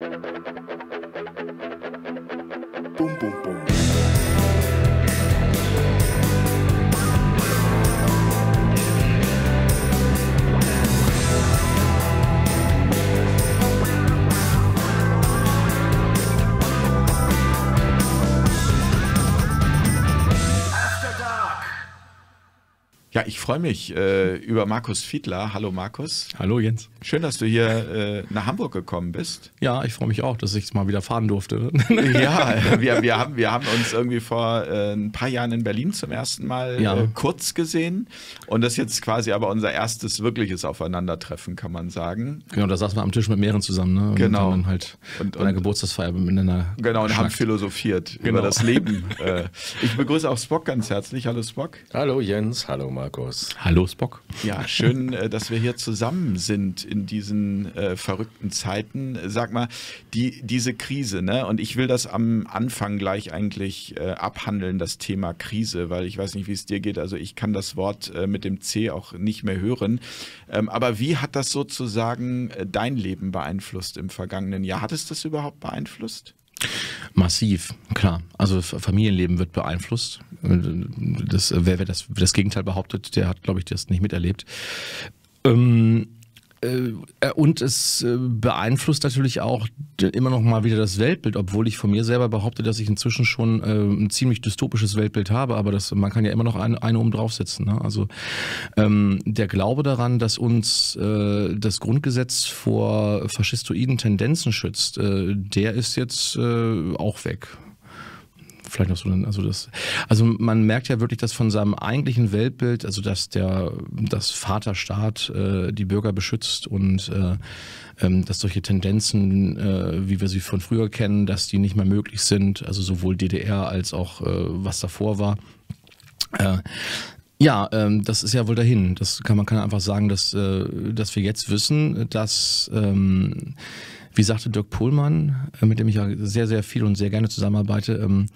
Thank you. Ja, ich freue mich äh, über Markus Fiedler. Hallo Markus. Hallo Jens. Schön, dass du hier äh, nach Hamburg gekommen bist. Ja, ich freue mich auch, dass ich es mal wieder fahren durfte. ja, wir, wir, haben, wir haben uns irgendwie vor äh, ein paar Jahren in Berlin zum ersten Mal ja. Äh, kurz gesehen. Und das ist jetzt quasi aber unser erstes wirkliches Aufeinandertreffen, kann man sagen. Genau, da saßen wir am Tisch mit mehreren zusammen. Ne? Und genau. Dann halt und, bei einer Geburtstagsfeier miteinander. Genau, und haben philosophiert genau. über das Leben. Äh, ich begrüße auch Spock ganz herzlich. Hallo Spock. Hallo Jens, hallo Markus. Markus. Hallo Spock. Ja, schön, äh, dass wir hier zusammen sind in diesen äh, verrückten Zeiten. Sag mal, die, diese Krise, ne? Und ich will das am Anfang gleich eigentlich äh, abhandeln, das Thema Krise, weil ich weiß nicht, wie es dir geht. Also ich kann das Wort äh, mit dem C auch nicht mehr hören. Ähm, aber wie hat das sozusagen äh, dein Leben beeinflusst im vergangenen Jahr? Hat es das überhaupt beeinflusst? Massiv, klar. Also Familienleben wird beeinflusst. Äh, das, äh, wer, wer das, das Gegenteil behauptet, der hat, glaube ich, das nicht miterlebt. Ähm, äh, äh, und es äh, beeinflusst natürlich auch immer noch mal wieder das Weltbild, obwohl ich von mir selber behaupte, dass ich inzwischen schon ein ziemlich dystopisches Weltbild habe, aber das, man kann ja immer noch eine, eine oben draufsetzen. Ne? Also ähm, der Glaube daran, dass uns äh, das Grundgesetz vor faschistoiden Tendenzen schützt, äh, der ist jetzt äh, auch weg vielleicht noch so einen, also das, also man merkt ja wirklich, dass von seinem eigentlichen Weltbild, also dass der, das Vaterstaat äh, die Bürger beschützt und äh, ähm, dass solche Tendenzen, äh, wie wir sie von früher kennen, dass die nicht mehr möglich sind, also sowohl DDR als auch äh, was davor war. Äh, ja, ähm, das ist ja wohl dahin. Das kann man kann einfach sagen, dass, äh, dass wir jetzt wissen, dass ähm, wie sagte Dirk Pohlmann, äh, mit dem ich ja sehr, sehr viel und sehr gerne zusammenarbeite, ähm,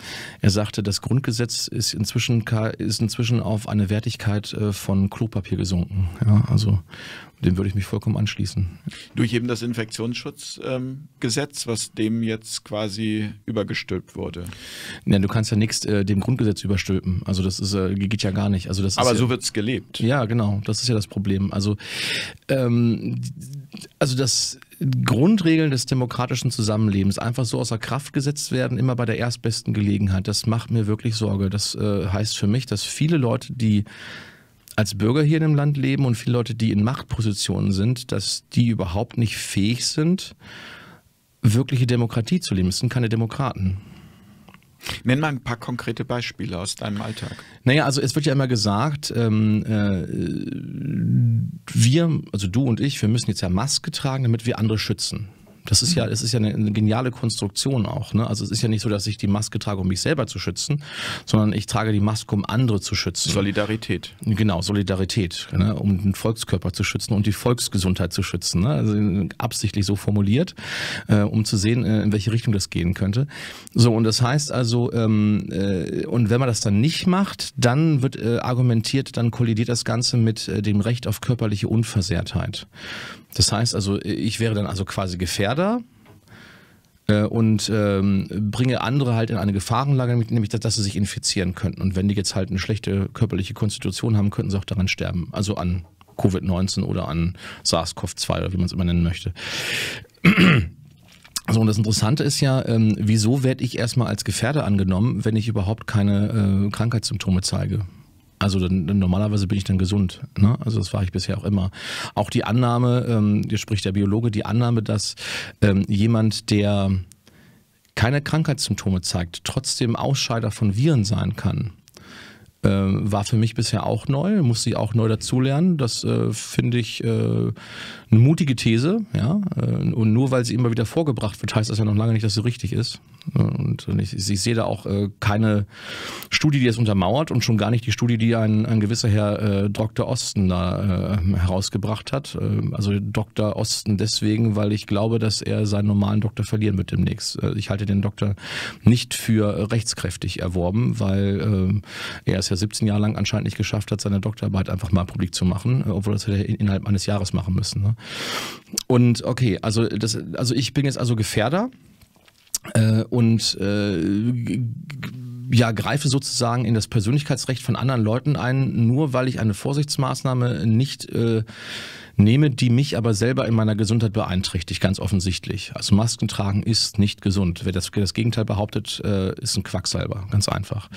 er sagte, das Grundgesetz ist inzwischen, ist inzwischen auf eine Wertigkeit äh, von Klopapier gesunken. Ja, also dem würde ich mich vollkommen anschließen. Durch eben das Infektionsschutzgesetz, ähm, was dem jetzt quasi übergestülpt wurde. Ja, du kannst ja nichts äh, dem Grundgesetz überstülpen. Also das ist, äh, geht ja gar nicht. Also das Aber so ja, wird es gelebt. Ja, genau. Das ist ja das Problem. Also, ähm, also das Grundregeln des demokratischen Zusammenlebens einfach so außer Kraft gesetzt werden, immer bei der erstbesten Gelegenheit, das macht mir wirklich Sorge. Das äh, heißt für mich, dass viele Leute, die als Bürger hier in dem Land leben und viele Leute, die in Machtpositionen sind, dass die überhaupt nicht fähig sind, wirkliche Demokratie zu leben. Das sind keine Demokraten. Nenn mal ein paar konkrete Beispiele aus deinem Alltag. Naja, also es wird ja immer gesagt, ähm, äh, wir, also du und ich, wir müssen jetzt ja Maske tragen, damit wir andere schützen. Das ist ja, mhm. es ist ja eine, eine, geniale Konstruktion auch. Ne? Also es ist ja nicht so, dass ich die Maske trage, um mich selber zu schützen, sondern ich trage die Maske, um andere zu schützen. Solidarität. Genau, Solidarität, ne? um den Volkskörper zu schützen und die Volksgesundheit zu schützen. Ne? Also absichtlich so formuliert, äh, um zu sehen, äh, in welche Richtung das gehen könnte. So, und das heißt also, ähm, äh, und wenn man das dann nicht macht, dann wird äh, argumentiert, dann kollidiert das Ganze mit äh, dem Recht auf körperliche Unversehrtheit. Das heißt also, ich wäre dann also quasi Gefährder äh, und ähm, bringe andere halt in eine Gefahrenlage, nämlich dass, dass, sie sich infizieren könnten. Und wenn die jetzt halt eine schlechte körperliche Konstitution haben, könnten sie auch daran sterben. Also an Covid-19 oder an SARS-CoV-2 oder wie man es immer nennen möchte. So, und das Interessante ist ja, ähm, wieso werde ich erstmal als Gefährder angenommen, wenn ich überhaupt keine äh, Krankheitssymptome zeige? Also dann, normalerweise bin ich dann gesund. Ne? Also das war ich bisher auch immer. Auch die Annahme, ähm, hier spricht der Biologe, die Annahme, dass ähm, jemand, der keine Krankheitssymptome zeigt, trotzdem Ausscheider von Viren sein kann, äh, war für mich bisher auch neu, musste ich auch neu dazulernen. Das äh, finde ich äh, eine mutige These. Ja? Äh, und nur weil sie immer wieder vorgebracht wird, heißt das ja noch lange nicht, dass sie richtig ist. Und äh, ich, ich sehe da auch äh, keine Studie, die das untermauert und schon gar nicht die Studie, die ein, ein gewisser Herr äh, Dr. Osten da herausgebracht hat. Ähm, also Dr. Osten deswegen, weil ich glaube, dass er seinen normalen Doktor verlieren wird demnächst. ich halte den Doktor nicht für rechtskräftig erworben, weil ähm, er es ja 17 Jahre lang anscheinend nicht geschafft hat, seine Doktorarbeit einfach mal publik zu machen, obwohl das hätte er innerhalb eines Jahres machen müssen. Ne? Und okay, also, das, also ich bin jetzt also Gefährder äh, und äh, ja, greife sozusagen in das Persönlichkeitsrecht von anderen Leuten ein, nur weil ich eine Vorsichtsmaßnahme nicht äh, nehme, die mich aber selber in meiner Gesundheit beeinträchtigt, ganz offensichtlich. Also Masken tragen ist nicht gesund. Wer das, das Gegenteil behauptet, äh, ist ein Quacksalber, ganz einfach.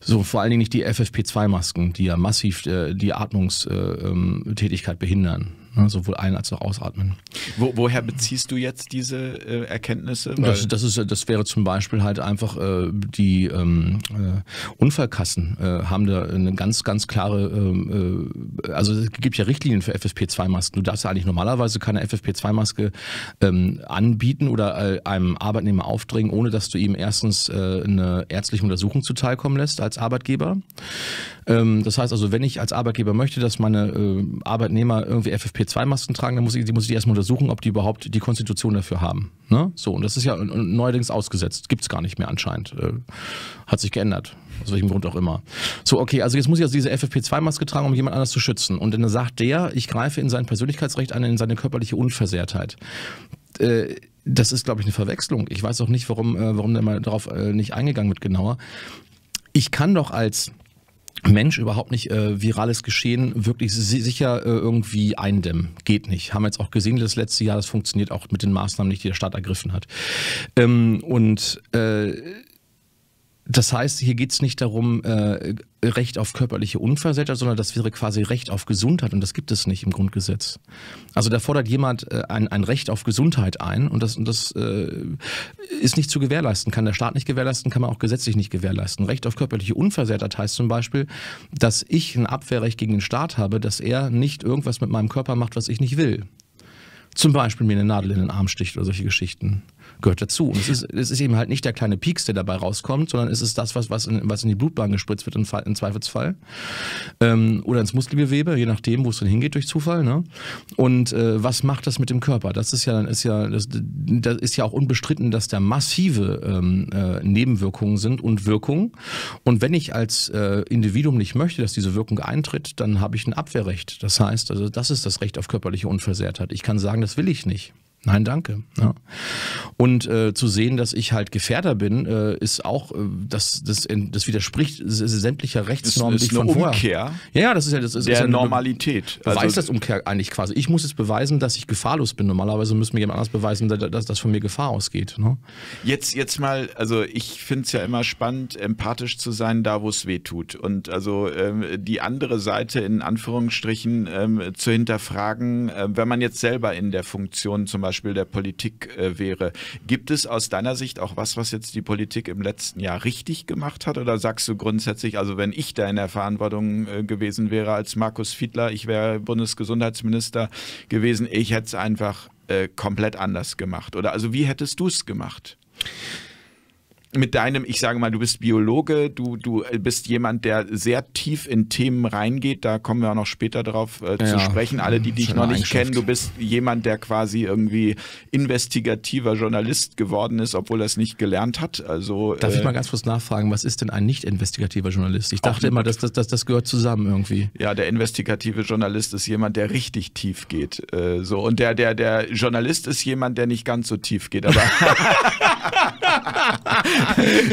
So, vor allen Dingen nicht die FFP2-Masken, die ja massiv äh, die Atmungstätigkeit äh, ähm, behindern. Ne, sowohl ein- als auch ausatmen. Wo, woher beziehst du jetzt diese äh, Erkenntnisse? Das, das, ist, äh, das wäre zum Beispiel halt einfach äh, die ähm, äh, Unfallkassen äh, haben da eine ganz, ganz klare, ähm, äh, also es gibt ja Richtlinien für FFP2-Masken. Du darfst ja eigentlich normalerweise keine FFP2-Maske ähm, anbieten oder einem Arbeitnehmer aufdringen, ohne dass du ihm erstens eine ärztliche Untersuchung zuteilkommen lässt als Arbeitgeber. Ähm, das heißt also, wenn ich als Arbeitgeber möchte, dass meine äh, Arbeitnehmer irgendwie FFP2-Masken tragen, dann muss ich, die muss ich erstmal untersuchen, ob die überhaupt die Konstitution dafür haben. Ne? So, und das ist ja neuerdings ausgesetzt. Gibt es gar nicht mehr anscheinend. Äh, hat sich geändert. Aus welchem Grund auch immer. So, okay, also jetzt muss ich also diese FFP2-Maske tragen, um jemand anders zu schützen. Und dann sagt der, ich greife in sein Persönlichkeitsrecht an, in seine körperliche Unversehrtheit äh, das ist, glaube ich, eine Verwechslung. Ich weiß auch nicht, warum, warum da mal darauf nicht eingegangen wird genauer. Ich kann doch als Mensch überhaupt nicht äh, virales Geschehen wirklich si sicher äh, irgendwie eindämmen. Geht nicht. Haben wir jetzt auch gesehen das letzte Jahr, das funktioniert auch mit den Maßnahmen nicht, die der Staat ergriffen hat. Ähm, und äh, das heißt, hier geht es nicht darum, äh, Recht auf körperliche Unversehrtheit, sondern das wäre quasi Recht auf Gesundheit und das gibt es nicht im Grundgesetz. Also da fordert jemand äh, ein, ein Recht auf Gesundheit ein und das, und das äh, ist nicht zu gewährleisten. Kann der Staat nicht gewährleisten, kann man auch gesetzlich nicht gewährleisten. Recht auf körperliche Unversehrtheit heißt zum Beispiel, dass ich ein Abwehrrecht gegen den Staat habe, dass er nicht irgendwas mit meinem Körper macht, was ich nicht will. Zum Beispiel mir eine Nadel in den Arm sticht oder solche Geschichten gehört dazu. Und es ist, es ist eben halt nicht der kleine Pieks, der dabei rauskommt, sondern es ist das, was, was, in, was in die Blutbahn gespritzt wird im, Fall, im Zweifelsfall. Ähm, oder ins Muskelgewebe, je nachdem, wo es dann hingeht durch Zufall. Ne? Und äh, was macht das mit dem Körper? Das ist ja dann ist ja, das, das ist ja auch unbestritten, dass da massive ähm, äh, Nebenwirkungen sind und Wirkungen. Und wenn ich als äh, Individuum nicht möchte, dass diese Wirkung eintritt, dann habe ich ein Abwehrrecht. Das heißt, also das ist das Recht auf körperliche Unversehrtheit. Ich kann sagen, das will ich nicht. Nein, danke. Ja. Und äh, zu sehen, dass ich halt Gefährder bin, äh, ist auch, äh, das, das, das widerspricht sämtlicher Rechtsnormen. Das ist, ist eine Umkehr. Ja, ja, das ist ja das ist, der ist ja Normalität. Beweis also, das Umkehr eigentlich quasi. Ich muss jetzt beweisen, dass ich gefahrlos bin. Normalerweise müsste mir jemand anders beweisen, dass, dass von mir Gefahr ausgeht. Ne? Jetzt, jetzt mal, also ich finde es ja immer spannend, empathisch zu sein, da wo es weh tut. Und also ähm, die andere Seite in Anführungsstrichen ähm, zu hinterfragen, äh, wenn man jetzt selber in der Funktion zum Beispiel Beispiel der Politik äh, wäre. Gibt es aus deiner Sicht auch was, was jetzt die Politik im letzten Jahr richtig gemacht hat? Oder sagst du grundsätzlich, also wenn ich da in der Verantwortung äh, gewesen wäre als Markus Fiedler, ich wäre Bundesgesundheitsminister gewesen, ich hätte es einfach äh, komplett anders gemacht? Oder also wie hättest du es gemacht? mit deinem, ich sage mal, du bist Biologe, du, du bist jemand, der sehr tief in Themen reingeht, da kommen wir auch noch später drauf äh, ja, zu sprechen. Alle, die dich noch nicht kennen, du bist jemand, der quasi irgendwie investigativer Journalist geworden ist, obwohl er es nicht gelernt hat. Also, Darf äh, ich mal ganz kurz nachfragen, was ist denn ein nicht investigativer Journalist? Ich dachte immer, dass das, das, das gehört zusammen irgendwie. Ja, der investigative Journalist ist jemand, der richtig tief geht. Äh, so. Und der, der, der Journalist ist jemand, der nicht ganz so tief geht, aber.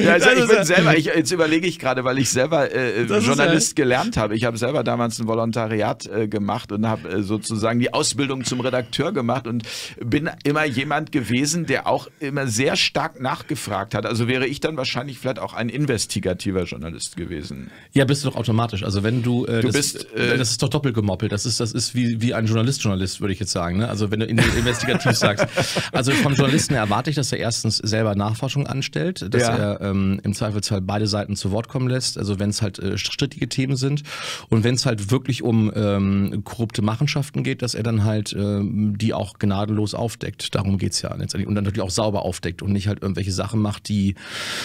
ja, also ich bin selber, ich, jetzt überlege ich gerade, weil ich selber äh, äh Journalist ja. gelernt habe. Ich habe selber damals ein Volontariat äh, gemacht und habe äh, sozusagen die Ausbildung zum Redakteur gemacht und bin immer jemand gewesen, der auch immer sehr stark nachgefragt hat. Also wäre ich dann wahrscheinlich vielleicht auch ein investigativer Journalist gewesen. Ja, bist du doch automatisch. Also wenn du, äh, du das, bist, äh, das ist doch doppelt gemoppelt. Das ist, das ist wie, wie ein Journalist, Journalist, würde ich jetzt sagen. Ne? Also wenn du investigativ sagst. Also vom Journalisten erwarte ich, dass er erstens selber selber Nachforschung anstellt, dass ja. er ähm, im Zweifelsfall beide Seiten zu Wort kommen lässt, also wenn es halt äh, strittige Themen sind und wenn es halt wirklich um ähm, korrupte Machenschaften geht, dass er dann halt ähm, die auch gnadenlos aufdeckt. Darum geht es ja letztendlich. Und dann natürlich auch sauber aufdeckt und nicht halt irgendwelche Sachen macht, die,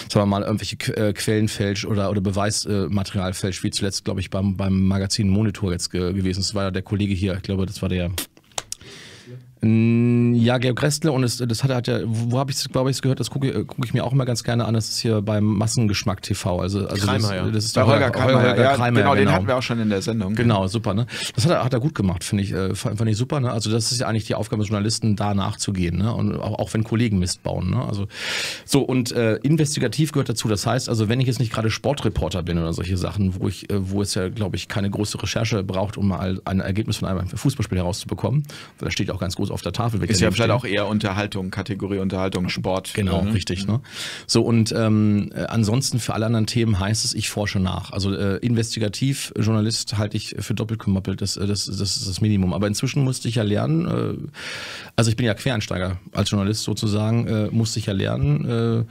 sagen wir mal, irgendwelche Qu äh, Quellen fälscht oder, oder Beweismaterial fälscht, wie zuletzt, glaube ich, beim, beim Magazin Monitor jetzt ge gewesen. Das war ja der Kollege hier, ich glaube, das war der ja, Georg Restle und es, das hat, hat ja, wo habe ich es, glaube ich, gehört, das gucke guck ich mir auch immer ganz gerne an, das ist hier beim Massengeschmack TV. Also, also Kreimer, das, ja. das ist Bei Holger, Kreimer, Holger ja, Kreimer, genau, genau, den genau. hatten wir auch schon in der Sendung. Genau, super, ne? Das hat er, hat er gut gemacht, finde ich, äh, fand ich super, ne? Also das ist ja eigentlich die Aufgabe des Journalisten, da nachzugehen, ne? Und auch, auch wenn Kollegen Mist bauen, ne? Also so und äh, investigativ gehört dazu, das heißt, also wenn ich jetzt nicht gerade Sportreporter bin oder solche Sachen, wo ich, äh, wo es ja, glaube ich, keine große Recherche braucht, um mal ein Ergebnis von einem Fußballspiel herauszubekommen, da steht auch ganz groß auf der Tafel weg. Ist ja vielleicht auch eher Unterhaltung, Kategorie Unterhaltung, Sport. Genau, ne? mhm. richtig. Ne? So und ähm, äh, ansonsten für alle anderen Themen heißt es, ich forsche nach. Also äh, investigativ Journalist halte ich für doppelt gemoppelt, das, äh, das, das ist das Minimum. Aber inzwischen musste ich ja lernen, äh, also ich bin ja Quereinsteiger als Journalist sozusagen, äh, musste ich ja lernen, äh,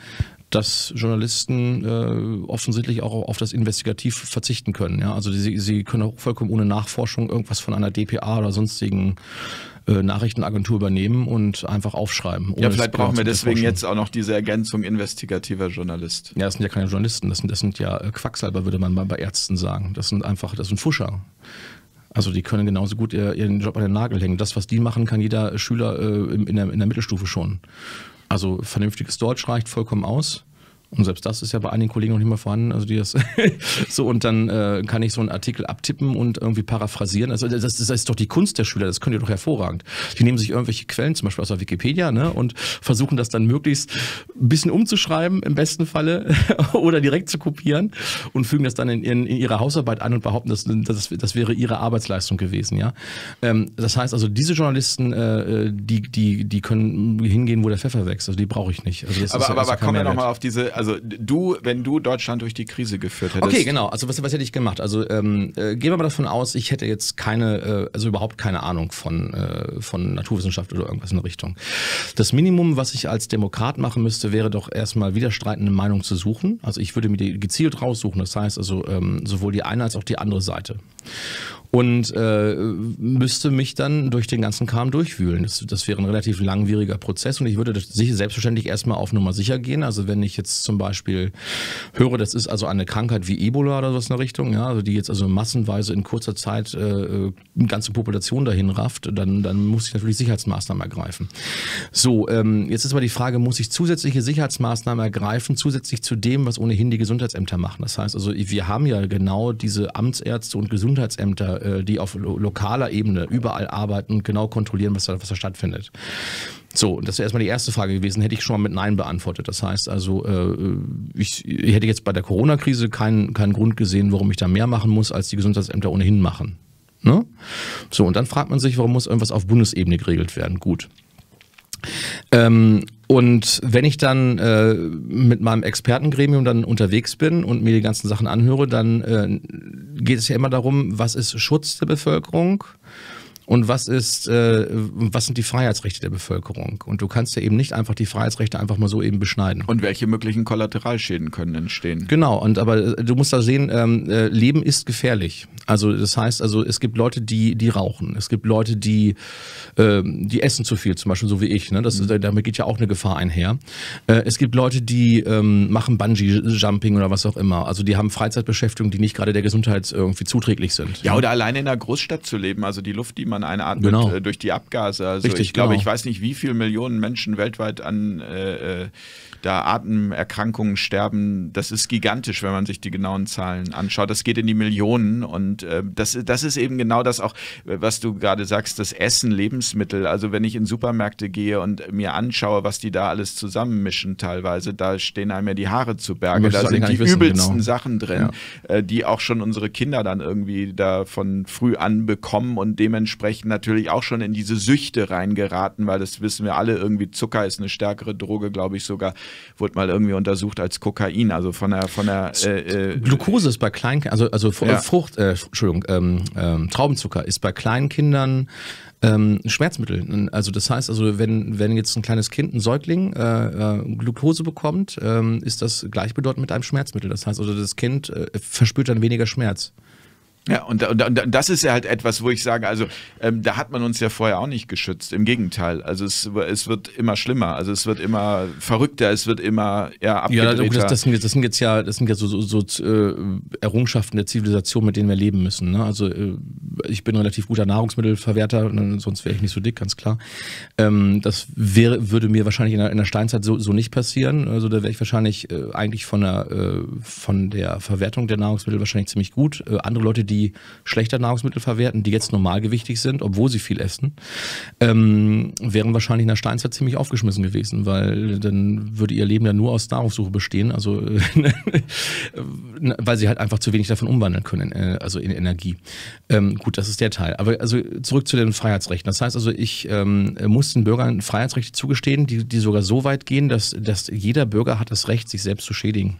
dass Journalisten äh, offensichtlich auch auf das Investigativ verzichten können. Ja? Also sie, sie können auch vollkommen ohne Nachforschung irgendwas von einer DPA oder sonstigen äh, Nachrichtenagentur übernehmen und einfach aufschreiben. Ja, vielleicht brauchen wir deswegen jetzt auch noch diese Ergänzung investigativer Journalist. Ja, das sind ja keine Journalisten, das sind, das sind ja äh, Quacksalber, würde man mal bei Ärzten sagen. Das sind einfach, das sind Fuscher. Also die können genauso gut ihren Job an den Nagel hängen. Das, was die machen, kann jeder Schüler äh, in, der, in der Mittelstufe schon. Also vernünftiges Deutsch reicht vollkommen aus. Und selbst das ist ja bei einigen Kollegen noch nicht mal vorhanden. Also die das so und dann äh, kann ich so einen Artikel abtippen und irgendwie paraphrasieren. Also das, das ist doch die Kunst der Schüler. Das könnt ihr doch hervorragend. Die nehmen sich irgendwelche Quellen, zum Beispiel aus der Wikipedia, ne, und versuchen das dann möglichst ein bisschen umzuschreiben im besten Falle oder direkt zu kopieren und fügen das dann in, in, in ihre Hausarbeit an und behaupten, dass, das, das wäre ihre Arbeitsleistung gewesen. Ja, ähm, das heißt also diese Journalisten, äh, äh, die die die können hingehen, wo der Pfeffer wächst. Also die brauche ich nicht. Also aber aber, also aber kommen wir noch mal auf diese also du, wenn du Deutschland durch die Krise geführt hättest. Okay, genau. Also was, was hätte ich gemacht? Also ähm, äh, gehen wir mal davon aus, ich hätte jetzt keine, äh, also überhaupt keine Ahnung von, äh, von Naturwissenschaft oder irgendwas in der Richtung. Das Minimum, was ich als Demokrat machen müsste, wäre doch erstmal widerstreitende Meinung zu suchen. Also ich würde mir die gezielt raussuchen. Das heißt also ähm, sowohl die eine als auch die andere Seite und äh, müsste mich dann durch den ganzen Kram durchwühlen. Das, das wäre ein relativ langwieriger Prozess und ich würde sicher, selbstverständlich erstmal auf Nummer sicher gehen. Also wenn ich jetzt zum Beispiel höre, das ist also eine Krankheit wie Ebola oder sowas in der Richtung, ja, also die jetzt also massenweise in kurzer Zeit äh, eine äh, ganze Population dahin rafft, dann, dann muss ich natürlich Sicherheitsmaßnahmen ergreifen. So, ähm, jetzt ist aber die Frage, muss ich zusätzliche Sicherheitsmaßnahmen ergreifen, zusätzlich zu dem, was ohnehin die Gesundheitsämter machen? Das heißt also, wir haben ja genau diese Amtsärzte und Gesundheitsämter äh, die auf lokaler Ebene überall arbeiten und genau kontrollieren, was da, was da stattfindet. So, das wäre erstmal die erste Frage gewesen, hätte ich schon mal mit Nein beantwortet. Das heißt also, äh, ich, ich hätte jetzt bei der Corona-Krise keinen, keinen Grund gesehen, warum ich da mehr machen muss, als die Gesundheitsämter ohnehin machen. Ne? So, und dann fragt man sich, warum muss irgendwas auf Bundesebene geregelt werden? Gut. Ähm, und wenn ich dann äh, mit meinem Expertengremium dann unterwegs bin und mir die ganzen Sachen anhöre, dann äh, geht es ja immer darum, was ist Schutz der Bevölkerung? und was ist, äh, was sind die Freiheitsrechte der Bevölkerung? Und du kannst ja eben nicht einfach die Freiheitsrechte einfach mal so eben beschneiden. Und welche möglichen Kollateralschäden können entstehen? Genau, und aber äh, du musst da sehen, ähm, äh, Leben ist gefährlich. Also das heißt, also es gibt Leute, die, die rauchen, es gibt Leute, die, ähm, die essen zu viel, zum Beispiel so wie ich. Ne? Das, mhm. Damit geht ja auch eine Gefahr einher. Äh, es gibt Leute, die ähm, machen Bungee-Jumping oder was auch immer. Also die haben Freizeitbeschäftigung, die nicht gerade der Gesundheit irgendwie zuträglich sind. Ja, oder alleine in einer Großstadt zu leben. Also die Luft, die man man einatmet genau. Äh, durch die Abgase. Also Richtig, ich glaube, genau. ich weiß nicht, wie viele Millionen Menschen weltweit an äh, äh da Atemerkrankungen sterben, das ist gigantisch, wenn man sich die genauen Zahlen anschaut. Das geht in die Millionen und äh, das, das ist eben genau das auch, was du gerade sagst, das Essen, Lebensmittel. Also wenn ich in Supermärkte gehe und mir anschaue, was die da alles zusammenmischen teilweise, da stehen einem ja die Haare zu Berge. Da sind die wissen, genau. übelsten genau. Sachen drin, ja. äh, die auch schon unsere Kinder dann irgendwie da von früh an bekommen und dementsprechend natürlich auch schon in diese Süchte reingeraten, weil das wissen wir alle, irgendwie Zucker ist eine stärkere Droge, glaube ich sogar, wurde mal irgendwie untersucht als Kokain, also von der von der äh, äh, Glucose ist bei Kleinkindern, also also ja. Frucht, äh, Entschuldigung, ähm, ähm, Traubenzucker ist bei Kleinkindern ähm, Schmerzmittel. Also das heißt, also wenn wenn jetzt ein kleines Kind, ein Säugling, äh, äh, Glucose bekommt, ähm, ist das gleichbedeutend mit einem Schmerzmittel. Das heißt, also das Kind äh, verspürt dann weniger Schmerz. Ja, und, und, und das ist ja halt etwas, wo ich sage, also ähm, da hat man uns ja vorher auch nicht geschützt. Im Gegenteil, also es, es wird immer schlimmer, also es wird immer verrückter, es wird immer ja abgedrehter. Ja, das, das, sind, das sind jetzt ja, das sind jetzt so, so, so äh, Errungenschaften der Zivilisation, mit denen wir leben müssen. Ne? Also äh, ich bin relativ guter Nahrungsmittelverwerter, ne? sonst wäre ich nicht so dick, ganz klar. Ähm, das wäre, würde mir wahrscheinlich in der, in der Steinzeit so, so nicht passieren. Also da wäre ich wahrscheinlich äh, eigentlich von der, äh, von der Verwertung der Nahrungsmittel wahrscheinlich ziemlich gut. Äh, andere Leute, die die schlechter Nahrungsmittel verwerten, die jetzt normalgewichtig sind, obwohl sie viel essen, ähm, wären wahrscheinlich in der Steinzeit ziemlich aufgeschmissen gewesen, weil dann würde ihr Leben ja nur aus Nahrungssuche bestehen, also ne, weil sie halt einfach zu wenig davon umwandeln können, äh, also in Energie. Ähm, gut, das ist der Teil. Aber also zurück zu den Freiheitsrechten. Das heißt also, ich ähm, muss den Bürgern Freiheitsrechte zugestehen, die, die sogar so weit gehen, dass, dass jeder Bürger hat das Recht, sich selbst zu schädigen.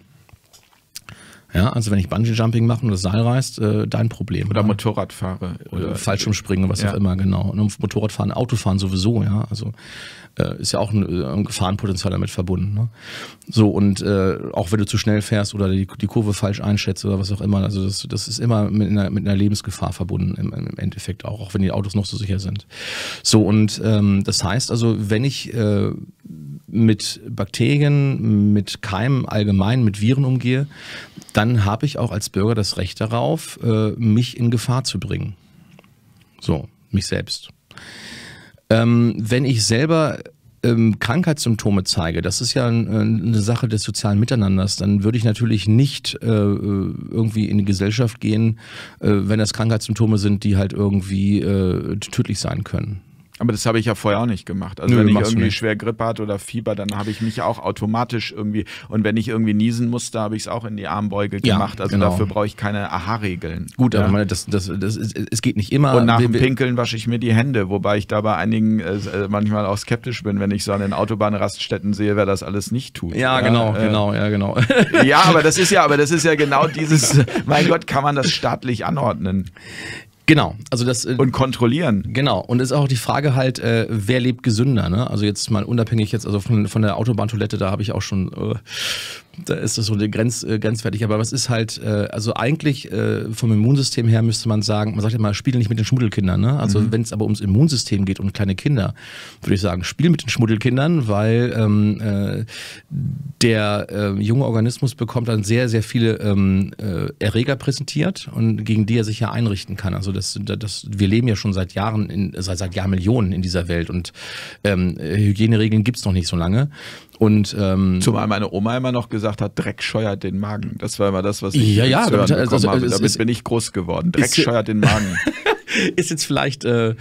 Ja, also wenn ich Bungee-Jumping mache und das Seil reißt, äh, dein Problem. Oder ja. Motorrad fahre. Oder äh, Fallschirmspringen, was ja. auch immer, genau. Und Auto fahren sowieso, ja. Also äh, ist ja auch ein, äh, ein Gefahrenpotenzial damit verbunden. Ne? So, und äh, auch wenn du zu schnell fährst oder die, die, Kurve falsch einschätzt oder was auch immer, also das, das ist immer mit einer, mit einer Lebensgefahr verbunden im, im, Endeffekt auch, auch wenn die Autos noch so sicher sind. So, und ähm, das heißt also, wenn ich äh, mit Bakterien, mit Keimen allgemein, mit Viren umgehe, dann habe ich auch als Bürger das Recht darauf, äh, mich in Gefahr zu bringen. So, mich selbst. Ähm, wenn ich selber ähm, Krankheitssymptome zeige, das ist ja ein, äh, eine Sache des sozialen Miteinanders, dann würde ich natürlich nicht äh, äh, irgendwie in die Gesellschaft gehen, äh, wenn das Krankheitssymptome sind, die halt irgendwie äh, tödlich sein können. Aber das habe ich ja vorher auch nicht gemacht. Also Nö, wenn ich irgendwie schwer Grippe hatte oder Fieber, dann habe ich mich auch automatisch irgendwie und wenn ich irgendwie niesen musste, habe ich es auch in die Armbeuge ja, gemacht. Also genau. dafür brauche ich keine Aha-Regeln. Gut, ja. aber meine, das, das, das, es geht nicht immer. Und nach dem Pinkeln wasche ich mir die Hände, wobei ich da bei einigen äh, äh, manchmal auch skeptisch bin, wenn ich so an den Autobahnraststätten sehe, wer das alles nicht tut. Ja, ja genau, äh, genau, ja genau. ja, aber das ist ja, aber das ist ja genau dieses. mein Gott, kann man das staatlich anordnen? Genau, also das äh, und kontrollieren. Genau und ist auch die Frage halt, äh, wer lebt gesünder? Ne? Also jetzt mal unabhängig jetzt also von, von der Autobahntoilette, da habe ich auch schon äh, da ist das so grenz, äh, grenzwertig. Aber was ist halt, äh, also eigentlich äh, vom Immunsystem her müsste man sagen, man sagt ja mal, spiel nicht mit den Schmuddelkindern. Ne? Also mhm. wenn es aber ums Immunsystem geht und kleine Kinder, würde ich sagen, spiel mit den Schmuddelkindern, weil ähm, äh, der äh, junge Organismus bekommt dann sehr, sehr viele ähm, äh, Erreger präsentiert und gegen die er sich ja einrichten kann. Also das, das, wir leben ja schon seit Jahren, in, seit, seit Jahrmillionen in dieser Welt und ähm, Hygieneregeln gibt's noch nicht so lange. Und, ähm, Zumal meine Oma immer noch gesagt hat, Dreck scheuert den Magen. Das war immer das, was ich ja, ja, also damit, also, also, also, damit ist, bin ich groß geworden. Dreck ist, scheuert den Magen. ist jetzt vielleicht... Äh,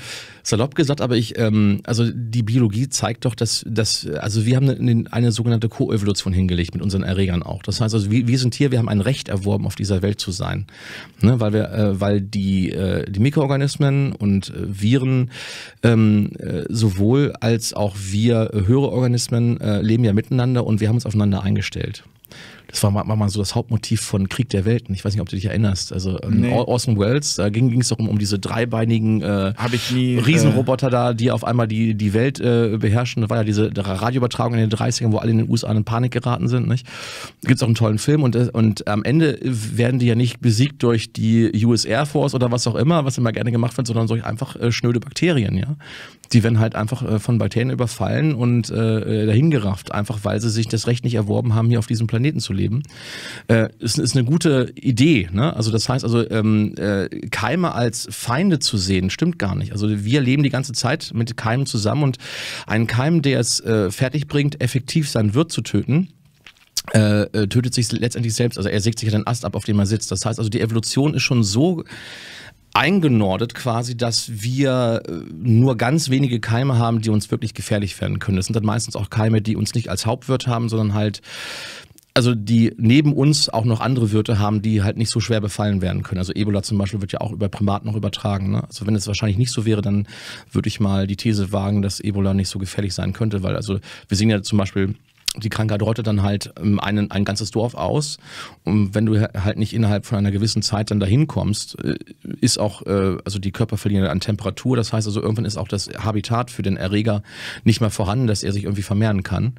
salopp gesagt, aber ich, ähm, also die Biologie zeigt doch, dass, dass also wir haben eine, eine sogenannte Koevolution hingelegt mit unseren Erregern auch. Das heißt, also wir, wir, sind hier, wir haben ein Recht erworben, auf dieser Welt zu sein, ne? weil wir, äh, weil die, äh, die Mikroorganismen und äh, Viren ähm, äh, sowohl als auch wir äh, höhere Organismen äh, leben ja miteinander und wir haben uns aufeinander eingestellt. Das war mal, mal so das Hauptmotiv von Krieg der Welten. Ich weiß nicht, ob du dich erinnerst. Also ähm, nee. Orson Welles, da ging es doch um, um, diese dreibeinigen äh, nie, äh, Riesenroboter äh, da, die auf einmal die, die Welt äh, beherrschen. Da war ja diese Radioübertragung in den 30ern, wo alle in den USA in Panik geraten sind. Nicht? Gibt es auch einen tollen Film und, äh, und am Ende werden die ja nicht besiegt durch die US Air Force oder was auch immer, was immer gerne gemacht wird, sondern solch einfach äh, schnöde Bakterien, ja die werden halt einfach äh, von Bakterien überfallen und äh, äh dahingerafft, einfach weil sie sich das Recht nicht erworben haben, hier auf diesem Planeten zu leben. Äh, ist, ist eine gute Idee. Ne? Also das heißt, also ähm, äh, Keime als Feinde zu sehen, stimmt gar nicht. Also wir leben die ganze Zeit mit Keimen zusammen und ein Keim, der es äh, fertig bringt, effektiv sein Wirt zu töten, äh, äh, tötet sich letztendlich selbst. Also er sägt sich ja den Ast ab, auf dem er sitzt. Das heißt also, die Evolution ist schon so eingenordet quasi, dass wir äh, nur ganz wenige Keime haben, die uns wirklich gefährlich werden können. Das sind dann meistens auch Keime, die uns nicht als Hauptwirt haben, sondern halt also die neben uns auch noch andere Wirte haben, die halt nicht so schwer befallen werden können. Also Ebola zum Beispiel wird ja auch über Primaten noch übertragen. Ne? Also wenn es wahrscheinlich nicht so wäre, dann würde ich mal die These wagen, dass Ebola nicht so gefährlich sein könnte, weil also wir sehen ja zum Beispiel die Krankheit rottet dann halt ähm, einen, ein ganzes Dorf aus. Und wenn du halt nicht innerhalb von einer gewissen Zeit dann dahin kommst, äh, ist auch, äh, also die Körper verlieren an Temperatur. Das heißt also, irgendwann ist auch das Habitat für den Erreger nicht mehr vorhanden, dass er sich irgendwie vermehren kann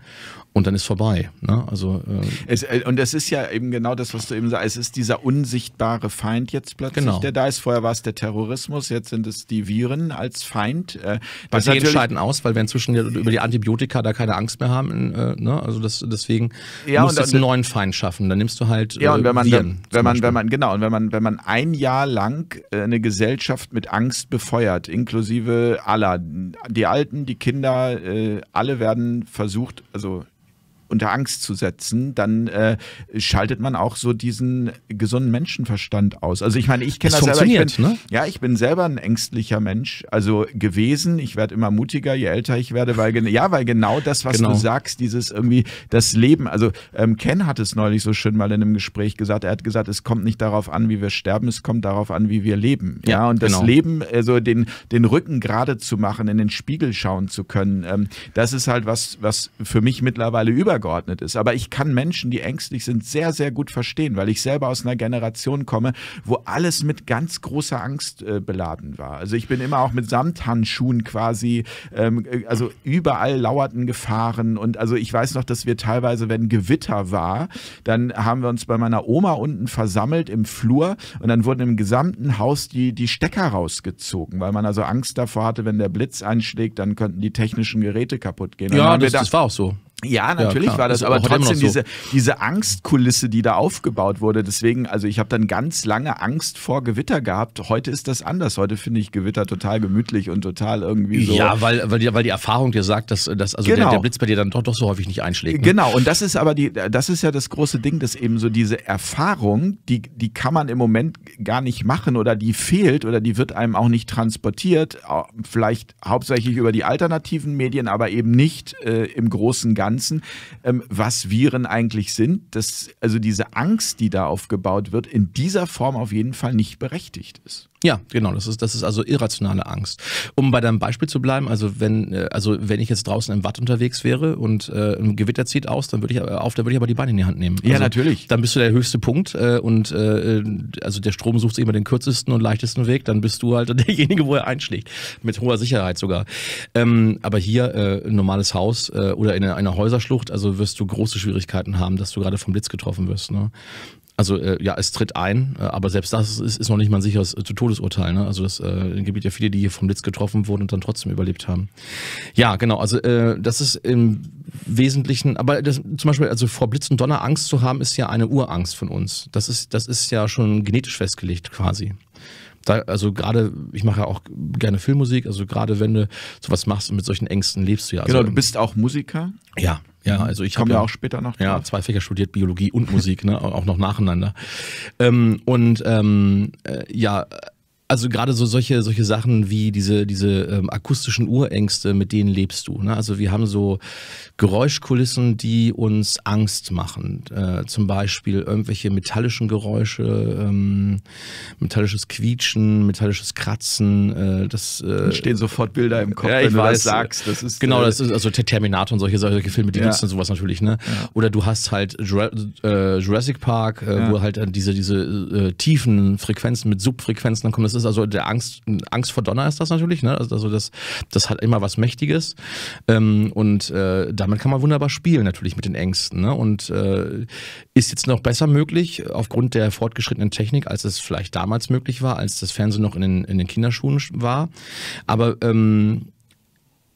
und dann ist vorbei. Ne? Also, äh es, äh, und das ist ja eben genau das, was du eben sagst. Es ist dieser unsichtbare Feind jetzt plötzlich, genau. der da ist. Vorher war es der Terrorismus, jetzt sind es die Viren als Feind. Äh, das die entscheiden aus, weil wir inzwischen über die Antibiotika da keine Angst mehr haben. Äh, ne? Also das, deswegen ja, musst du jetzt einen neuen Feind schaffen. Dann nimmst du halt äh, ja, und äh, wenn man, Viren. Dann, wenn man, wenn man, genau, und wenn man, wenn man ein Jahr lang äh, eine Gesellschaft mit Angst befeuert, inklusive aller, die Alten, die Kinder, alle werden versucht, also unter Angst zu setzen, dann äh, schaltet man auch so diesen gesunden Menschenverstand aus. Also ich meine, ich kenne das, das selber. Ich bin, ne? Ja, ich bin selber ein ängstlicher Mensch, also gewesen. Ich werde immer mutiger, je älter ich werde, weil ja, weil genau das, was genau. du sagst, dieses irgendwie das Leben. Also ähm, Ken hat es neulich so schön mal in einem Gespräch gesagt. Er hat gesagt, es kommt nicht darauf an, wie wir sterben, es kommt darauf an, wie wir leben. Ja, ja und das genau. Leben, also den den Rücken gerade zu machen, in den Spiegel schauen zu können, ähm, das ist halt was, was für mich mittlerweile über untergeordnet ist. Aber ich kann Menschen, die ängstlich sind, sehr, sehr gut verstehen, weil ich selber aus einer Generation komme, wo alles mit ganz großer Angst äh, beladen war. Also ich bin immer auch mit Samthandschuhen quasi, ähm, äh, also überall lauerten Gefahren. Und also ich weiß noch, dass wir teilweise, wenn Gewitter war, dann haben wir uns bei meiner Oma unten versammelt im Flur und dann wurden im gesamten Haus die, die Stecker rausgezogen, weil man also Angst davor hatte, wenn der Blitz einschlägt, dann könnten die technischen Geräte kaputt gehen. Ja, das, das, war auch so. Ja, natürlich ja, war das, das aber trotzdem so. diese, diese Angstkulisse, die da aufgebaut wurde. Deswegen, also ich habe dann ganz lange Angst vor Gewitter gehabt. Heute ist das anders. Heute finde ich Gewitter total gemütlich und total irgendwie so. Ja, weil, weil, die, weil die Erfahrung dir sagt, dass, dass also genau. der, der, Blitz bei dir dann doch, doch so häufig nicht einschlägt. Ne? Genau, und das ist aber die, das ist ja das große Ding, dass eben so diese Erfahrung, die, die kann man im Moment gar nicht machen oder die fehlt oder die wird einem auch nicht transportiert. Vielleicht hauptsächlich über die alternativen Medien, aber eben nicht äh, im großen Ganzen Substanzen, ähm, was Viren eigentlich sind, dass also diese Angst, die da aufgebaut wird, in dieser Form auf jeden Fall nicht berechtigt ist. Ja, genau. Das ist, das ist also irrationale Angst. Um bei deinem Beispiel zu bleiben, also wenn, äh, also wenn ich jetzt draußen im Watt unterwegs wäre und äh, ein Gewitter zieht aus, dann würde ich äh, auf, dann würde ich aber die Beine in die Hand nehmen. Also, ja, natürlich. Dann bist du der höchste Punkt äh, und äh, äh also der Strom sucht immer den kürzesten und leichtesten Weg, dann bist du halt derjenige, wo er einschlägt. Mit hoher Sicherheit sogar. Ähm, aber hier äh, ein normales Haus äh, oder in einer Häuserschlucht, also wirst du große Schwierigkeiten haben, dass du gerade vom Blitz getroffen wirst. Ne? Also äh, ja, es tritt ein, äh, aber selbst das ist, ist, noch nicht mal ein sicheres äh, Todesurteil. Ne? Also das äh, gibt ja viele, die hier vom Blitz getroffen wurden und dann trotzdem überlebt haben. Ja, genau. Also äh, das ist im Wesentlichen, aber das, zum Beispiel also vor Blitz und Donner Angst zu haben, ist ja eine Urangst von uns. Das ist, das ist ja schon genetisch festgelegt quasi. Da, also gerade, ich mache ja auch gerne Filmmusik, also gerade wenn du sowas machst und mit solchen Ängsten lebst du ja. Also, genau, du bist auch Musiker. Ja. Ja, also ich komme ja auch später noch. Ja, zwei Fächer studiert, Biologie und Musik, ne, auch noch nacheinander. Ähm, und ähm, äh, ja, also gerade so solche, solche Sachen wie diese, diese ähm, akustischen Urängste, mit denen lebst du. Ne? Also wir haben so Geräuschkulissen, die uns Angst machen. Äh, zum Beispiel irgendwelche metallischen Geräusche, ähm, metallisches Quietschen, metallisches Kratzen. Äh, das äh, stehen sofort Bilder im Kopf, ja, wenn du das sagst. Das ist, genau, äh, das ist also Terminator und solche, solche Filme, die ja. nutzen sowas natürlich. Ne? Ja. Oder du hast halt äh, Jurassic Park, äh, ja. wo halt diese, diese äh, tiefen Frequenzen mit Subfrequenzen dann kommen. Das ist ist also der Angst, Angst vor Donner ist das natürlich, ne? Also, also, das, das hat immer was Mächtiges. Ähm, und äh, damit kann man wunderbar spielen, natürlich mit den Ängsten. Ne? Und äh, ist jetzt noch besser möglich, aufgrund der fortgeschrittenen Technik, als es vielleicht damals möglich war, als das Fernsehen noch in den, in den Kinderschuhen war. Aber ähm,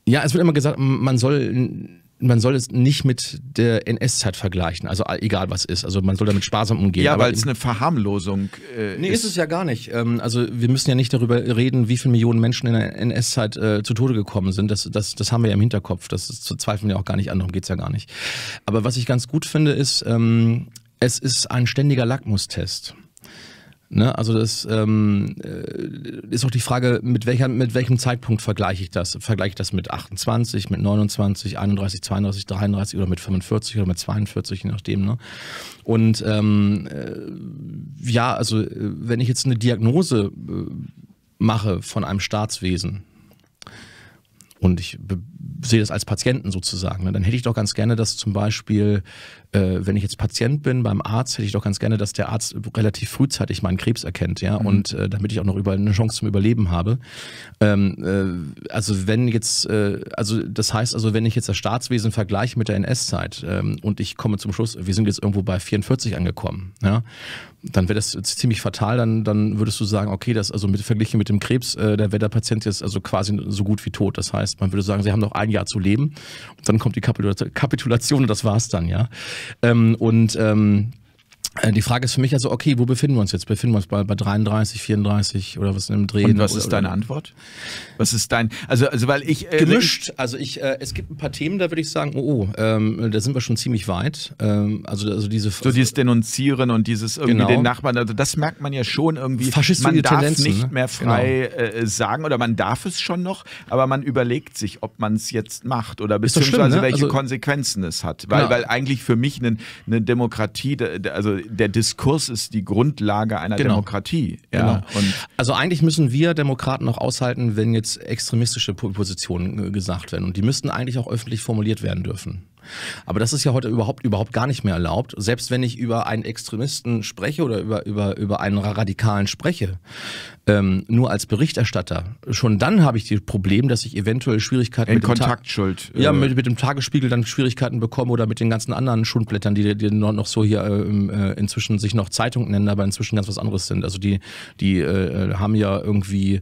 ja, es wird immer gesagt, man soll man soll es nicht mit der NS-Zeit vergleichen, also egal was ist. Also man soll damit sparsam umgehen. Ja, weil es eine Verharmlosung äh, nee, ist. ist es ja gar nicht. Ähm, also wir müssen ja nicht darüber reden, wie viele Millionen Menschen in der NS-Zeit äh, zu Tode gekommen sind. Das, das, das haben wir ja im Hinterkopf. Das, ist zu zweifeln ja auch gar nicht an, darum geht es ja gar nicht. Aber was ich ganz gut finde, ist, ähm, es ist ein ständiger Lackmustest. Ne? Also das ähm, äh, ist auch die Frage, mit, welcher, mit welchem Zeitpunkt vergleiche ich das? Vergleiche ich das mit 28, mit 29, 31, 32, 33 oder mit 45 oder mit 42, je nachdem. Ne? Und ähm, äh, ja, also äh, wenn ich jetzt eine Diagnose mache von einem Staatswesen und ich sehe das als Patienten sozusagen. Ne? Dann hätte ich doch ganz gerne, dass zum Beispiel, äh, wenn ich jetzt Patient bin beim Arzt, hätte ich doch ganz gerne, dass der Arzt relativ frühzeitig meinen Krebs erkennt, ja, mhm. und äh, damit ich auch noch eine Chance zum Überleben habe. Ähm, äh, also wenn jetzt, also das heißt, also wenn ich jetzt das Staatswesen vergleiche mit der NS-Zeit ähm, und ich komme zum Schluss, wir sind jetzt irgendwo bei 44 angekommen, ja, dann wäre das ziemlich fatal. Dann, dann würdest du sagen, okay, das also mit verglichen mit dem Krebs, äh, da wäre der Patient jetzt also quasi so gut wie tot. Das heißt, man würde sagen, sie haben noch ein Jahr zu leben. Und dann kommt die Kapitulation und das war's dann, ja. Ähm, und ähm, äh, die Frage ist für mich also, okay, wo befinden wir uns jetzt? Befinden wir uns bei, bei 33, 34 oder was in einem Dreh? Und was ist deine Antwort? Was ist dein, also, also weil ich... Äh, Gemischt, also ich, äh, es gibt ein paar Themen, da würde ich sagen, oh, oh ähm, da sind wir schon ziemlich weit. Ähm, also, also diese... So dieses Denunzieren und dieses irgendwie genau. den Nachbarn, also das merkt man ja schon irgendwie. Faschistische Man darf nicht ne? mehr genau. frei genau. äh, sagen oder man darf es schon noch, aber man überlegt sich, ob man es jetzt macht oder beziehungsweise schlimm, ne? welche also, Konsequenzen es hat. Weil, genau. weil eigentlich für mich eine ne Demokratie, also der Diskurs ist die Grundlage einer genau. Demokratie. Ja. Genau. also eigentlich müssen wir Demokraten noch aushalten, wenn jetzt extremistische Positionen äh, gesagt werden. Und die müssten eigentlich auch öffentlich formuliert werden dürfen. Aber das ist ja heute überhaupt, überhaupt gar nicht mehr erlaubt. Selbst wenn ich über einen Extremisten spreche oder über, über, über einen Radikalen spreche, ähm, nur als Berichterstatter, schon dann habe ich das Problem, dass ich eventuell Schwierigkeiten In mit Kontaktschuld. Dem ja, äh, mit, mit, dem Tagesspiegel dann Schwierigkeiten bekomme oder mit den ganzen anderen Schundblättern, die, die noch so hier äh, äh, inzwischen sich noch Zeitungen nennen, aber inzwischen ganz was anderes sind. Also die, die äh, äh haben ja irgendwie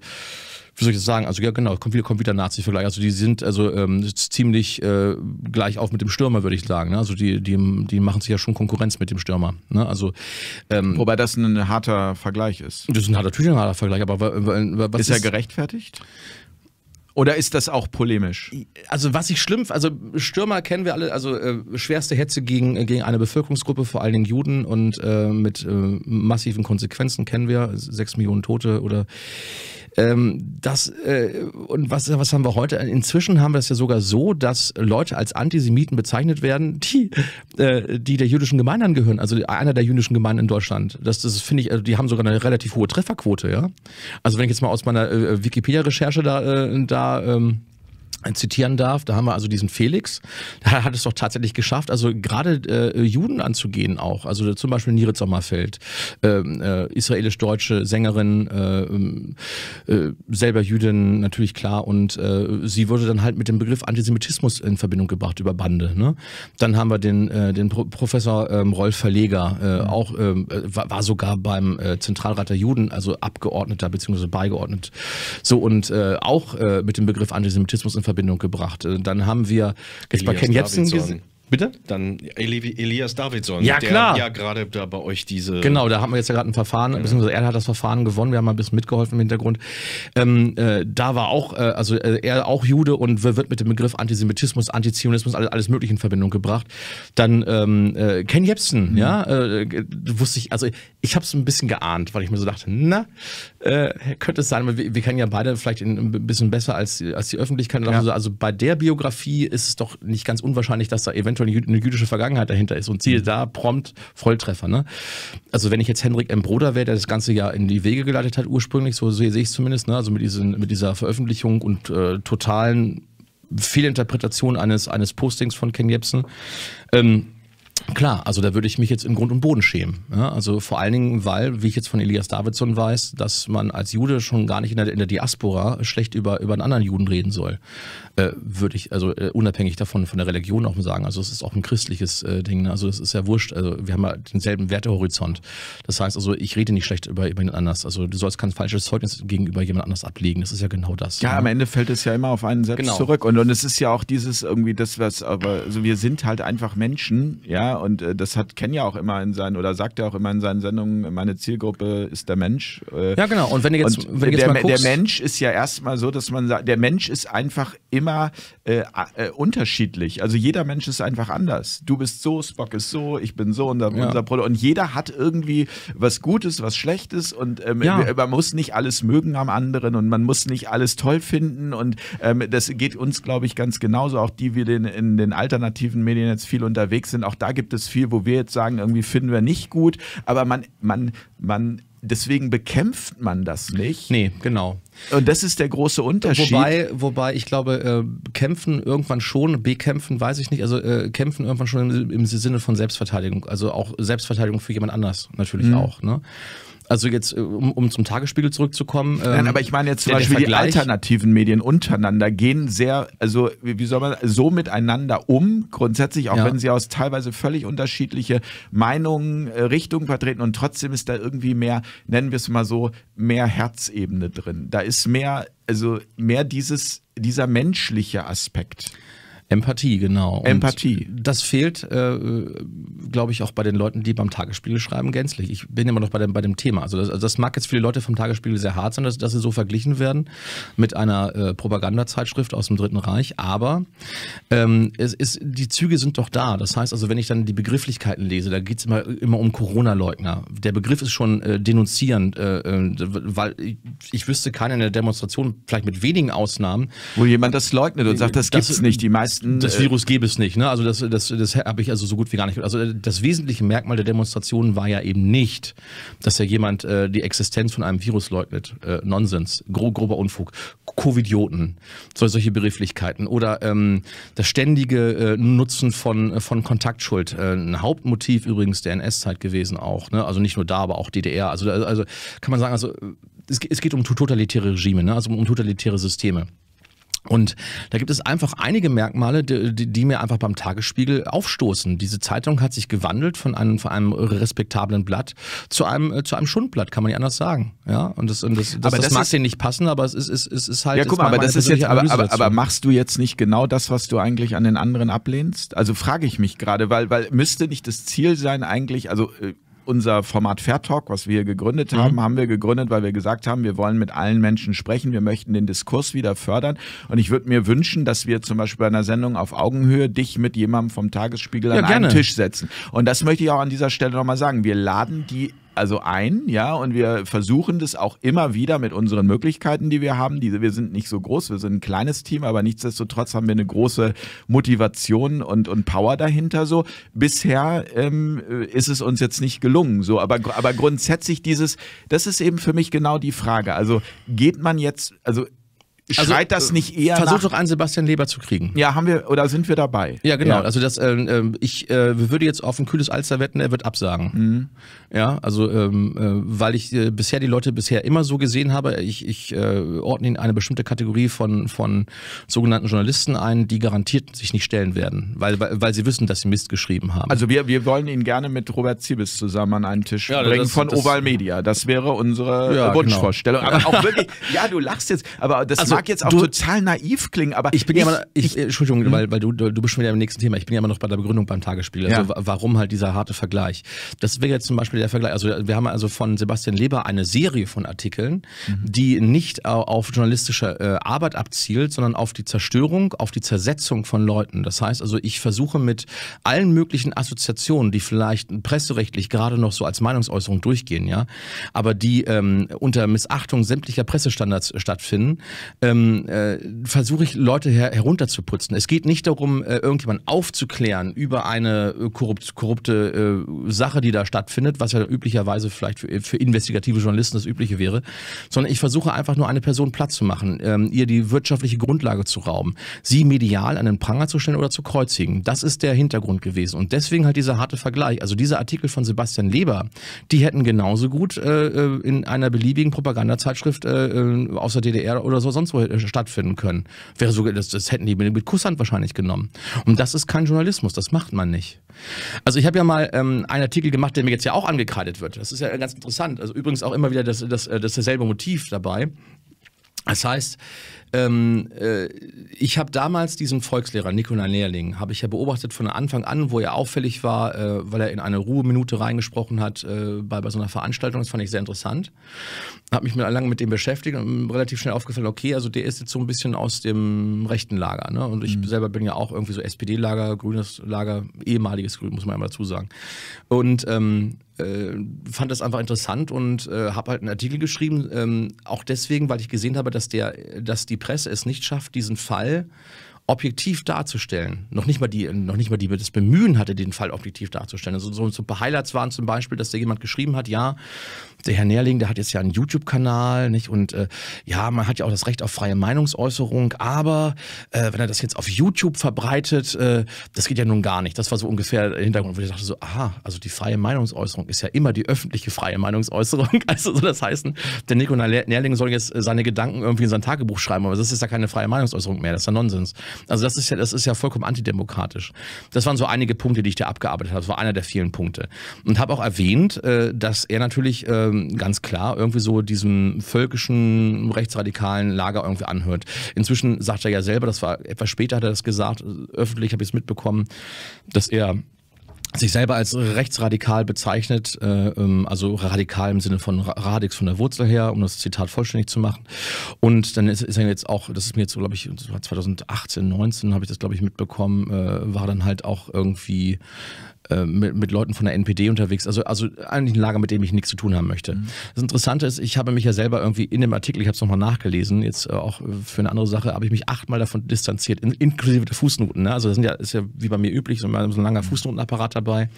wie soll ich das sagen? Also ja, genau, kommt wieder, kommt wieder Nazi-Vergleich. Also die sind also ähm, ziemlich äh, gleich auf mit dem Stürmer, würde ich sagen. Ne? Also die, die, die machen sich ja schon Konkurrenz mit dem Stürmer. Ne? Also, ähm, Wobei das ein harter Vergleich ist. Das ist ein harter, natürlich ein harter Vergleich, aber was ist... Ist er gerechtfertigt? Oder ist das auch polemisch? Also was ich schlimm, also Stürmer kennen wir alle, also äh, schwerste Hetze gegen, gegen eine Bevölkerungsgruppe, vor allen Dingen Juden und äh, mit äh, massiven Konsequenzen kennen wir, sechs Millionen Tote oder ähm, das, äh, und was, was haben wir heute? Inzwischen haben wir es ja sogar so, dass Leute als Antisemiten bezeichnet werden, die, äh, die der jüdischen Gemeinde angehören, also einer der jüdischen Gemeinden in Deutschland. Das, das finde ich, also die haben sogar eine relativ hohe Trefferquote, ja. Also wenn ich jetzt mal aus meiner äh, Wikipedia-Recherche da, äh, da ähm, zitieren darf, da haben wir also diesen Felix, der hat es doch tatsächlich geschafft, also gerade äh, Juden anzugehen auch, also zum Beispiel Nirit Sommerfeld, ähm, äh, israelisch-deutsche Sängerin, äh, ähm, äh, selber Jüdin, natürlich klar und äh, sie wurde dann halt mit dem Begriff Antisemitismus in Verbindung gebracht über Bande. Ne? Dann haben wir den, äh, den Pro Professor ähm, Rolf Verleger, äh, auch ähm, äh, war, war sogar beim äh, Zentralrat der Juden, also Abgeordneter beziehungsweise beigeordnet, so und äh, auch äh, mit dem Begriff Antisemitismus in Verbindung Verbindung gebracht. Äh, dann haben wir jetzt Elias bei Ken Jebsen gesehen. Bitte? Dann Eli Elias Davidson. Ja, klar. der, klar. Ja, gerade da bei euch diese. Genau, da haben wir jetzt ja gerade ein Verfahren, genau. beziehungsweise er hat das Verfahren gewonnen, wir haben mal ein bisschen mitgeholfen im Hintergrund. Ähm, äh, da war auch, äh, also äh, er auch Jude und wird mit dem Begriff Antisemitismus, Antizionismus, alles, alles Mögliche in Verbindung gebracht. Dann ähm, äh, Ken Jebsen, mhm. ja, äh, äh, wusste ich, also ich habe es ein bisschen geahnt, weil ich mir so dachte, na, könnte es sein, wir, wir kennen ja beide vielleicht ein bisschen besser als, als die Öffentlichkeit. Ja. Also, also bei der Biografie ist es doch nicht ganz unwahrscheinlich, dass da eventuell Faktor eine jüdische Vergangenheit dahinter ist und ziehe mhm. da prompt Volltreffer. Ne? Also wenn ich jetzt Henrik M. Broder wäre, der das ganze Jahr in die Wege geleitet hat ursprünglich, so sehe ich es zumindest, ne? also mit, diesen, mit dieser Veröffentlichung und äh, totalen Fehlinterpretation eines, eines Postings von Ken Jebsen, ähm, Klar, also da würde ich mich jetzt in Grund und Boden schämen. Ja, also vor allen Dingen, weil, wie ich jetzt von Elias Davidson weiß, dass man als Jude schon gar nicht in der, in der Diaspora schlecht über, über einen anderen Juden reden soll. Äh, würde ich, also äh, unabhängig davon, von der Religion auch mal sagen. Also es ist auch ein christliches äh, Ding. Ne? Also es ist ja wurscht. Also wir haben ja denselben Wertehorizont. Das heißt also, ich rede nicht schlecht über, jemanden anders. Also du sollst kein falsches Zeugnis gegenüber jemand anders ablegen. Das ist ja genau das. Ja, ne? am Ende fällt es ja immer auf einen selbst genau. zurück. Und, und es ist ja auch dieses irgendwie das, was, aber also wir sind halt einfach Menschen, ja und äh, das hat Ken ja auch immer in seinen, oder sagt er auch immer in seinen Sendungen, meine Zielgruppe ist der Mensch. Äh, ja, genau. Und wenn du jetzt, wenn du jetzt der, mal guckst, der Mensch ist ja erstmal so, dass man sagt, der Mensch ist einfach immer äh, äh, unterschiedlich. Also jeder Mensch ist einfach anders. Du bist so, Spock ist so, ich bin so, unser, ja. unser Bruder. Und jeder hat irgendwie was Gutes, was Schlechtes und ähm, ja. man muss nicht alles mögen am anderen und man muss nicht alles toll finden. Und ähm, das geht uns, glaube ich, ganz genauso. Auch die, wir den, in den alternativen Medien jetzt viel unterwegs sind, auch da gibt es viel, wo wir jetzt sagen, irgendwie finden wir nicht gut, aber man, man, man deswegen bekämpft man das nicht. Nee, genau. Und das ist der große Unterschied. Wobei, wobei ich glaube, äh, kämpfen irgendwann schon, bekämpfen weiß ich nicht, also äh, kämpfen irgendwann schon im, im Sinne von Selbstverteidigung, also auch Selbstverteidigung für jemand anders natürlich mhm. auch. Ne? Also jetzt, äh, um, um zum Tagesspiegel zurückzukommen. Ähm, Nein, aber ich meine jetzt zum Beispiel die alternativen Medien untereinander gehen sehr, also wie soll man, so miteinander um, grundsätzlich, auch ja. wenn sie aus teilweise völlig unterschiedliche Meinungen, äh, Richtungen vertreten und trotzdem ist da irgendwie mehr, nennen wir es mal so, mehr Herzebene drin. Da ist mehr, also mehr dieses, dieser menschliche Aspekt. Empathie, genau. Und Empathie. Äh, das fehlt, äh, glaube ich, auch bei den Leuten, die beim Tagesspiegel schreiben, gänzlich. Ich bin immer noch bei dem, bei dem Thema. Also das, also das mag jetzt für die Leute vom Tagesspiegel sehr hart sein, dass, dass sie so verglichen werden mit einer äh, Propagandazeitschrift aus dem Dritten Reich. Aber ähm, es ist, die Züge sind doch da. Das heißt also, wenn ich dann die Begrifflichkeiten lese, da geht es immer, immer um Corona-Leugner. Der Begriff ist schon äh, denunzierend, äh, äh, weil ich, ich wüsste keinen in der Demonstration, vielleicht mit wenigen Ausnahmen. Wo jemand das leugnet und sagt, das gibt es nicht. Die meisten Ansonsten. Das äh, Virus gäbe es nicht, ne? Also das, das, das habe ich also so gut wie gar nicht. Also äh, das wesentliche Merkmal der Demonstrationen war ja eben nicht, dass ja jemand äh, die Existenz von einem Virus leugnet. Äh, Nonsens, Gro grober Unfug. Covidioten, so, solche Begrifflichkeiten. Oder ähm, das ständige äh, Nutzen von, äh, von Kontaktschuld. ein Hauptmotiv übrigens der NS-Zeit gewesen auch. Ne? Also nicht nur da, aber auch DDR. Also, also, also kann man sagen, also es, es geht um totalitäre Regime, ne? also um totalitäre Systeme. Und da gibt es einfach einige Merkmale, die, die, mir einfach beim Tagesspiegel aufstoßen. Diese Zeitung hat sich gewandelt von einem, von einem respektablen Blatt zu einem, äh, zu einem Schundblatt, kann man nicht anders sagen. Ja? Und das, und das, das, das, das mag denen nicht passen, aber es ist, es, ist, es ist halt. Ja, guck mal, aber, das ist jetzt, aber, aber, aber, machst du jetzt nicht genau das, was du eigentlich an den anderen ablehnst? Also frage ich mich gerade, weil, weil müsste nicht das Ziel sein, eigentlich, also äh, unser Format Fair Talk, was wir gegründet mhm. haben, mhm. haben wir gegründet, weil wir gesagt haben, wir wollen mit allen Menschen sprechen, wir möchten den Diskurs wieder fördern. Und ich würde mir wünschen, dass wir zum Beispiel bei einer Sendung auf Augenhöhe dich mit jemandem vom Tagesspiegel ja, an gerne. einen Tisch setzen. Und das möchte ich auch an dieser Stelle nochmal sagen. Wir laden die also ein, ja, und wir versuchen das auch immer wieder mit unseren Möglichkeiten, die wir haben. Die, wir sind nicht so groß, wir sind ein kleines Team, aber nichtsdestotrotz haben wir eine große Motivation und, und Power dahinter so. Bisher ähm, ist es uns jetzt nicht gelungen, so, aber, aber grundsätzlich dieses, das ist eben für mich genau die Frage. Also geht man jetzt, also also, schreit das äh, nicht eher Versuch nach... doch einen Sebastian Leber zu kriegen. Ja, haben wir, oder sind wir dabei? Ja, genau. Ja. Also das, ähm, ähm, ich äh, würde jetzt auf ein kühles Alster wetten, er wird absagen. Mhm. Ja, also ähm, äh, weil ich äh, bisher die Leute bisher immer so gesehen habe, ich, ich äh, ordne ihnen eine bestimmte Kategorie von, von sogenannten Journalisten ein, die garantiert sich nicht stellen werden, weil, weil, weil sie wissen, dass sie Mist geschrieben haben. Also wir, wir wollen ihn gerne mit Robert Ziebes zusammen an einen Tisch ja, bringen das, von das, Oval Media. Das wäre unsere ja, genau. Wunschvorstellung. Genau. Aber auch wirklich, ja, du lachst jetzt, aber das also, mag jetzt auch du, total naiv klingen, aber. Ich bin ja immer, ich, Entschuldigung, hm? weil, weil du, du bist schon wieder im nächsten Thema. Ich bin ja immer noch bei der Begründung beim Tagesspiegel. Also ja. warum halt dieser harte Vergleich? Das wäre jetzt zum Beispiel der Vergleich. Also, wir haben also von Sebastian Leber eine Serie von Artikeln, mhm. die nicht auf journalistische äh, Arbeit abzielt, sondern auf die Zerstörung, auf die Zersetzung von Leuten. Das heißt also, ich versuche mit allen möglichen Assoziationen, die vielleicht presserechtlich gerade noch so als Meinungsäußerung durchgehen, ja, aber die ähm, unter Missachtung sämtlicher Pressestandards stattfinden, ähm, äh, versuche ich Leute her herunterzuputzen. Es geht nicht darum, äh, irgendjemand aufzuklären über eine äh, korrupt, korrupte äh, Sache, die da stattfindet, was ja üblicherweise vielleicht für, für investigative Journalisten das Übliche wäre, sondern ich versuche einfach nur eine Person platt zu machen, ähm, ihr die wirtschaftliche Grundlage zu rauben, sie medial an den Pranger zu stellen oder zu kreuzigen. Das ist der Hintergrund gewesen. Und deswegen halt dieser harte Vergleich. Also dieser Artikel von Sebastian Leber, die hätten genauso gut äh, äh in einer beliebigen Propagandazeitschrift äh, äh aus der DDR oder so sonst sonst wo stattfinden können. Wäre sogar, das, das hätten die mit Kusshand wahrscheinlich genommen. Und das ist kein Journalismus, das macht man nicht. Also ich habe ja mal ähm, einen Artikel gemacht, der mir jetzt ja auch angekreidet wird. Das ist ja ganz interessant. Also übrigens auch immer wieder das, das, äh, das dasselbe Motiv dabei. Das heißt, ähm, äh, ich habe damals diesen Volkslehrer, Nikola Lehrling, habe ich ja beobachtet von Anfang an, wo er auffällig war, äh, weil er in eine Ruheminute reingesprochen hat äh, bei, bei, so einer Veranstaltung. Das fand ich sehr interessant. Habe mich lange mit dem beschäftigt und relativ schnell aufgefallen, okay, also der ist jetzt so ein bisschen aus dem rechten Lager. Ne? Und ich mhm. selber bin ja auch irgendwie so SPD-Lager, grünes Lager, ehemaliges Grün, muss man einmal dazu sagen. Und ähm, äh, fand das einfach interessant und äh, habe halt einen Artikel geschrieben, ähm, auch deswegen, weil ich gesehen habe, dass, der, dass die Presse es nicht schafft, diesen Fall objektiv darzustellen. Noch nicht mal die, noch nicht mal die das Bemühen hatte, den Fall objektiv darzustellen. Also so, so Highlights waren zum Beispiel, dass da jemand geschrieben hat, ja, der Herr Nährling, der hat jetzt ja einen YouTube-Kanal, nicht? Und äh, ja, man hat ja auch das Recht auf freie Meinungsäußerung, aber äh, wenn er das jetzt auf YouTube verbreitet, äh, das geht ja nun gar nicht. Das war so ungefähr der Hintergrund, wo ich dachte so, aha, also die freie Meinungsäußerung ist ja immer die öffentliche freie Meinungsäußerung. Also soll das heißen, der Nico Nährling soll jetzt seine Gedanken irgendwie in sein Tagebuch schreiben, aber das ist ja keine freie Meinungsäußerung mehr, das ist ja Nonsens. Also das ist ja, das ist ja vollkommen antidemokratisch. Das waren so einige Punkte, die ich da abgearbeitet habe. Das war einer der vielen Punkte. Und habe auch erwähnt, äh, dass er natürlich äh, ähm, ganz klar irgendwie so diesem völkischen, rechtsradikalen Lager irgendwie anhört. Inzwischen sagt er ja selber, das war etwas später hat er das gesagt, öffentlich habe ich es mitbekommen, dass er sich selber als rechtsradikal bezeichnet, äh, ähm, also radikal im Sinne von Radix von der Wurzel her, um das Zitat vollständig zu machen. Und dann ist, ist er jetzt auch, das ist mir jetzt, glaube ich, 2018, 19 habe ich das, glaube ich, mitbekommen, äh, war dann halt auch irgendwie äh, mit, mit, Leuten von der NPD unterwegs. Also, also eigentlich ein Lager, mit dem ich nichts zu tun haben möchte. Mhm. Das Interessante ist, ich habe mich ja selber irgendwie in dem Artikel, ich habe es nochmal nachgelesen, jetzt äh, auch für eine andere Sache, habe ich mich achtmal davon distanziert, in, inklusive der Fußnoten. Ne? Also das ja, ist ja wie bei mir üblich, so ein, so ein langer mhm. Fußnotenapparat dabei,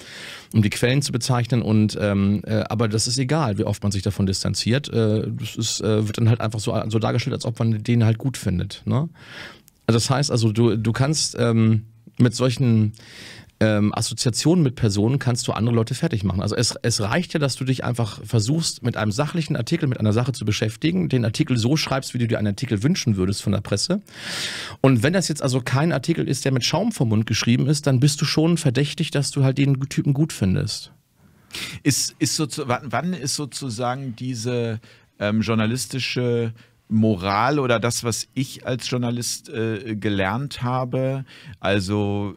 um die Quellen zu bezeichnen. Und ähm, äh, aber das ist egal, wie oft man sich davon distanziert. Äh, das ist, wird dann halt einfach so, so dargestellt, als ob man den halt gut findet. Ne? Also das heißt also, du, du kannst ähm, mit solchen ähm, Assoziationen mit Personen kannst du andere Leute fertig machen. Also es, es reicht ja, dass du dich einfach versuchst, mit einem sachlichen Artikel, mit einer Sache zu beschäftigen, den Artikel so schreibst, wie du dir einen Artikel wünschen würdest von der Presse. Und wenn das jetzt also kein Artikel ist, der mit Schaum vom Mund geschrieben ist, dann bist du schon verdächtig, dass du halt den Typen gut findest. Ist, ist so, wann ist sozusagen diese ähm, journalistische Moral oder das, was ich als Journalist äh, gelernt habe, also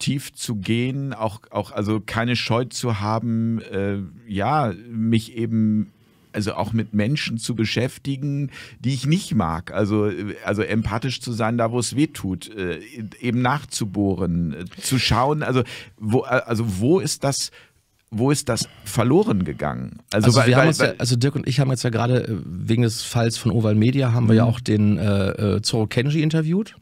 tief zu gehen, auch, auch also keine Scheu zu haben, äh, ja, mich eben also auch mit Menschen zu beschäftigen, die ich nicht mag. Also, äh, also empathisch zu sein, da wo es weh tut, äh, eben nachzubohren, äh, zu schauen, also wo, äh, also wo ist das wo ist das verloren gegangen? Also, also, weil, weil, ja, also, Dirk und ich haben jetzt ja gerade äh, wegen des Falls von Oval Media haben mhm. wir ja mhm. auch den äh, Zoro Kenji interviewt.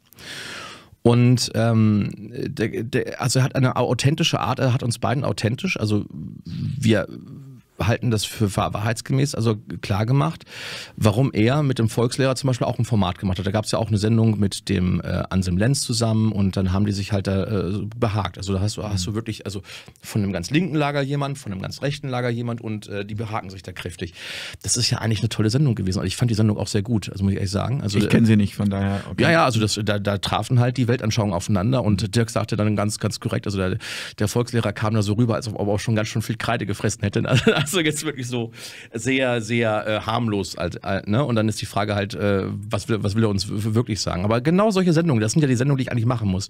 Und ähm, der, der, also er hat eine authentische Art, er hat uns beiden authentisch, also wir halten das für wahrheitsgemäß, also klar gemacht, warum er mit dem Volkslehrer zum Beispiel auch ein Format gemacht hat. Da gab es ja auch eine Sendung mit dem äh, Anselm Lenz zusammen und dann haben die sich halt da äh, behagt. Also da hast du, hast du mhm. wirklich, also von einem ganz linken Lager jemand, von einem ganz rechten Lager jemand und äh, die behaken sich da kräftig. Das ist ja eigentlich eine tolle Sendung gewesen. Und ich fand die Sendung auch sehr gut, also muss ich ehrlich sagen. Also, ich äh, kenne sie nicht, von daher. Okay. Ja, ja, also das, da, da trafen halt die Weltanschauungen aufeinander und Dirk sagte dann ganz, ganz korrekt, also der, der Volkslehrer kam da so rüber, als ob er auch schon ganz schön viel Kreide gefressen hätte. Also, also jetzt wirklich so sehr, sehr äh, harmlos. Halt, äh, ne? Und dann ist die Frage halt, äh, was, will, was will er uns wirklich sagen? Aber genau solche Sendungen, das sind ja die Sendungen, die ich eigentlich machen muss.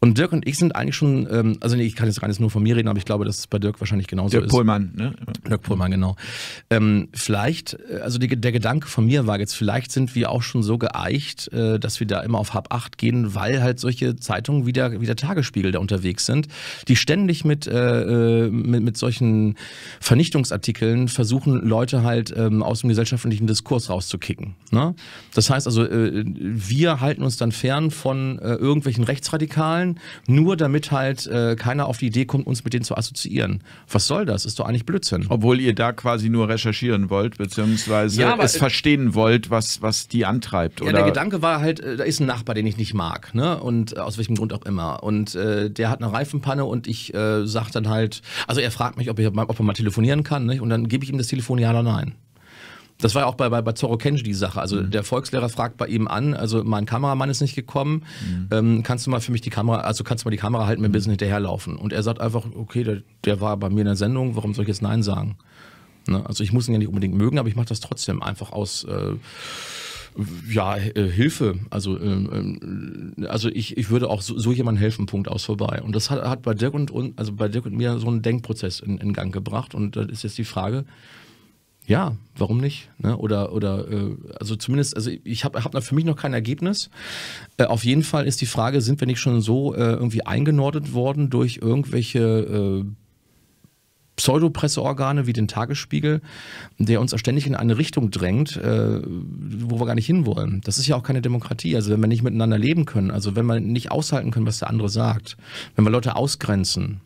Und Dirk und ich sind eigentlich schon, ähm, also nee, ich kann jetzt gar nicht nur von mir reden, aber ich glaube, dass es bei Dirk wahrscheinlich genauso Dirk ist. Dirk Pohlmann, ne? Dirk Pohlmann, genau. Ähm, vielleicht, äh, also die, der Gedanke von mir war jetzt, vielleicht sind wir auch schon so geeicht, äh, dass wir da immer auf Hab 8 gehen, weil halt solche Zeitungen wie der, wie der Tagesspiegel da unterwegs sind, die ständig mit, äh, mit, mit solchen Vernichtungs Zeitungsartikeln versuchen Leute halt ähm, aus dem gesellschaftlichen Diskurs rauszukicken. Ne? Das heißt also, äh, wir halten uns dann fern von äh, irgendwelchen Rechtsradikalen, nur damit halt äh, keiner auf die Idee kommt, uns mit denen zu assoziieren. Was soll das? Ist doch eigentlich Blödsinn. Obwohl ihr da quasi nur recherchieren wollt, beziehungsweise ja, es äh, verstehen wollt, was, was die antreibt. Ja, oder? der Gedanke war halt, äh, da ist ein Nachbar, den ich nicht mag, ne? Und äh, aus welchem Grund auch immer. Und der hat eine Reifenpanne und ich äh, sag dann halt, also er fragt mich, ob, ich, ob er mal telefonieren kann nicht? und dann gebe ich ihm das Telefon ja oder nein. Das war ja auch bei, bei, bei Zorro Kenji die Sache. Also mhm. der Volkslehrer fragt bei ihm an, also mein Kameramann ist nicht gekommen, mhm. ähm, kannst du mal für mich die Kamera, also kannst du mal die Kamera halten, mir ein mhm. bisschen hinterherlaufen. Und er sagt einfach, okay, der, der war bei mir in der Sendung, warum soll ich jetzt Nein sagen? Ne? Also ich muss ihn ja nicht unbedingt mögen, aber ich mache das trotzdem einfach aus. Äh, ja, äh, Hilfe. Also, ähm, ähm, also ich, ich würde auch so, so jemandem helfen, Punkt aus vorbei. Und das hat, hat bei Dirk und, also bei Dirk und mir so einen Denkprozess in, in Gang gebracht. Und da ist jetzt die Frage, ja, warum nicht? Ne? Oder, oder äh, also zumindest, also ich habe hab für mich noch kein Ergebnis. Äh, auf jeden Fall ist die Frage, sind wir nicht schon so äh, irgendwie eingenordet worden durch irgendwelche äh, Pseudopresseorgane wie den Tagesspiegel, der uns ständig in eine Richtung drängt, äh, wo wir gar nicht hinwollen. Das ist ja auch keine Demokratie. Also wenn wir nicht miteinander leben können, also wenn wir nicht aushalten können, was der andere sagt, wenn wir Leute ausgrenzen,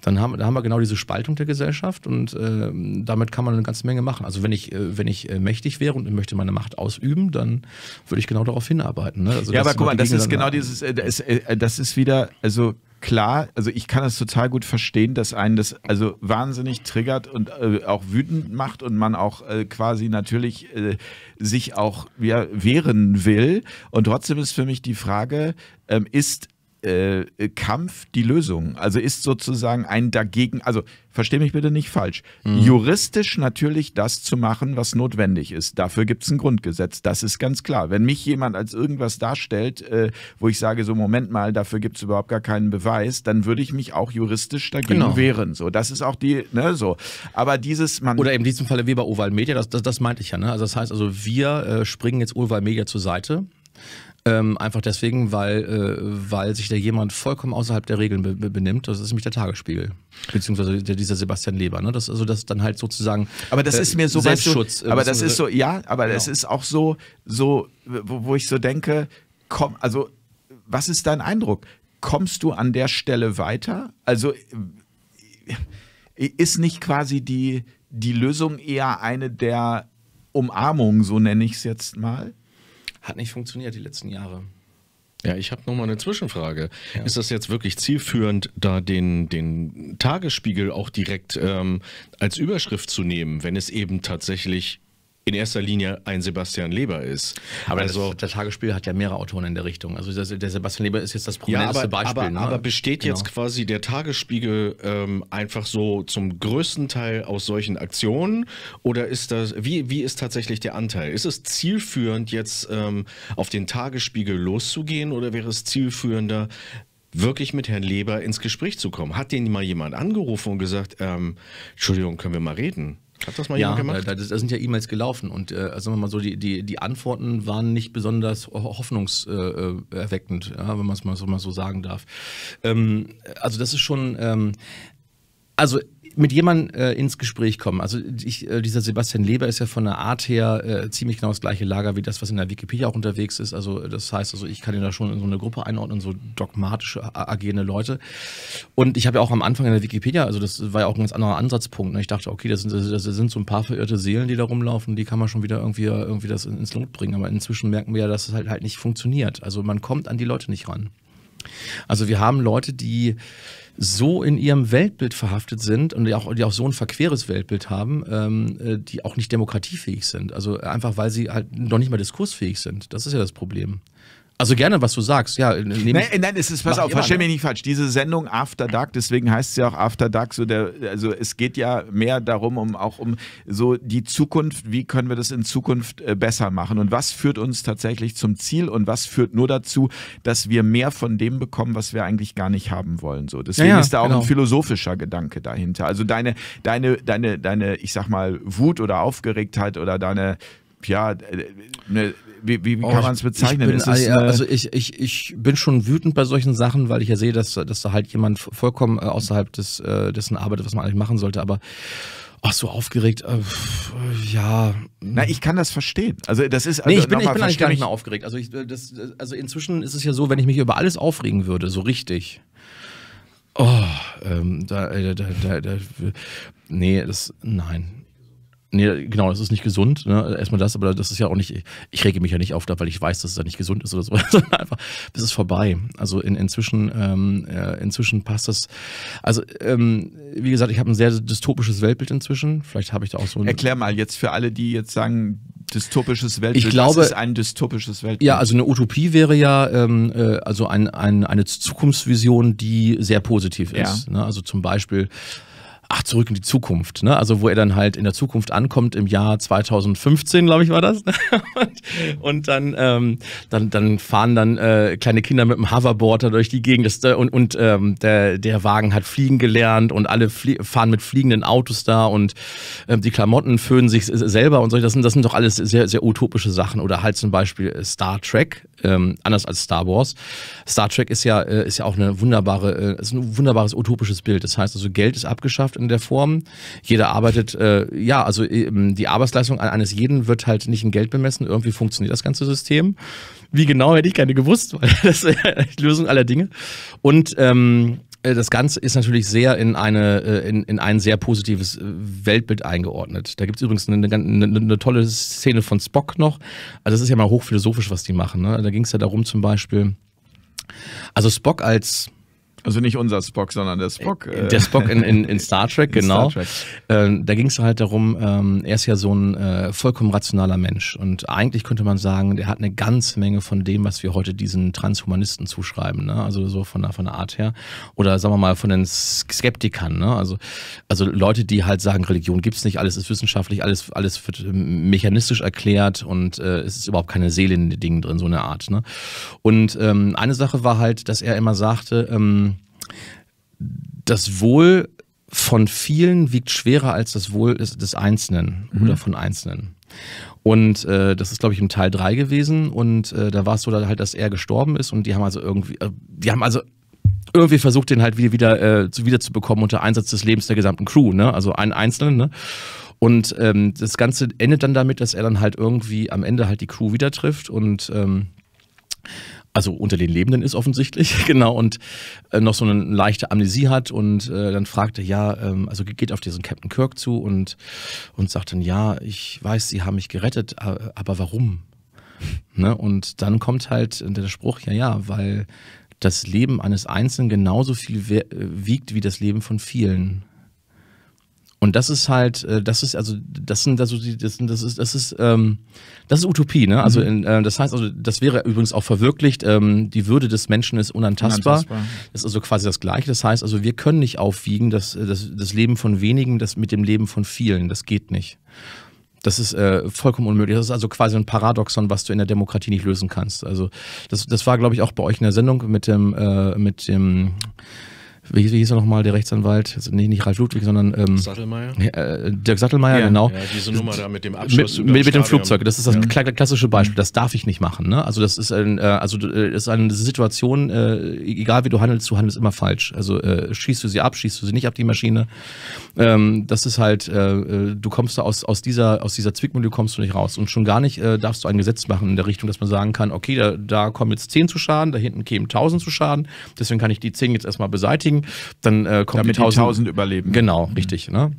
dann haben, da haben wir genau diese Spaltung der Gesellschaft und äh, damit kann man eine ganze Menge machen. Also wenn ich, äh, wenn ich äh, mächtig wäre und möchte meine Macht ausüben, dann würde ich genau darauf hinarbeiten. Ne? Also, ja, aber guck mal, das ist genau dieses, äh, das, äh, das ist wieder, also klar, also ich kann das total gut verstehen, dass einen das also wahnsinnig triggert und äh, auch wütend macht und man auch äh, quasi natürlich äh, sich auch ja, wehren will. Und trotzdem ist für mich die Frage, ähm, ist äh, äh, Kampf die Lösung. Also ist sozusagen ein dagegen, also verstehe mich bitte nicht falsch, mhm. juristisch natürlich das zu machen, was notwendig ist. Dafür gibt es ein Grundgesetz, das ist ganz klar. Wenn mich jemand als irgendwas darstellt, äh, wo ich sage, so Moment mal, dafür gibt es überhaupt gar keinen Beweis, dann würde ich mich auch juristisch dagegen genau. wehren. So, das ist auch die, ne, so. Aber dieses, man... Oder in diesem Falle wie bei Oval Media, das, das, das meinte ich ja, ne? Also das heißt, also wir äh, springen jetzt Oval Media zur Seite. Ähm, einfach deswegen, weil, äh, weil sich da jemand vollkommen außerhalb der Regeln be benimmt. Das ist nämlich der Tagesspiegel. Beziehungsweise der, dieser Sebastian Leber. Ne? Das, also das dann halt sozusagen. Aber das äh, ist mir so Selbstschutz. Weißt du, äh, aber das ist so, ja, aber genau. das ist auch so, so wo, wo ich so denke, komm, also was ist dein Eindruck? Kommst du an der Stelle weiter? Also äh, ist nicht quasi die, die Lösung eher eine der Umarmung, so nenne ich es jetzt mal? hat nicht funktioniert die letzten Jahre. Ja, ich habe nochmal eine Zwischenfrage. Ja. Ist das jetzt wirklich zielführend, da den, den Tagesspiegel auch direkt ähm, als Überschrift zu nehmen, wenn es eben tatsächlich in erster Linie ein Sebastian Leber ist. Aber also, das, das Tagesspiel hat ja mehrere Autoren in der Richtung. Also das, der Sebastian Leber ist jetzt das prominenteste ja, aber, Beispiel. Aber, ne? aber besteht genau. jetzt quasi der Tagesspiegel ähm, einfach so zum größten Teil aus solchen Aktionen? Oder ist das, wie, wie ist tatsächlich der Anteil? Ist es zielführend, jetzt ähm, auf den Tagesspiegel loszugehen oder wäre es zielführender, wirklich mit Herrn Leber ins Gespräch zu kommen? Hat den mal jemand angerufen und gesagt, ähm, Entschuldigung, können wir mal reden? Hat das mal ja, jemand gemacht? Ja, da, da sind ja E-Mails gelaufen und äh, also sagen wir mal so, die, die, die Antworten waren nicht besonders hoffnungserweckend, äh, äh, ja, wenn man es mal, so, mal so sagen darf. Ähm, also das ist schon, ähm, also mit jemandem äh, ins Gespräch kommen. Also ich, äh, dieser Sebastian Leber ist ja von der Art her äh, ziemlich genau das gleiche Lager wie das, was in der Wikipedia auch unterwegs ist. Also das heißt, also ich kann ihn da schon in so eine Gruppe einordnen, so dogmatisch agierende Leute. Und ich habe ja auch am Anfang in der Wikipedia, also das war ja auch ein ganz anderer Ansatzpunkt. Ne? Ich dachte, okay, das sind, das sind so ein paar verirrte Seelen, die da rumlaufen, die kann man schon wieder irgendwie, irgendwie das ins Lot bringen. Aber inzwischen merken wir ja, dass es halt, halt nicht funktioniert. Also man kommt an die Leute nicht ran. Also wir haben Leute, die so in ihrem Weltbild verhaftet sind und die auch, die auch so ein verqueres Weltbild haben, ähm, äh, die auch nicht demokratiefähig sind. Also einfach, weil sie halt noch nicht mal diskursfähig sind. Das ist ja das Problem. Also gerne, was du sagst. Ja, äh, nein, nein, es ist, pass auf, versteh mich nicht falsch. Diese Sendung After Dark, deswegen heißt sie auch After Dark, so der, also es geht ja mehr darum, um auch um so die Zukunft, wie können wir das in Zukunft äh, besser machen und was führt uns tatsächlich zum Ziel und was führt nur dazu, dass wir mehr von dem bekommen, was wir eigentlich gar nicht haben wollen. So. Deswegen ja, ja, ist da auch genau. ein philosophischer Gedanke dahinter. Also deine, deine, deine, deine, ich sag mal, Wut oder Aufgeregtheit oder deine ja, eine äh, wie, wie, wie oh, kann man es bezeichnen? Ich bin, eine, also ich, ich, ich bin schon wütend bei solchen Sachen, weil ich ja sehe, dass, dass da halt jemand vollkommen äh, außerhalb des, äh, dessen arbeitet, was man eigentlich machen sollte. Aber ach so aufgeregt, äh, ja. Na, ich kann das verstehen. Also das ist. Also nee, ich bin, ich bin eigentlich gar nicht mehr aufgeregt. Also, ich, das, also inzwischen ist es ja so, wenn ich mich über alles aufregen würde, so richtig. Oh, ähm, da, da, da, da, nee, das, nein. Nee, genau, das ist nicht gesund. Ne? Erstmal das, aber das ist ja auch nicht, ich rege mich ja nicht auf, weil ich weiß, dass es ja nicht gesund ist oder so. Einfach, das ist vorbei. Also in, inzwischen, ähm, ja, äh, inzwischen passt das. Also, ähm, wie gesagt, ich habe ein sehr dystopisches Weltbild inzwischen. Vielleicht habe ich da auch so ein. Erklär mal jetzt für alle, die jetzt sagen, dystopisches Weltbild. Ich glaube, das ist ein dystopisches Weltbild. Ja, also eine Utopie wäre ja ähm, äh, also ein, ein, eine Zukunftsvision, die sehr positiv ist. Ja. Ne? Also zum Beispiel ach, zurück in die Zukunft, ne? Also wo er dann halt in der Zukunft ankommt im Jahr 2015, glaube ich, war das. und, ne? und dann, ähm, dann, dann fahren dann äh, kleine Kinder mit dem Hoverboard da durch die Gegend das, äh, und, und ähm, der, der Wagen hat fliegen gelernt und alle fahren mit fliegenden Autos da und ähm, die Klamotten föhnen sich selber und so. Das sind, das sind doch alles sehr, sehr utopische Sachen. Oder halt zum Beispiel äh, Star Trek, ähm, anders als Star Wars. Star Trek ist ja, äh, ist ja auch eine wunderbare, äh, ist ein wunderbares utopisches Bild. Das heißt also, Geld ist abgeschafft in der Form. Jeder arbeitet, äh, ja, also ähm, die Arbeitsleistung eines jeden wird halt nicht in Geld bemessen. Irgendwie funktioniert das ganze System. Wie genau hätte ich gerne gewusst, weil das ist die Lösung aller Dinge. Und ähm, äh, das Ganze ist natürlich sehr in, eine, äh, in, in ein sehr positives äh, Weltbild eingeordnet. Da gibt es übrigens eine, eine, eine, tolle Szene von Spock noch. Also das ist ja mal hochphilosophisch, was die machen. Ne? Da ging es ja darum zum Beispiel, also Spock als also nicht unser Spock, sondern der Spock. Äh, äh der Spock in, in, in Star Trek, in genau. Star Trek. Ähm, da ging es halt darum, ähm, er ist ja so ein äh, vollkommen rationaler Mensch. Und eigentlich könnte man sagen, der hat eine ganze Menge von dem, was wir heute diesen Transhumanisten zuschreiben. Ne? Also so von, von der Art her. Oder sagen wir mal von den Skeptikern. Ne? Also, also Leute, die halt sagen, Religion gibt's nicht, alles ist wissenschaftlich, alles, alles wird äh, mechanistisch erklärt und äh, es ist überhaupt keine Seele in den Dingen drin, so eine Art. Ne? Und ähm, eine Sache war halt, dass er immer sagte, ähm, das Wohl von vielen wiegt schwerer als das Wohl des, des Einzelnen mhm. oder von Einzelnen. Und äh, das ist, glaube ich, im Teil 3 gewesen. Und äh, da war es so, dass halt, dass er gestorben ist und die haben also irgendwie, äh, die haben also irgendwie versucht, den halt wieder, wieder, äh, zu bekommen unter Einsatz des Lebens der gesamten Crew, ne? Also einen Einzelnen, ne? Und ähm, das Ganze endet dann damit, dass er dann halt irgendwie am Ende halt die Crew wieder trifft und ähm, also unter den Lebenden ist offensichtlich, genau, und äh, noch so eine leichte Amnesie hat und äh, dann fragte, ja, ähm, also geht auf diesen Captain Kirk zu und, und sagt dann, ja, ich weiß, sie haben mich gerettet, aber warum? Ne? Und dann kommt halt äh, der Spruch, ja, ja, weil das Leben eines Einzelnen genauso viel wiegt wie das Leben von vielen. Und das ist halt, äh, das ist also, das sind also die, das, sind, das ist, das ist, ähm, das ist Utopie, ne? Also mhm. in, äh, das heißt, also das wäre übrigens auch verwirklicht. Ähm, die Würde des Menschen ist unantastbar. unantastbar. Das ist also quasi das Gleiche. Das heißt, also wir können nicht aufwiegen, das, äh, das, das Leben von wenigen, das mit dem Leben von vielen. Das geht nicht. Das ist äh, vollkommen unmöglich. Das ist also quasi ein Paradoxon, was du in der Demokratie nicht lösen kannst. Also das, das war, glaube ich, auch bei euch in der Sendung mit dem, äh, mit dem wie, wie hieß er nochmal, der Rechtsanwalt? Also, nee, nicht Ralf Ludwig, sondern ähm, Sattelmeier? Äh, Dirk Sattelmeier, ja, genau. Ja, diese Nummer da mit dem Abschuss. Mit, mit, dem Flugzeug, das ist das ja. klassische Beispiel. Das darf ich nicht machen. Ne? Also, das ist, ein, äh, also, äh, ist eine Situation, äh, e-, egal wie du handelst, du handelst immer falsch. Also, äh, schießt du sie ab, schießt du sie nicht ab, die Maschine. Ähm, das ist halt, äh, du kommst da aus, aus, dieser, aus dieser Zwickmühle kommst du nicht raus. Und schon gar nicht darfst du ein Gesetz machen in der Richtung, dass man sagen kann, okay, da, da kommen jetzt 10 zu Schaden, da hinten kämen 1000 zu Schaden, deswegen kann ich die 10 jetzt erstmal beseitigen dann äh, kommt Damit die 1000 überleben. Genau, mhm. richtig. Ne?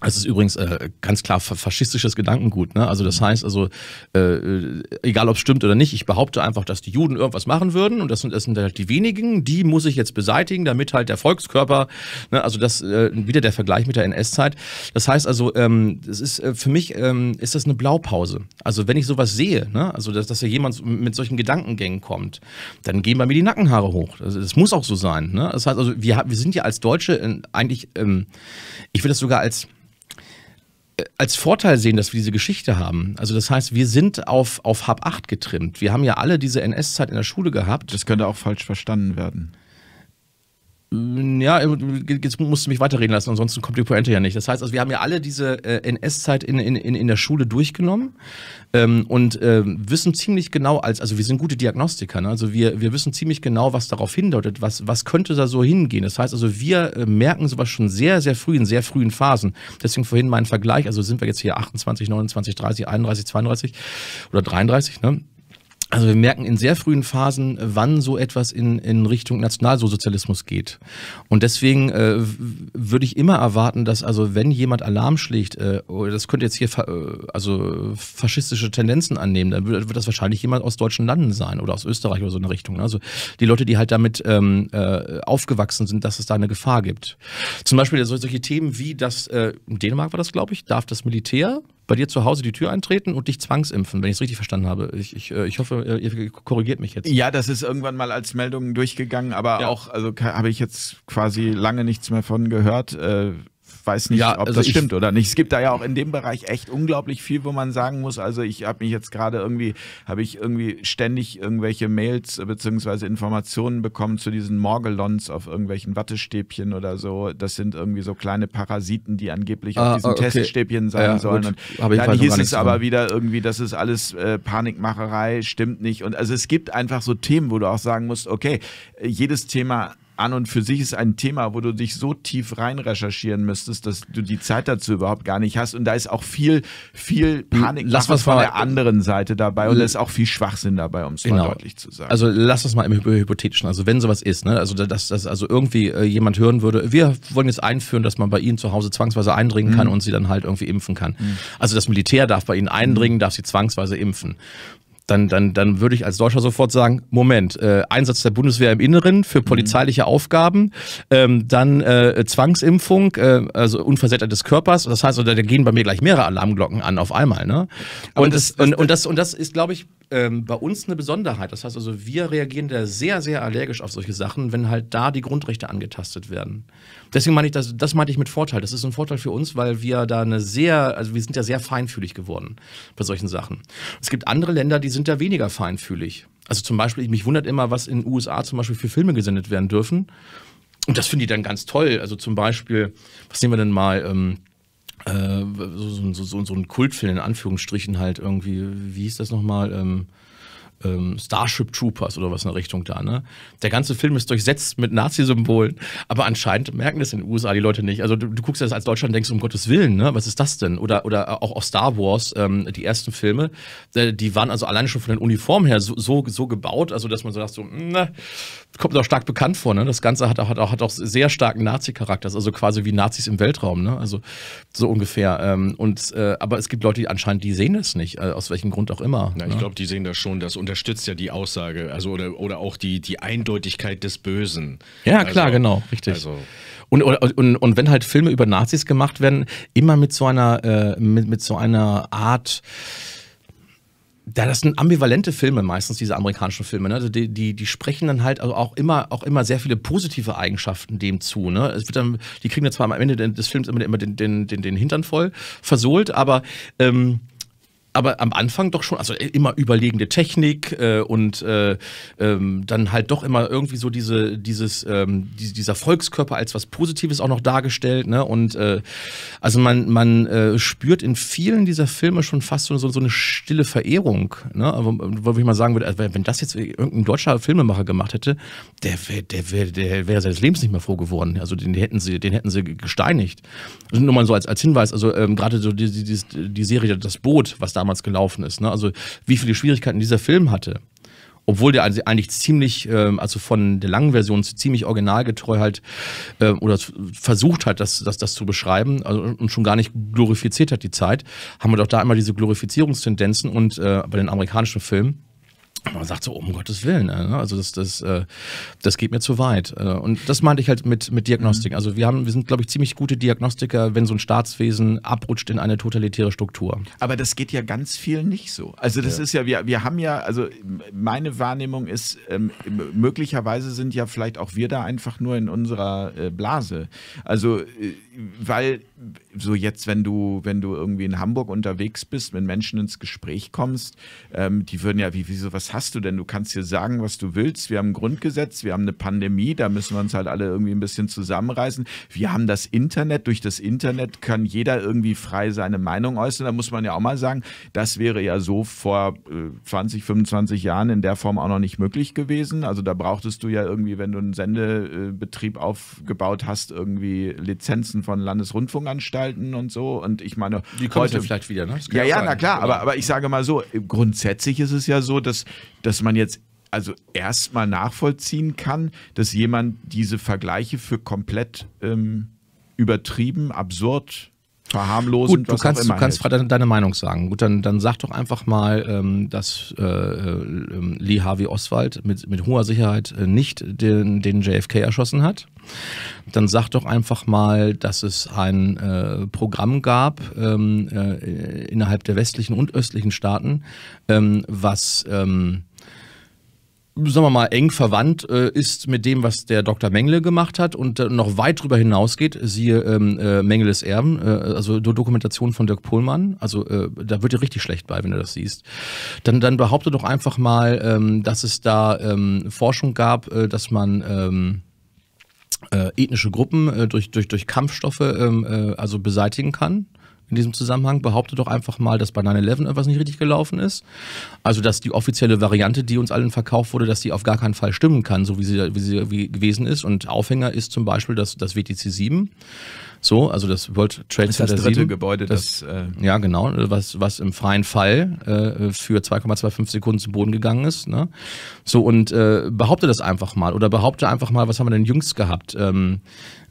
Es ist übrigens äh, ganz klar faschistisches Gedankengut. Ne? Also das mhm. heißt, also äh, äh egal ob es stimmt oder nicht, ich behaupte einfach, dass die Juden irgendwas machen würden und das sind, das sind halt die wenigen, die muss ich jetzt beseitigen, damit halt der Volkskörper, ne? also das äh, wieder der Vergleich mit der NS-Zeit. Das heißt also, ähm, das ist äh, für mich ähm, ist das eine Blaupause. Also wenn ich sowas sehe, ne? also dass, dass ja jemand mit solchen Gedankengängen kommt, dann gehen bei mir die Nackenhaare hoch. Das, das muss auch so sein. Ne? Das heißt also, wir, wir sind ja als Deutsche in, äh, eigentlich, ähm, ich will das sogar als als Vorteil sehen, dass wir diese Geschichte haben. Also das heißt, wir sind auf, auf Hab 8 getrimmt. Wir haben ja alle diese NS-Zeit in der Schule gehabt. Das könnte auch falsch verstanden werden. Ja, jetzt musst du mich weiterreden lassen, ansonsten kommt die Pointe ja nicht. Das heißt, also wir haben ja alle diese äh, NS-Zeit in, in, in der Schule durchgenommen ähm, und äh, wissen ziemlich genau, als, also wir sind gute Diagnostiker, ne? also wir, wir wissen ziemlich genau, was darauf hindeutet, was, was könnte da so hingehen. Das heißt, also wir äh, merken sowas schon sehr, sehr früh, in sehr frühen Phasen. Deswegen vorhin mein Vergleich, also sind wir jetzt hier 28, 29, 30, 31, 32 oder 33, ne? Also wir merken in sehr frühen Phasen, wann so etwas in, in Richtung Nationalsozialismus geht. Und deswegen äh, würde ich immer erwarten, dass also wenn jemand Alarm schlägt, äh, das könnte jetzt hier äh, also faschistische Tendenzen annehmen, dann wird, das wahrscheinlich jemand aus deutschen Landen sein oder aus Österreich oder so eine Richtung. Ne? Also die Leute, die halt damit ähm, äh, aufgewachsen sind, dass es da eine Gefahr gibt. Zum Beispiel solche Themen wie das, äh, in Dänemark war das, glaube ich, darf das Militär bei dir zu Hause die Tür eintreten und dich zwangsimpfen, wenn ich es richtig verstanden habe. Ich, ich, äh, ich hoffe, ihr korrigiert mich jetzt. Ja, das ist irgendwann mal als Meldung durchgegangen, aber ja. auch, also habe ich jetzt quasi lange nichts mehr von gehört. Äh, weiß nicht, ja, ob also das stimmt oder nicht. Es gibt da ja auch in dem Bereich echt unglaublich viel, wo man sagen muss, also ich habe mich jetzt gerade irgendwie, habe ich irgendwie ständig irgendwelche Mails bzw. Informationen bekommen zu diesen Morgelons auf irgendwelchen Wattestäbchen oder so. Das sind irgendwie so kleine Parasiten, die angeblich ah, auf diesen okay. Teststäbchen sein ja, sollen. Gut. Und dann hieß es aber wieder irgendwie, das ist alles äh, Panikmacherei, stimmt nicht. Und also es gibt einfach so Themen, wo du auch sagen musst, okay, jedes Thema an und für sich ist ein Thema, wo du dich so tief rein recherchieren müsstest, dass du die Zeit dazu überhaupt gar nicht hast. Und da ist auch viel, viel hm, Panik lass was von mal, der anderen Seite dabei und hm. da ist auch viel Schwachsinn dabei, um es genau. deutlich zu sagen. Also lass das mal im Hypothetischen. Also wenn sowas ist, ne? also dass, dass also irgendwie äh, jemand hören würde, wir wollen jetzt einführen, dass man bei ihnen zu Hause zwangsweise eindringen mhm. kann hm. und sie dann halt irgendwie impfen kann. Mhm. Also das Militär darf bei ihnen eindringen, darf sie zwangsweise impfen dann, dann, dann würde ich als Deutscher sofort sagen, Moment, äh, Einsatz der Bundeswehr im Inneren für mhm. polizeiliche Aufgaben, ähm, dann äh, Zwangsimpfung, äh, also Unversehrtheit des Körpers. Das heißt, oder, da gehen bei mir gleich mehrere Alarmglocken an auf einmal. Ne? Und, das, das, und, und, das, und das ist, glaube ich, ähm, bei uns eine Besonderheit. Das heißt also, wir reagieren da sehr, sehr allergisch auf solche Sachen, wenn halt da die Grundrechte angetastet werden. Deswegen meine ich, das, das meinte ich mit Vorteil. Das ist ein Vorteil für uns, weil wir da eine sehr, also wir sind ja sehr feinfühlig geworden bei solchen Sachen. Es gibt andere Länder, die sind da weniger feinfühlig. Also zum Beispiel, mich wundert immer, was in den USA zum Beispiel für Filme gesendet werden dürfen. Und das finde ich dann ganz toll. Also zum Beispiel, was nehmen wir denn mal? Ähm, äh, so, so, so, so ein Kultfilm in Anführungsstrichen halt irgendwie, wie hieß das nochmal? Ähm, ähm, Starship Troopers oder was in der Richtung da. Ne? Der ganze Film ist durchsetzt mit Nazi-Symbolen, aber anscheinend merken das in den USA die Leute nicht. Also du, du guckst das als Deutschland denkst, um Gottes Willen, ne? was ist das denn? Oder, oder auch, auch Star Wars, ähm, die ersten Filme, äh, die waren also alleine schon von den Uniformen her so, so, so gebaut, also dass man so sagt, so, hm, na, ne, kommt auch stark bekannt vor. Ne? Das Ganze hat auch, hat, auch, hat auch sehr starken Nazi-Charakter, also quasi wie Nazis im Weltraum, ne? also so ungefähr. Ähm, und, äh, aber es gibt Leute, die anscheinend, die sehen das nicht, äh, aus welchem Grund auch immer. Na, ne? Ich glaube, die sehen das schon, dass unterstützt ja die Aussage, also oder, oder auch die, die Eindeutigkeit des Bösen. Ja, also, klar, genau, richtig. Also. Und, und, und, wenn halt Filme über Nazis gemacht werden, immer mit so einer, äh, mit, mit so einer Art da das sind ambivalente Filme meistens diese amerikanischen Filme ne? also die, die, die sprechen dann halt auch immer auch immer sehr viele positive Eigenschaften dem zu ne es wird dann die kriegen dann zwar am Ende des Films immer, immer den, den den den Hintern voll versohlt aber ähm, aber am Anfang doch schon, also immer überlegende Technik äh, und äh, ähm, dann halt doch immer irgendwie so diese, dieses, ähm, die, dieser Volkskörper als was Positives auch noch dargestellt. Ne? Und äh, also man, man äh, spürt in vielen dieser Filme schon fast so, so, so eine stille Verehrung. Ne? Ähm, wo ich mal sagen würde, also wenn das jetzt irgendein deutscher Filmemacher gemacht hätte, der wäre der wär, der wär seines Lebens nicht mehr froh geworden. Also den hätten sie, den hätten sie gesteinigt. Also nur mal so als, als Hinweis, also ähm, gerade so die, die, die Serie Das Boot, was da damals gelaufen ist. Ne? Also wie viele Schwierigkeiten dieser Film hatte. Obwohl der also eigentlich ziemlich, ähm, also von der langen Version ziemlich originalgetreu halt ähm, oder versucht hat, das, das, das zu beschreiben also, und schon gar nicht glorifiziert hat die Zeit, haben wir doch da immer diese Glorifizierungstendenzen und äh, bei den amerikanischen Filmen man sagt so, um Gottes Willen, äh, ne? also das, das, äh, das geht mir zu weit. Äh, und das meinte ich halt mit, mit Diagnostik. Mhm. Also wir haben, wir sind, glaube ich, ziemlich gute Diagnostiker, wenn so ein Staatswesen abrutscht in eine totalitäre Struktur. Aber das geht ja ganz viel nicht so. Also das ja. ist ja, wir, wir haben ja, also meine Wahrnehmung ist, ähm, möglicherweise sind ja vielleicht auch wir da einfach nur in unserer äh, Blase. Also, äh, weil so jetzt, wenn du, wenn du irgendwie in Hamburg unterwegs bist, mit Menschen ins Gespräch kommst, ähm, die würden ja, wie, wieso, was hast du denn? Du kannst hier sagen, was du willst. Wir haben ein Grundgesetz, wir haben eine Pandemie, da müssen wir uns halt alle irgendwie ein bisschen zusammenreißen. Wir haben das Internet, durch das Internet kann jeder irgendwie frei seine Meinung äußern. Da muss man ja auch mal sagen, das wäre ja so vor 20, äh, 25 Jahren in der Form auch noch nicht möglich gewesen. Also da brauchtest du ja irgendwie, wenn du einen Sendebetrieb aufgebaut hast, irgendwie Lizenzen von Landesrundfunk Irrenanstalten und so. Und ich meine, die kommen heute, vielleicht wieder, ne? Ja, ja, sein, na klar. Aber, aber ich sage mal so, grundsätzlich ist es ja so, dass, dass man jetzt also erstmal nachvollziehen kann, dass jemand diese Vergleiche für komplett ähm, übertrieben, absurd verharmlosen. Gut, du kannst, du kannst deine Meinung sagen. Gut, dann, dann sag doch einfach mal, ähm, dass äh, äh ähm, Lee Harvey Oswald mit, mit hoher Sicherheit äh, nicht den, den JFK erschossen hat. Dann sag doch einfach mal, dass es ein äh, Programm gab ähm, äh, innerhalb der westlichen und östlichen Staaten, ähm, was ähm, sagen wir mal, eng verwandt äh, ist mit dem, was der Dr. Mengele gemacht hat und äh, noch weit darüber hinausgeht, siehe ähm, äh, Mengeles Erben, äh, also Dokumentation von Dirk Pohlmann, also äh, da wird dir richtig schlecht bei, wenn du das siehst, dann, dann behaupte doch einfach mal, ähm, dass es da ähm, Forschung gab, äh, dass man... Ähm, ethnische Gruppen durch, durch, durch Kampfstoffe ähm, also beseitigen kann in diesem Zusammenhang. Behaupte doch einfach mal, dass bei 9-11 etwas nicht richtig gelaufen ist. Also, dass die offizielle Variante, die uns allen verkauft wurde, dass die auf gar keinen Fall stimmen kann, so wie sie, wie sie gewesen ist. Und Aufhänger ist zum Beispiel das, das WTC 7. So, also das World Trade Center. Das dritte 7, Gebäude, das, das äh ja genau, was, was im freien Fall äh, für 2,25 Sekunden zu Boden gegangen ist. Ne? So und äh, behaupte das einfach mal oder behaupte einfach mal, was haben wir denn jüngst gehabt? Ähm,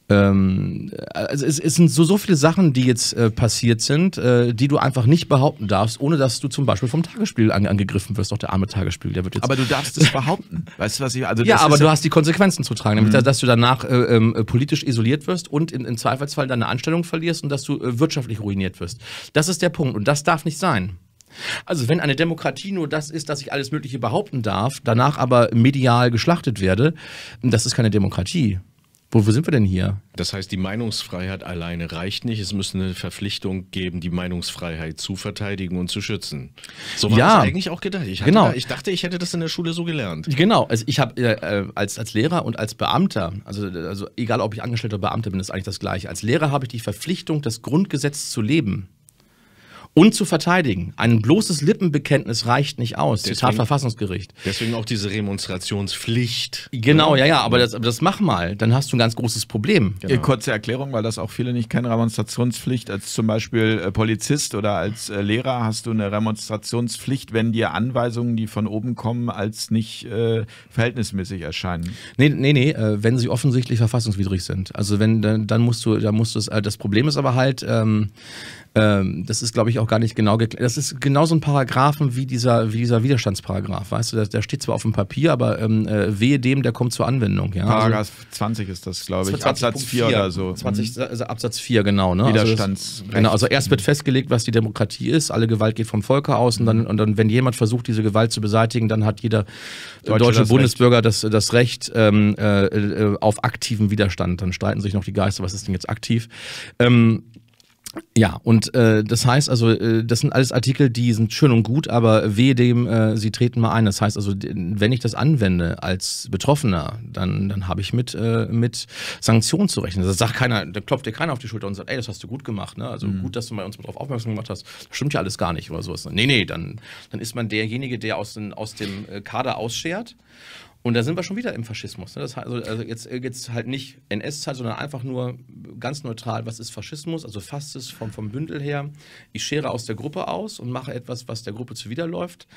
ähm, also es, es, sind so, so viele Sachen, die jetzt äh, passiert sind, äh, die du einfach nicht behaupten darfst, ohne dass du zum Beispiel vom Tagesspiel an, angegriffen wirst. Doch der arme Tagesspiel, der wird jetzt. Aber du darfst es behaupten. weißt du, was ich. Also ja, aber du hast die Konsequenzen zu tragen, nämlich mhm. dass du danach äh, ähm, politisch isoliert wirst und in, im Zweifelsfall deine Anstellung verlierst und dass du äh, wirtschaftlich ruiniert wirst. Das ist der Punkt und das darf nicht sein. Also wenn eine Demokratie nur das ist, dass ich alles Mögliche behaupten darf, danach aber medial geschlachtet werde, das ist keine Demokratie. Wo, wo, sind wir denn hier? Das heißt, die Meinungsfreiheit alleine reicht nicht. Es müsste eine Verpflichtung geben, die Meinungsfreiheit zu verteidigen und zu schützen. So war ja, das eigentlich auch gedacht. Ich, genau. Da, ich dachte, ich hätte das in der Schule so gelernt. Genau. Also ich habe äh, äh, als, als Lehrer und als Beamter, also, also egal ob ich Angestellter oder Beamter bin, ist eigentlich das Gleiche. Als Lehrer habe ich die Verpflichtung, das Grundgesetz zu leben und zu verteidigen. Ein bloßes Lippenbekenntnis reicht nicht aus. Deswegen, Zitat Verfassungsgericht. Deswegen auch diese Remonstrationspflicht. Ne? Genau, ja, ja, aber das, aber das mach mal, dann hast du ein ganz großes Problem. Genau. Kurze Erklärung, weil das auch viele nicht kennen, Remonstrationspflicht. Als zum Beispiel äh, Polizist oder als äh, Lehrer hast du eine Remonstrationspflicht, wenn dir Anweisungen, die von oben kommen, als nicht äh, verhältnismäßig erscheinen. Nee, nee, nee, äh, wenn sie offensichtlich verfassungswidrig sind. Also wenn, dann, musst du, dann musst du es, das Problem ist aber halt, ähm, ähm, das ist, glaube ich, auch gar nicht genau geklärt. Das ist genau so ein Paragraphen wie dieser, wie dieser Widerstandsparagraph, weißt du? Der, der steht zwar auf dem Papier, aber ähm, äh, wehe dem, der kommt zur Anwendung. Ja? Also Paragraph also, 20 ist das, glaube ich. 20. Absatz 4, 4 oder so. 20, mhm. also Absatz 4, genau. Ne? Widerstands. Also genau, also erst wird mhm. festgelegt, was die Demokratie ist. Alle Gewalt geht vom Volke aus und dann, mhm. und dann wenn jemand versucht, diese Gewalt zu beseitigen, dann hat jeder Deutsche, deutsche das Bundesbürger das, das Recht ähm, äh, äh, auf aktiven Widerstand. Dann streiten sich noch die Geister, was ist denn jetzt aktiv? Ähm, ja, und äh, das heißt also, äh, das sind alles Artikel, die sind schön und gut, aber wehe dem, äh, sie treten mal ein. Das heißt also, wenn ich das anwende als Betroffener, dann, dann habe ich mit, äh, mit Sanktionen zu rechnen. Da sagt keiner, da klopft dir keiner auf die Schulter und sagt, ey, das hast du gut gemacht, ne? Also mhm. gut, dass du bei uns darauf aufmerksam gemacht hast. Das stimmt ja alles gar nicht oder sowas. Nee, nee, dann, dann ist man derjenige, der aus, den, aus dem äh, Kader ausschert und da sind wir schon wieder im Faschismus. Ne? Das, also, also, jetzt, äh, jetzt halt nicht NS-Zeit, sondern einfach nur ganz neutral, was ist Faschismus? Also fasst es vom, vom Bündel her. Ich schere aus der Gruppe aus und mache etwas, was der Gruppe zuwiderläuft.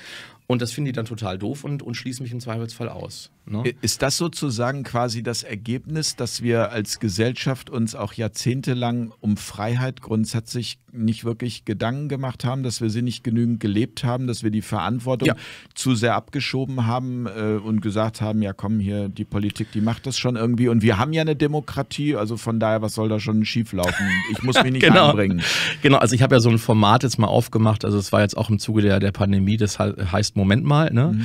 Und das finde ich dann total doof und, und schließen mich im Zweifelsfall aus. Ne? Ist das sozusagen quasi das Ergebnis, dass wir als Gesellschaft uns auch jahrzehntelang um Freiheit grundsätzlich nicht wirklich Gedanken gemacht haben, dass wir sie nicht genügend gelebt haben, dass wir die Verantwortung ja. zu sehr abgeschoben haben äh, und gesagt haben, ja komm hier, die Politik, die macht das schon irgendwie. Und wir haben ja eine Demokratie, also von daher, was soll da schon schieflaufen? Ich muss mich nicht genau. einbringen. Genau, also ich habe ja so ein Format jetzt mal aufgemacht, also es war jetzt auch im Zuge der, der Pandemie, das heißt Moment mal, ne? Mhm.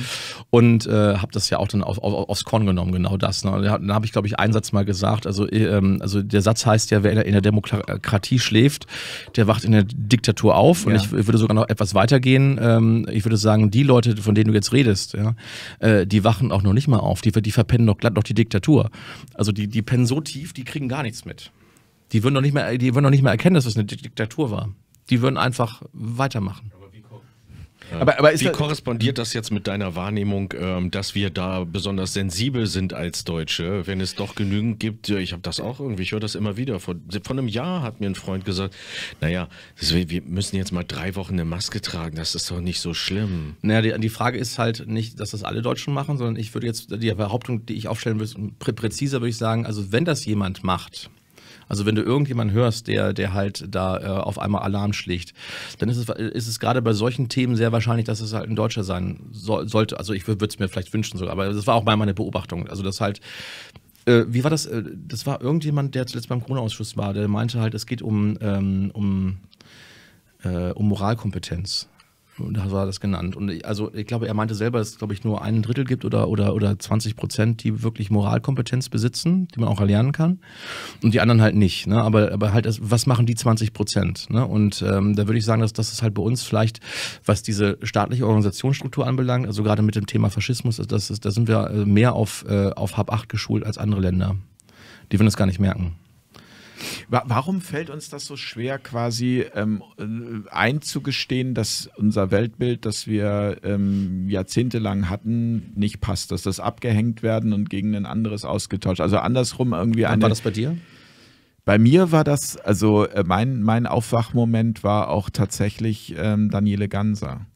Und äh, habe das ja auch dann auf, auf, aufs Korn genommen, genau das. Ne? Dann habe ich, glaube ich, einen Satz mal gesagt. Also, äh, ähm, also der Satz heißt ja, wer in der, in der Demokratie schläft, der wacht in der Diktatur auf. Ja. Und ich, ich, würde sogar noch etwas weitergehen. Ähm, ich würde sagen, die Leute, von denen du jetzt redest, ja, äh, die wachen auch noch nicht mal auf. Die, die verpennen doch glatt noch die Diktatur. Also die, die pennen so tief, die kriegen gar nichts mit. Die würden noch nicht mehr, die würden doch nicht mehr erkennen, dass es das eine Diktatur war. Die würden einfach weitermachen. Ja. Aber, aber Wie da, korrespondiert das jetzt mit deiner Wahrnehmung, ähm, dass wir da besonders sensibel sind als Deutsche, wenn es doch genügend gibt? Ich habe das auch irgendwie, ich höre das immer wieder. Vor, vor einem Jahr hat mir ein Freund gesagt, naja, das, wir müssen jetzt mal drei Wochen eine Maske tragen, das ist doch nicht so schlimm. Naja, die, die Frage ist halt nicht, dass das alle Deutschen machen, sondern ich würde jetzt die Behauptung, die ich aufstellen würde, präziser würde ich sagen, also wenn das jemand macht, also wenn du irgendjemanden hörst, der, der halt da äh, auf einmal Alarm schlägt, dann ist es, ist es gerade bei solchen Themen sehr wahrscheinlich, dass es halt ein Deutscher sein so, sollte. Also ich würde es mir vielleicht wünschen sogar, aber das war auch mal meine Beobachtung. Also das halt äh, wie war das? Äh, das war irgendjemand, der zuletzt beim Corona-Ausschuss war, der meinte halt, es geht um, ähm, um, äh, um Moralkompetenz da war das genannt. Und ich, also ich glaube, er meinte selber, dass es, glaube ich, nur ein Drittel gibt oder, oder, oder 20 Prozent, die wirklich Moralkompetenz besitzen, die man auch erlernen kann. Und die anderen halt nicht. Ne? Aber, aber halt, was machen die 20 Prozent? Ne? Und ähm, da würde ich sagen, dass das ist halt bei uns vielleicht, was diese staatliche Organisationsstruktur anbelangt, also gerade mit dem Thema Faschismus, das ist, da sind wir äh, mehr auf, äh, auf Hab 8 geschult als andere Länder. Die würden das gar nicht merken. Warum fällt uns das so schwer, quasi ähm, äh, einzugestehen, dass unser Weltbild, das wir ähm, jahrzehntelang hatten, nicht passt, dass das abgehängt werden und gegen ein anderes ausgetauscht? Also andersrum irgendwie. Wann eine, war das bei dir? Bei mir war das, also äh, mein, mein Aufwachmoment war auch tatsächlich ähm, Daniele Ganser.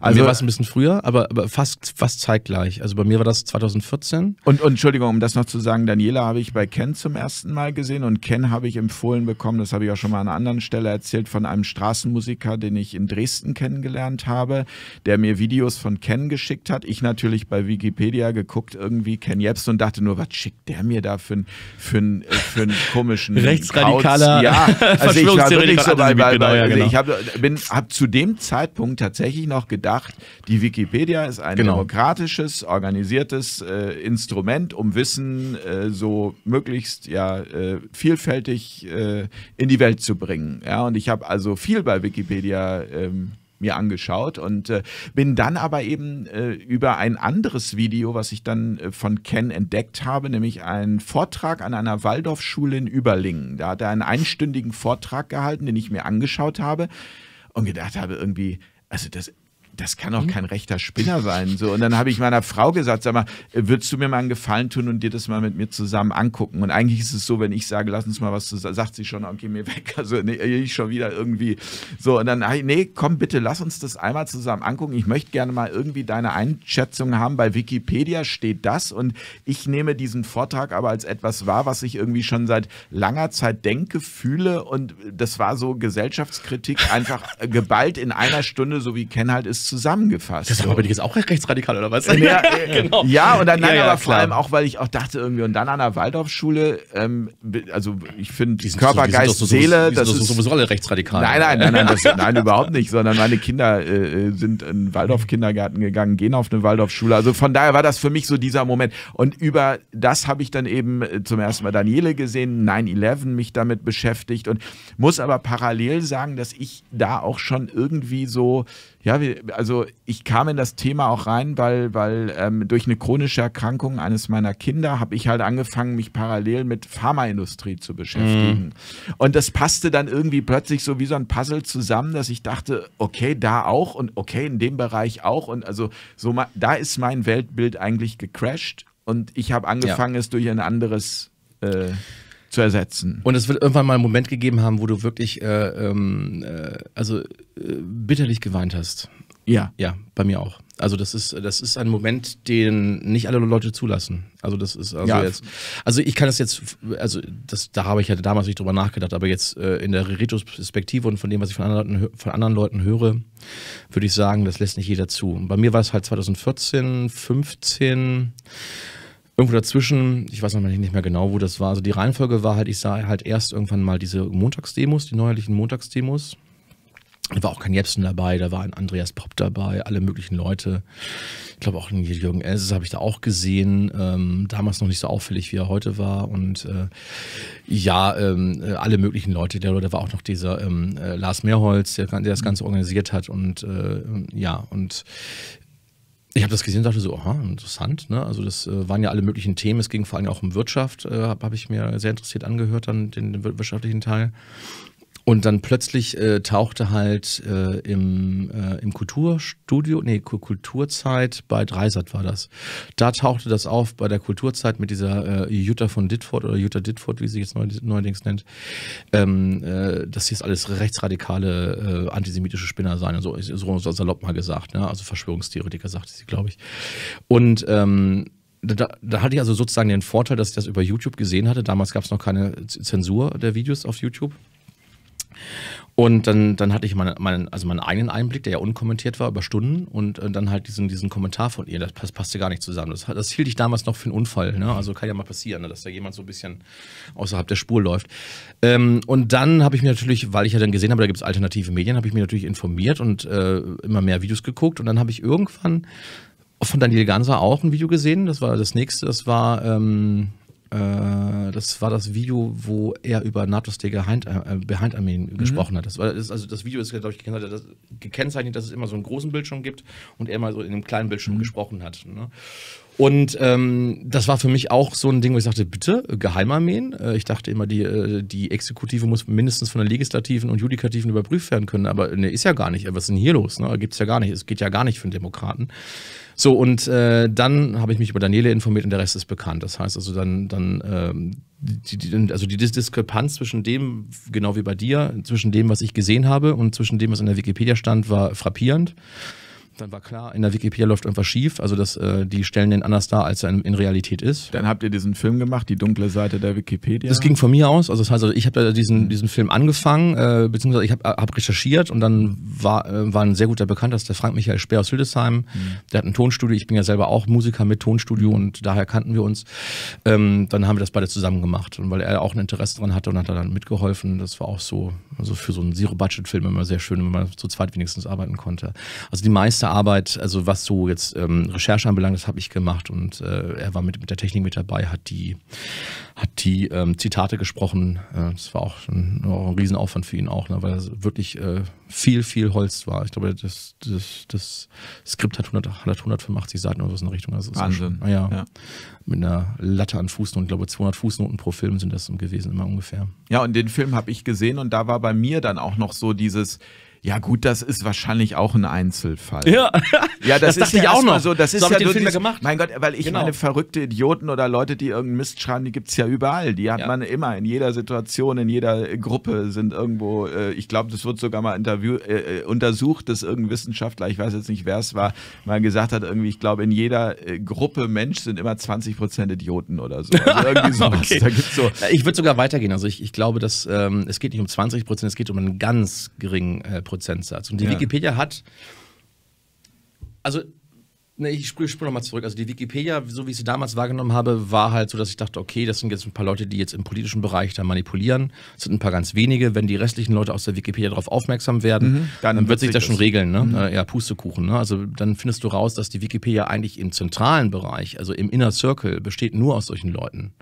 Also, bei mir war es ein bisschen früher, aber, aber, fast, fast zeitgleich. Also bei mir war das 2014. Und, und Entschuldigung, um das noch zu sagen, Daniela habe ich bei Ken zum ersten Mal gesehen und Ken habe ich empfohlen bekommen, das habe ich auch schon mal an einer anderen Stelle erzählt, von einem Straßenmusiker, den ich in Dresden kennengelernt habe, der mir Videos von Ken geschickt hat. Ich natürlich bei Wikipedia geguckt, irgendwie Ken Jebsen und dachte nur, was schickt der mir da für einen für äh, für komischen Rechtsradikaler Kauz? Ja, also ich war so bei, genau, ja, genau. hab, bin, hab zu dem Zeitpunkt tatsächlich tatsächlich noch gedacht, die Wikipedia ist ein genau. demokratisches, organisiertes äh, Instrument, um Wissen äh, so möglichst ja äh, vielfältig äh, in die Welt zu bringen. Ja, und ich habe also viel bei Wikipedia ähm, mir angeschaut und äh, bin dann aber eben äh, über ein anderes Video, was ich dann äh, von Ken entdeckt habe, nämlich einen Vortrag an einer Waldorfschule in Überlingen. Da hat er einen einstündigen Vortrag gehalten, den ich mir angeschaut habe und gedacht habe irgendwie, As it does das kann doch hm? kein rechter Spinner sein. So. Und dann habe ich meiner Frau gesagt, sag mal, würdest du mir mal einen Gefallen tun und dir das mal mit mir zusammen angucken? Und eigentlich ist es so, wenn ich sage, lass uns mal was zusammen, sagt sie schon, okay, mir weg. Also nee, ich schon wieder irgendwie. So, und dann, nee, komm bitte, lass uns das einmal zusammen angucken. Ich möchte gerne mal irgendwie deine Einschätzung haben. Bei Wikipedia steht das und ich nehme diesen Vortrag aber als etwas wahr, was ich irgendwie schon seit langer Zeit denke, fühle. Und das war so Gesellschaftskritik einfach geballt in einer Stunde, so wie Ken halt ist zusammengefasst. Das so. bin ich jetzt auch rechtsradikal, oder was? Äh, äh, ja, genau. ja und dann nein, ja, ja, aber klar. vor allem auch, weil ich auch dachte irgendwie, und dann an der Waldorfschule, ähm, also ich finde Körper, so, Geist, so, Seele, das ist sowieso alle rechtsradikal. Nein, nein, nein, nein, das, nein überhaupt nicht, sondern meine Kinder äh, äh sind in Waldorf-Kindergarten gegangen, gehen auf eine Waldorfschule. Also von daher war das für mich so dieser Moment. Und über das habe ich dann eben zum ersten Mal Daniele gesehen, 9-11 mich damit beschäftigt und muss aber parallel sagen, dass ich da auch schon irgendwie so ja, also ich kam in das Thema auch rein, weil, weil ähm, durch eine chronische Erkrankung eines meiner Kinder habe ich halt angefangen, mich parallel mit Pharmaindustrie zu beschäftigen. Mhm. Und das passte dann irgendwie plötzlich so wie so ein Puzzle zusammen, dass ich dachte, okay, da auch und okay, in dem Bereich auch. Und also so da ist mein Weltbild eigentlich gecrashed und ich habe angefangen, ja. es durch ein anderes. Äh, zu ersetzen. Und es wird irgendwann mal einen Moment gegeben haben, wo du wirklich, äh, ähm, äh, also äh, bitterlich geweint hast. Ja. Ja, bei mir auch. Also das ist, das ist ein Moment, den nicht alle Leute zulassen. Also das ist also ja. jetzt, also ich kann das jetzt, also das, da habe ich ja damals nicht drüber nachgedacht, aber jetzt äh, in der Retrospektive und von dem, was ich von anderen, Leuten, von anderen Leuten höre, würde ich sagen, das lässt nicht jeder zu. Bei mir war es halt 2014, 15 irgendwo dazwischen, ich weiß noch nicht mehr genau, wo das war. Also die Reihenfolge war halt, ich sah halt erst irgendwann mal diese Montagsdemos, die neuerlichen Montagsdemos. Da war auch kein Jepsen dabei, da war ein Andreas Pop dabei, alle möglichen Leute. Ich glaube auch einen Jürgen Elses habe ich da auch gesehen. Ähm, damals noch nicht so auffällig, wie er heute war. Und äh, ja, ähm, alle möglichen Leute. Da, war auch noch dieser ähm, äh, Lars Mehrholz, der, der, das Ganze organisiert hat. Und äh, ja, und ich habe das gesehen und dachte so, aha, interessant. Ne? Also das äh, waren ja alle möglichen Themen. Es ging vor allem auch um Wirtschaft, äh, habe hab ich mir sehr interessiert angehört, dann den, den wirtschaftlichen Teil. Und dann plötzlich äh, tauchte halt äh, im, äh, im Kulturstudio, nee, Kulturzeit bei Dreisat war das. Da tauchte das auf bei der Kulturzeit mit dieser äh, Jutta von Ditford oder Jutta Ditford, wie sie jetzt neuerdings nennt, ähm, äh, dass sie jetzt alles rechtsradikale äh, antisemitische Spinner seien, so, so, so salopp mal gesagt, ne? also Verschwörungstheoretiker, sagte sie, glaube ich. Und ähm, da, da, hatte ich also sozusagen den Vorteil, dass ich das über YouTube gesehen hatte. Damals gab es noch keine Zensur der Videos auf YouTube. Und dann, dann hatte ich meinen, meine, also meinen eigenen Einblick, der ja unkommentiert war, über Stunden und äh, dann halt diesen, diesen Kommentar von ihr. Das passt, passte gar nicht zusammen. Das, das hielt ich damals noch für einen Unfall. Ne? Also kann ja mal passieren, ne? dass da jemand so ein bisschen außerhalb der Spur läuft. Ähm, und dann habe ich mir natürlich, weil ich ja dann gesehen habe, da gibt es alternative Medien, habe ich mich natürlich informiert und äh, immer mehr Videos geguckt. Und dann habe ich irgendwann von Daniel Ganser auch ein Video gesehen. Das war das nächste, das war. Ähm, äh, das war das Video, wo er über NATO's Day Behind, äh, Behind Armeen mhm. gesprochen hat. Das, war, das, also das Video ist, glaube ich, gekennzeichnet, dass es immer so einen großen Bildschirm gibt und er mal so in einem kleinen Bildschirm mhm. gesprochen hat. Ne? Und ähm, das war für mich auch so ein Ding, wo ich sagte, bitte, Geheimarmeen. Äh, ich dachte immer, die, äh, die Exekutive muss mindestens von der Legislativen und Judikativen überprüft werden können. Aber ne, ist ja gar nicht. Was ist denn hier los? Ne? Gibt es ja gar nicht. Es geht ja gar nicht für einen Demokraten. So, und äh, dann habe ich mich über Daniele informiert und der Rest ist bekannt. Das heißt also dann, dann ähm, die, die, also die Diskrepanz zwischen dem, genau wie bei dir, zwischen dem, was ich gesehen habe und zwischen dem, was in der Wikipedia stand, war frappierend. Dann war klar, in der Wikipedia läuft irgendwas schief, also das, äh, die stellen den anders dar, als er in, in, Realität ist. Dann habt ihr diesen Film gemacht, die dunkle Seite der Wikipedia. Das ging von mir aus, also das heißt, also ich habe diesen, diesen Film angefangen, äh, beziehungsweise ich habe äh, hab recherchiert und dann war, äh, war ein sehr guter Bekannter, das ist der Frank Michael Speer aus Hildesheim, mhm. der hat ein Tonstudio, ich bin ja selber auch Musiker mit Tonstudio und daher kannten wir uns. Ähm, dann haben wir das beide zusammen gemacht und weil er auch ein Interesse daran hatte und hat dann mitgeholfen, das war auch so, also für so einen Zero-Budget-Film immer sehr schön, wenn man zu zweit wenigstens arbeiten konnte. Also die meiste ganze Arbeit, also was so jetzt ähm, Recherche anbelangt, das habe ich gemacht und äh, er war mit, mit der Technik mit dabei, hat die, hat die ähm, Zitate gesprochen. Äh, das war auch ein, auch ein Riesenaufwand für ihn auch, ne, weil das wirklich äh, viel, viel Holz war. Ich glaube, das, das, das Skript hat, 100, hat 185 Seiten oder so in der Richtung. Also Wahnsinn. Schon, ah, ja, ja. Mit einer Latte an Fußnoten. Ich glaube, 200 Fußnoten pro Film sind das gewesen, immer ungefähr. Ja, und den Film habe ich gesehen und da war bei mir dann auch noch so dieses ja, gut, das ist wahrscheinlich auch ein Einzelfall. Ja, ja das, das ist ja auch noch so. Das ist so ja den nur dieses, gemacht. Mein Gott, weil ich genau. meine, verrückte Idioten oder Leute, die irgendeinen Mist schreiben, die gibt es ja überall. Die hat ja. man immer in jeder Situation, in jeder Gruppe sind irgendwo, äh, ich glaube, das wird sogar mal Interview, äh, äh, untersucht, dass irgendein Wissenschaftler, ich weiß jetzt nicht, wer es war, mal gesagt hat, irgendwie, ich glaube, in jeder äh, Gruppe Mensch sind immer 20 Prozent Idioten oder so. Also irgendwie sowas. okay. da gibt's so. Ich würde sogar weitergehen. Also ich, ich glaube, dass ähm, es geht nicht um 20 Prozent, es geht um einen ganz geringen Prozent. Äh, Prozentsatz. Und die ja. Wikipedia hat, also Nee, ich spüre spür nochmal zurück. Also die Wikipedia, so wie ich sie damals wahrgenommen habe, war halt so, dass ich dachte, okay, das sind jetzt ein paar Leute, die jetzt im politischen Bereich da manipulieren. Das sind ein paar ganz wenige. Wenn die restlichen Leute aus der Wikipedia darauf aufmerksam werden, mhm, dann, dann, wird sich das schon regeln. Ne? Mhm. Ja, Pustekuchen. Ne? Also dann findest du raus, dass die Wikipedia eigentlich im zentralen Bereich, also im Inner Circle, besteht nur aus solchen Leuten.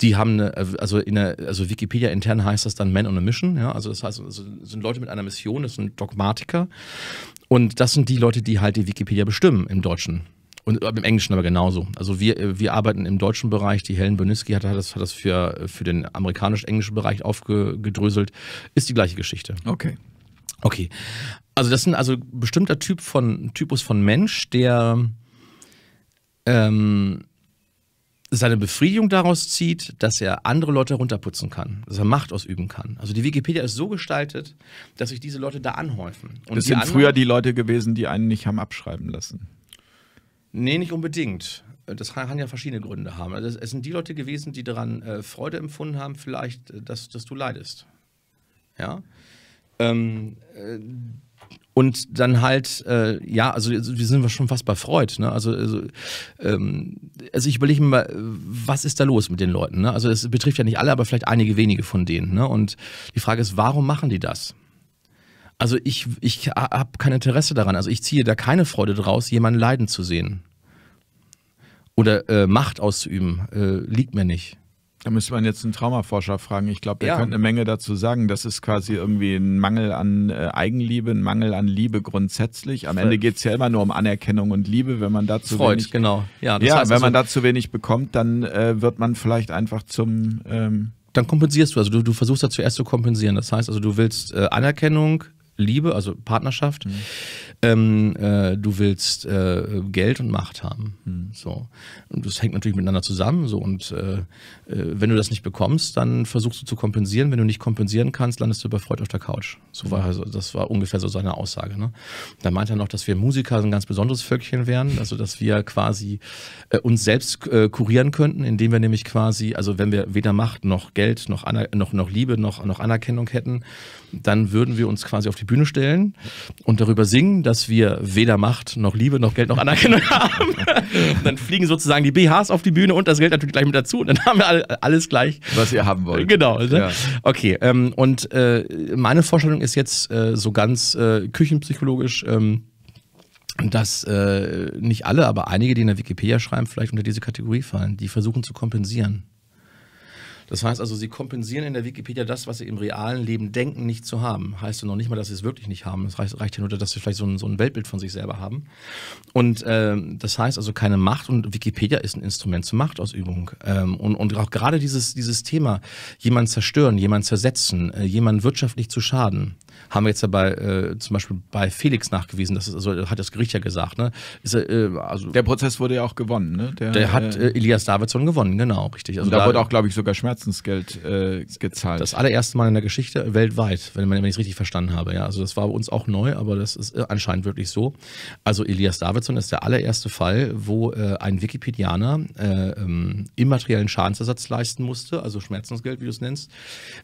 Die haben eine, äh, also in der, also Wikipedia intern heißt das dann Men on a Mission, ja. Also das heißt, also sind Leute mit einer Mission, das sind Dogmatiker. Und das sind die Leute, die halt die Wikipedia bestimmen im Deutschen. Und äh, im Englischen aber genauso. Also wir, äh, wir arbeiten im deutschen Bereich, die Helen Boniski hat, das, hat das für, für den amerikanisch-englischen Bereich aufgedröselt. Ist die gleiche Geschichte. Okay. Okay. Also das sind also bestimmter Typ von Typus von Mensch, der ähm, seine Befriedigung daraus zieht, dass er andere Leute runterputzen kann, dass er Macht ausüben kann. Also die Wikipedia ist so gestaltet, dass sich diese Leute da anhäufen. Und das sind früher die Leute gewesen, die einen nicht haben abschreiben lassen. Nee, nicht unbedingt. Das kann ja verschiedene Gründe haben. Also es sind die Leute gewesen, die daran äh, Freude empfunden haben, vielleicht, äh, dass, dass du leidest. Ja. Ähm, äh, und dann halt, äh, ja, also, also wir sind schon fast bei Freud. Ne? Also, also, ähm, also ich überlege mir mal, was ist da los mit den Leuten? Ne? Also es betrifft ja nicht alle, aber vielleicht einige wenige von denen. Ne? Und die Frage ist, warum machen die das? Also ich, ich habe kein Interesse daran. Also ich ziehe da keine Freude draus, jemanden leiden zu sehen. Oder äh, Macht auszuüben, äh, liegt mir nicht. Da müsste man jetzt einen Traumaforscher fragen. Ich glaube, der ja. könnte eine Menge dazu sagen. Das ist quasi irgendwie ein Mangel an äh, Eigenliebe, ein Mangel an Liebe grundsätzlich. Am Ende geht es ja immer nur um Anerkennung und Liebe. Wenn man dazu Freud, wenig, genau. Ja, das ja heißt wenn also, man dazu wenig bekommt, dann äh, wird man vielleicht einfach zum ähm, dann kompensierst du. Also du, du versuchst da zuerst zu kompensieren. Das heißt also, du willst äh, Anerkennung, Liebe, also Partnerschaft. Mhm. Ähm, äh, du willst äh, Geld und Macht haben. Mhm. So. Und das hängt natürlich miteinander zusammen. So. Und äh, äh wenn du das nicht bekommst, dann versuchst du zu kompensieren. Wenn du nicht kompensieren kannst, landest du überfreut auf der Couch. So mhm. war also, das war ungefähr so seine Aussage. Ne? Dann meinte er noch, dass wir Musiker ein ganz besonderes Völkchen wären, also dass wir quasi äh, uns selbst äh, kurieren könnten, indem wir nämlich quasi, also wenn wir weder Macht noch Geld noch, Aner noch, noch Liebe noch, noch Anerkennung hätten, dann würden wir uns quasi auf die Bühne stellen und darüber singen, dass wir weder Macht noch Liebe noch Geld noch Anerkennung haben. Und dann fliegen sozusagen die BHs auf die Bühne und das Geld natürlich gleich mit dazu. Und dann haben wir alles gleich. Was ihr haben wollt. Genau. Ne? Ja. Okay. Ähm, und äh, meine Vorstellung ist jetzt äh, so ganz äh, küchenpsychologisch. Ähm, dass äh, nicht alle, aber einige, die in der Wikipedia schreiben, vielleicht unter diese Kategorie fallen, die versuchen zu kompensieren. Das heißt also, sie kompensieren in der Wikipedia das, was sie im realen Leben denken, nicht zu haben. Heißt ja noch nicht mal, dass sie es wirklich nicht haben. Es reicht, reicht ja nur, dass sie vielleicht so ein, so ein, Weltbild von sich selber haben. Und ähm, das heißt also keine Macht und Wikipedia ist ein Instrument zur Machtausübung. Ähm, und, und auch gerade dieses, dieses Thema, jemanden zerstören, jemanden zersetzen, äh, jemand wirtschaftlich zu schaden. Haben wir jetzt dabei äh, zum Beispiel bei Felix nachgewiesen, das ist, also, hat das Gericht ja gesagt. Ne? Ist, äh, also, der Prozess wurde ja auch gewonnen. Ne? Der, der hat äh, äh Elias Davidson gewonnen, genau, richtig. Also da, da, wurde auch, glaube ich, sogar Schmerzensgeld äh, gezahlt. Das allererste Mal in der Geschichte weltweit, wenn, wenn ich es richtig verstanden habe. Ja? Also das war bei uns auch neu, aber das ist äh, anscheinend wirklich so. Also Elias Davidson ist der allererste Fall, wo ein Wikipedianer ähm, immateriellen Schadensersatz leisten musste, also Schmerzensgeld, wie du es nennst,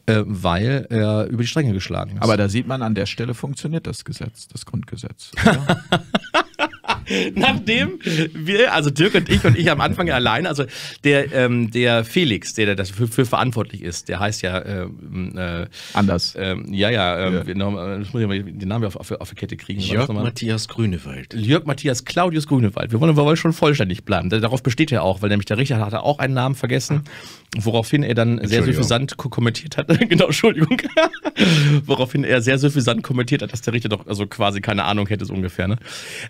weil er über die Stränge geschlagen ist. Aber da sieht man, meine, an der Stelle funktioniert das Gesetz, das Grundgesetz. Nachdem wir, also Dirk und ich und ich am Anfang allein, also der, ähm, der Felix, der, dafür für verantwortlich ist, der heißt ja äh, äh, anders. Äh, ja, ja, äh, ja. Noch, das muss ich mal den Namen auf, auf, auf die Kette kriegen. Jörg Matthias Grünewald. Jörg Matthias Claudius Grünewald. Wir wollen aber schon vollständig bleiben. Darauf besteht er auch, weil nämlich der Richter hatte auch einen Namen vergessen. Woraufhin er dann sehr suffisant kommentiert hat, genau, Entschuldigung, woraufhin er sehr suffisant kommentiert hat, dass der Richter doch also quasi keine Ahnung hätte, so ungefähr. Ne?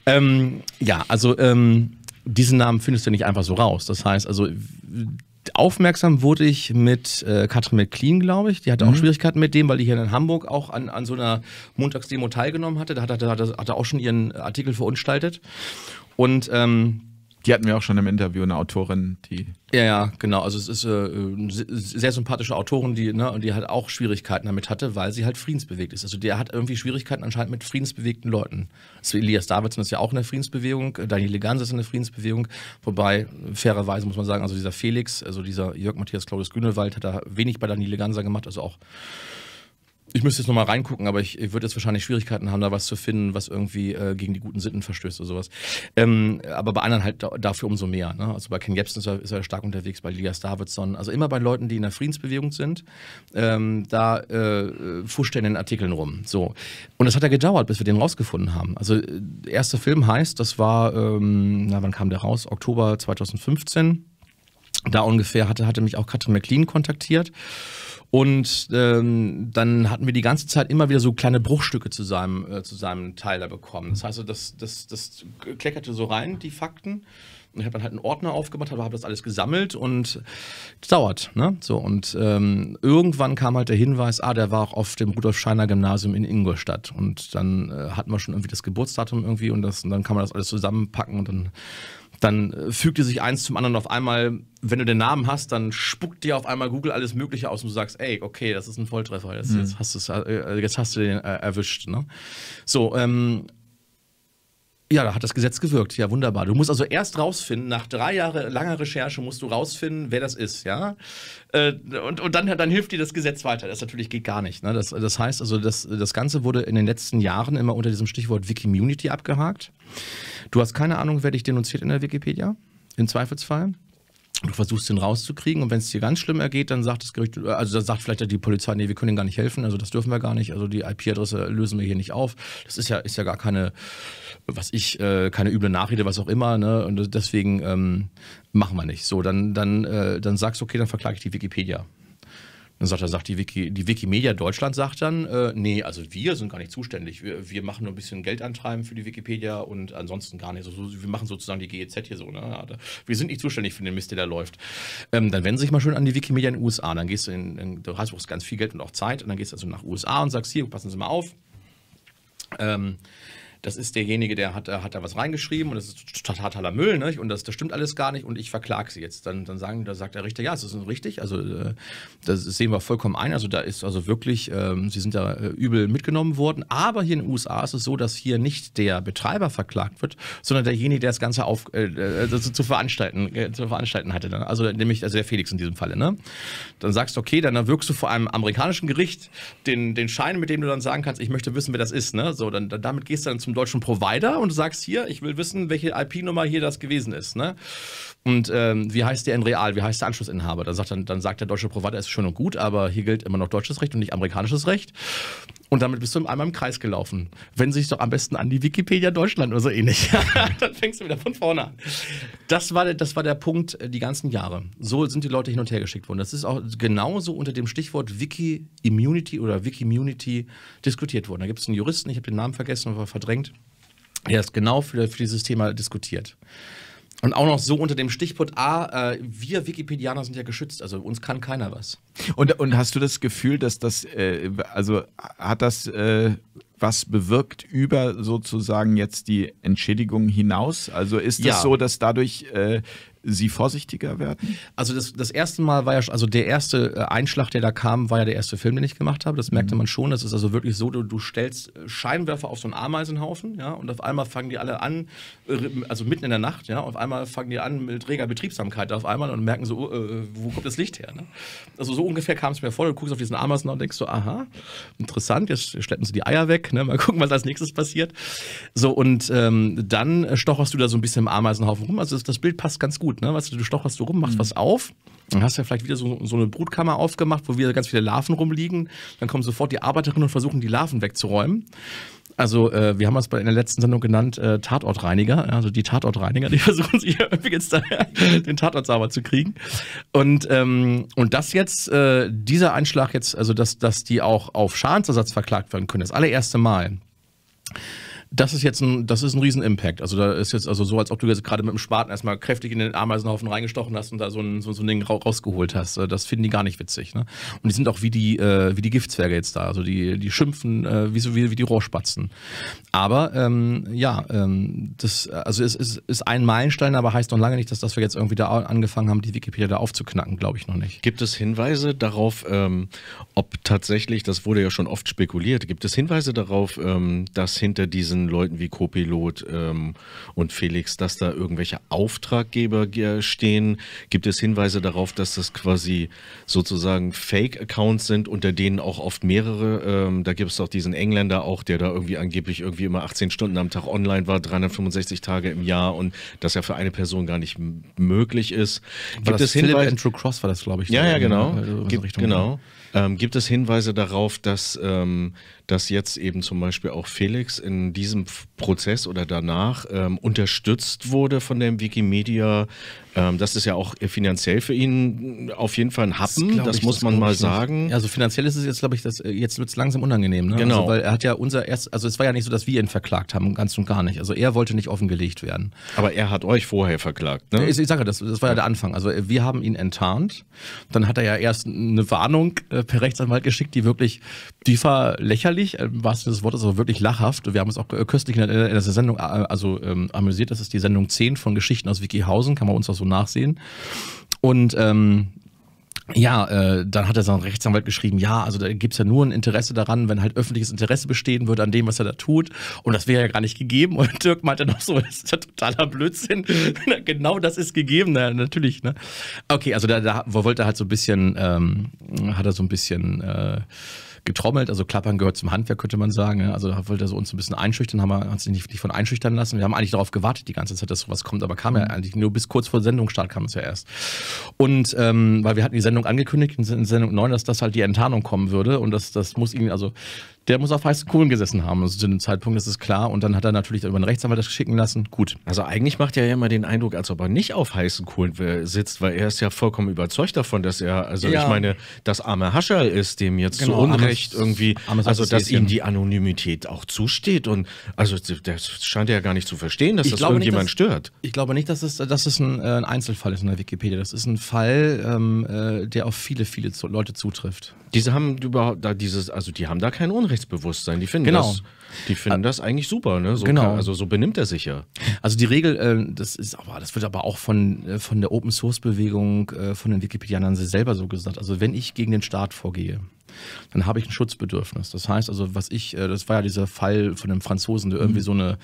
Ähm, ja, also ähm, diesen Namen findest du nicht einfach so raus. Das heißt, also aufmerksam wurde ich mit äh, Katrin McLean, glaube ich. Die hatte auch mhm. Schwierigkeiten mit dem, weil die hier in Hamburg auch an, an so einer Montagsdemo teilgenommen hatte. Da hat, hat er auch schon ihren Artikel verunstaltet. Und ähm, die hatten wir auch schon im Interview, eine Autorin, die. Ja, ja, genau. Also es ist äh, eine sehr sympathische Autorin, die, ne, und die halt auch Schwierigkeiten damit hatte, weil sie halt friedensbewegt ist. Also der hat irgendwie Schwierigkeiten anscheinend mit friedensbewegten Leuten. Also Elias Davidson ist ja auch in der Friedensbewegung, äh, Daniele Gans ist in der Friedensbewegung, wobei fairerweise muss man sagen, also dieser Felix, also dieser Jörg Matthias Claudius Grünewald hat da wenig bei Daniele Ganser gemacht, also auch ich müsste jetzt nochmal reingucken, aber ich, ich würde jetzt wahrscheinlich Schwierigkeiten haben, da was zu finden, was irgendwie äh, gegen die guten Sitten verstößt oder sowas. Ähm, aber bei anderen halt da, dafür umso mehr. Ne? Also bei Ken Jebsen ist er, ist er, stark unterwegs, bei Elias Davidson. Also immer bei Leuten, die in der Friedensbewegung sind, ähm, da äh, fuscht er in den Artikeln rum. So. Und das hat ja gedauert, bis wir den rausgefunden haben. Also der äh, erste Film heißt, das war, ähm, na wann kam der raus? Oktober 2015. Da ungefähr hatte, hatte mich auch Katrin McLean kontaktiert. Und ähm, dann hatten wir die ganze Zeit immer wieder so kleine Bruchstücke zu seinem, äh, zu seinem Teil da bekommen. Das heißt, das, das, das kleckerte so rein, die Fakten. Und ich habe dann halt einen Ordner aufgemacht, habe das alles gesammelt und es dauert. Ne? So, und ähm, irgendwann kam halt der Hinweis, ah, der war auch auf dem Rudolf-Scheiner-Gymnasium in Ingolstadt. Und dann äh, hatten wir schon irgendwie das Geburtsdatum irgendwie und, das, und dann kann man das alles zusammenpacken und dann dann äh, fügte sich eins zum anderen auf einmal, wenn du den Namen hast, dann spuckt dir auf einmal Google alles Mögliche aus und du sagst, ey, okay, das ist ein Volltreffer, jetzt, mhm. jetzt, hast, äh, äh, jetzt hast, du den äh, erwischt. Ne? So, ähm, ja, da hat das Gesetz gewirkt. Ja, wunderbar. Du musst also erst rausfinden, nach drei Jahren langer Recherche musst du rausfinden, wer das ist, ja. Und, und dann, dann hilft dir das Gesetz weiter. Das natürlich geht gar nicht. Ne? Das, das heißt also, das, das Ganze wurde in den letzten Jahren immer unter diesem Stichwort Wikimunity abgehakt. Du hast keine Ahnung, wer dich denunziert in der Wikipedia, im Zweifelsfall. Du versuchst den rauszukriegen und wenn es dir ganz schlimm ergeht, dann sagt das Gericht, also dann sagt vielleicht die Polizei, nee, wir können ihnen gar nicht helfen, also das dürfen wir gar nicht, also die IP-Adresse lösen wir hier nicht auf. Das ist ja, ist ja gar keine, was ich, äh, keine üble Nachrede, was auch immer, ne? Und deswegen ähm, machen wir nicht. So, dann, dann, äh, dann sagst du, okay, dann verklage ich die Wikipedia. Dann sagt, dann sagt die, Wiki, die Wikimedia Deutschland sagt dann, äh, nee, also wir sind gar nicht zuständig. Wir, wir machen nur ein bisschen Geld antreiben für die Wikipedia und ansonsten gar nicht. Also so, wir machen sozusagen die GEZ hier so. Ne? Wir sind nicht zuständig für den Mist, der da läuft. Ähm, dann wenden sie sich mal schön an die Wikimedia in den USA. Dann gehst du in, in du hast ganz viel Geld und auch Zeit und dann gehst du also nach USA und sagst, hier, passen Sie mal auf. Ähm, das ist derjenige, der hat, äh, hat da was reingeschrieben und das ist totaler Müll, nicht? Ne? Und das, das stimmt alles gar nicht und ich verklage sie jetzt. Dann, dann sagen, da sagt der Richter, ja, es ist richtig. Also äh, das sehen wir vollkommen ein. Also da ist also wirklich, ähm, sie sind da äh, übel mitgenommen worden. Aber hier in den USA ist es so, dass hier nicht der Betreiber verklagt wird, sondern derjenige, der das Ganze auf, äh, also zu, zu, veranstalten, äh, zu veranstalten hatte. Dann. Also nämlich also der Felix in diesem Falle. Ne? Dann sagst du, okay, dann wirkst du vor einem amerikanischen Gericht den, den Schein, mit dem du dann sagen kannst, ich möchte wissen, wer das ist. Ne? So, dann, dann damit gehst du dann zum deutschen Provider und sagst hier, ich will wissen, welche IP-Nummer hier das gewesen ist. Ne? Und ähm, wie heißt der in real? Wie heißt der Anschlussinhaber? Dann sagt, dann, dann sagt der deutsche Provider, ist schön und gut, aber hier gilt immer noch deutsches Recht und nicht amerikanisches Recht. Und damit bist du einmal im Kreis gelaufen. Wenn sich doch am besten an die Wikipedia Deutschland oder so ähnlich. Dann fängst du wieder von vorne an. Das war, das war der Punkt äh, die ganzen Jahre. So sind die Leute hin und her geschickt worden. Das ist auch genauso unter dem Stichwort Wiki-Immunity oder Wikimmunity diskutiert worden. Da gibt es einen Juristen, ich habe den Namen vergessen aber verdrängt, der ist genau für, für dieses Thema diskutiert. Und auch noch so unter dem Stichpunkt A, ah, äh, wir Wikipedianer sind ja geschützt, also uns kann keiner was. Und, und hast du das Gefühl, dass das, äh, also hat das äh, was bewirkt über sozusagen jetzt die Entschädigung hinaus? Also ist es ja. das so, dass dadurch äh, Sie vorsichtiger werden? Also das, das erste Mal war ja, also der erste äh, Einschlag, der da kam, war ja der erste Film, den ich gemacht habe. Das merkte mhm. man schon. Das ist also wirklich so, du, du stellst äh, Scheinwerfer auf so einen Ameisenhaufen, ja, und auf einmal fangen die alle an, äh, also mitten in der Nacht, ja, auf einmal fangen die an mit reger Betriebsamkeit auf einmal und merken so, oh, äh, wo kommt das Licht her? Ne? Also so ungefähr kam es mir vor. Du guckst auf diesen Ameisenhaufen und denkst so, aha, interessant, jetzt schleppen sie die Eier weg, ne? mal gucken, was als nächstes passiert. So, und ähm, dann stocherst du da so ein bisschen im Ameisenhaufen rum. Also das, das Bild passt ganz gut gut, ne? Weißt du, du stocherst du rum, machst mhm. was auf. Dann hast du ja vielleicht wieder so, so eine Brutkammer aufgemacht, wo wieder ganz viele Larven rumliegen. Dann kommen sofort die Arbeiterinnen und versuchen, die Larven wegzuräumen. Also äh, wir haben es in der letzten Sendung genannt äh, Tatortreiniger, also die Tatortreiniger, die versuchen sich ja übrigens da, den Tatort sauber zu kriegen. Und ähm, und das jetzt äh, dieser Einschlag jetzt, also dass dass die auch auf Schadensersatz verklagt werden können, das allererste Mal das ist jetzt ein, das ist ein Riesen-Impact. Also da ist jetzt also so, als ob du jetzt gerade mit dem Spaten erstmal kräftig in den Ameisenhaufen reingestochen hast und da so ein, so, so ein Ding rausgeholt hast. Äh, das finden die gar nicht witzig. Ne? Und die sind auch wie die, äh, wie die Giftzwerge jetzt da. Also die, die schimpfen äh, wie, so, wie, wie die Rohrspatzen. Aber ähm, ja, ähm, das, also es, es ist ein Meilenstein, aber heißt noch lange nicht, dass, dass wir jetzt irgendwie da angefangen haben, die Wikipedia da aufzuknacken, glaube ich noch nicht. Gibt es Hinweise darauf, ähm, ob tatsächlich, das wurde ja schon oft spekuliert, gibt es Hinweise darauf, ähm, dass hinter diesen diesen Leuten wie Copilot ähm, und Felix, dass da irgendwelche Auftraggeber stehen? Gibt es Hinweise darauf, dass das quasi sozusagen Fake-Accounts sind, unter denen auch oft mehrere? Ähm, da gibt es auch diesen Engländer auch, der da irgendwie angeblich irgendwie immer 18 Stunden am Tag online war, 365 Tage im Jahr und das ja für eine Person gar nicht möglich ist. Gibt es Hinweise? Andrew Cross war das, glaube ich. Ja, ja, genau. Ne? Also Gibt, genau. Ähm, gibt es Hinweise darauf, dass, ähm, dass jetzt eben zum Beispiel auch Felix in diesem Prozess oder danach ähm, unterstützt wurde von dem Wikimedia ähm, das ist ja auch finanziell für ihn auf jeden Fall ein Happen, das, das ich, muss das man mal sagen. Also finanziell ist es jetzt, glaube ich, das, äh, jetzt wird es langsam unangenehm. Ne? Genau. Also, weil er hat ja unser erst, also es war ja nicht so, dass wir ihn verklagt haben, ganz und gar nicht. Also er wollte nicht offengelegt werden. Aber er hat euch vorher verklagt, ne? Ich, ich sage, das, das war ja. der Anfang. Also wir haben ihn enttarnt. Dann hat er ja erst eine Warnung äh, per Rechtsanwalt geschickt, die wirklich, die war lächerlich, äh, im wahrsten Sinne des aber wirklich lachhaft. Wir haben uns auch köstlich in der, in der Sendung, also ähm, amüsiert, das ist die Sendung 10 von Geschichten aus Wikihausen, kann man uns auch so und nachsehen. Und ähm, ja, äh, dann hat er seinen Rechtsanwalt geschrieben, ja, also da gibt es ja nur ein Interesse daran, wenn halt öffentliches Interesse bestehen würde an dem, was er da tut. Und das wäre ja gar nicht gegeben. Und Dirk meinte noch so, das ist ja totaler Blödsinn. genau das ist gegeben, naja, natürlich. Ne? Okay, also da, da wollte er halt so ein bisschen, ähm, hat er so ein bisschen... Äh, getrommelt, also Klappern gehört zum Handwerk, könnte man sagen. Ja. Also da wollte er so uns ein bisschen einschüchtern, haben wir uns nicht, nicht von einschüchtern lassen. Wir haben eigentlich darauf gewartet die ganze Zeit, dass sowas kommt, aber kam mhm. ja eigentlich nur bis kurz vor Sendungsstart kam es ja erst. Und ähm, weil wir hatten die Sendung angekündigt, in Sendung 9, dass das halt die Enttarnung kommen würde und das, das muss ihnen, also der muss auf heißen Kohlen gesessen haben. Also zu dem Zeitpunkt ist es klar. Und dann hat er natürlich über einen Rechtsanwalt das schicken lassen. Gut. Also eigentlich macht er ja immer den Eindruck, als ob er nicht auf heißen Kohlen äh, sitzt, weil er ist ja vollkommen überzeugt davon, dass er, also ja. ich meine, das arme Hascherl ist, dem jetzt genau, zu Unrecht armes, irgendwie, armes also dass ihm die Anonymität auch zusteht. Und also das scheint er ja gar nicht zu verstehen, dass ich das irgendjemand nicht, dass, stört. Ich glaube nicht, dass es, dass es ein, äh, ein, Einzelfall ist in der Wikipedia. Das ist ein Fall, ähm, äh, der auf viele, viele Leute zutrifft. Diese haben überhaupt, da dieses, also die haben da kein Unrecht Geschlechtsbewusstsein. Die finden genau. das. Die finden das eigentlich super, ne? So genau. Kann, also so benimmt er sich ja. Also die Regel, äh, das ist aber, das wird aber auch von, äh, von der Open Source Bewegung, äh, von den Wikipedianern selber so gesagt. Also wenn ich gegen den Staat vorgehe, dann habe ich ein Schutzbedürfnis. Das heißt also, was ich, äh, das war ja dieser Fall von dem Franzosen, der irgendwie mhm. so eine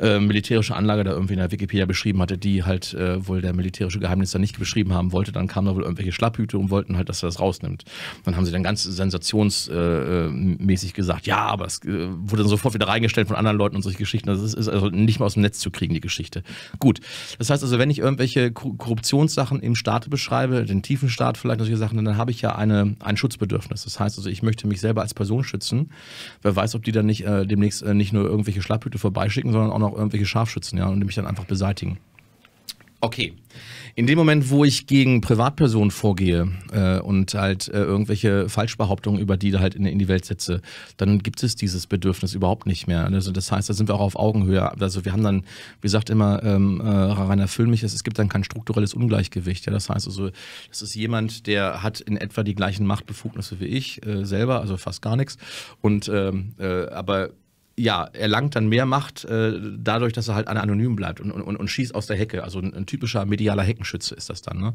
äh, militärische Anlage da irgendwie in der Wikipedia beschrieben hatte, die halt äh, wohl der militärische Geheimnis da nicht beschrieben haben wollte. Dann kamen da wohl irgendwelche Schlapphüte und wollten halt, dass er das rausnimmt. Dann haben sie dann ganz sensationsmäßig äh, äh, gesagt, ja, aber es wurde dann sofort wieder reingestellt von anderen Leuten und solche Geschichten. Das also ist also nicht mehr aus dem Netz zu kriegen, die Geschichte. Gut. Das heißt also, wenn ich irgendwelche Korruptionssachen im Staat beschreibe, den tiefen Staat vielleicht solche Sachen, dann habe ich ja eine, ein Schutzbedürfnis. Das heißt, heißt also, ich möchte mich selber als Person schützen. Wer weiß, ob die dann nicht äh, demnächst äh, nicht nur irgendwelche Schlapphüte vorbeischicken, sondern auch noch irgendwelche Scharfschützen, ja, und mich dann einfach beseitigen. Okay. In dem Moment, wo ich gegen Privatpersonen vorgehe äh, und halt äh, irgendwelche Falschbehauptungen über die da halt in, in, die Welt setze, dann gibt es dieses Bedürfnis überhaupt nicht mehr. Also das heißt, da sind wir auch auf Augenhöhe. Also wir haben dann, wie sagt immer ähm, äh, Rainer Füllmich, es, es gibt dann kein strukturelles Ungleichgewicht. Ja? Das heißt also, es ist jemand, der hat in etwa die gleichen Machtbefugnisse wie ich äh, selber, also fast gar nichts. Und ähm, äh, aber ja, erlangt dann mehr Macht äh, dadurch, dass er halt anonym bleibt und, und, und schießt aus der Hecke. Also ein, ein typischer medialer Heckenschütze ist das dann. Ne?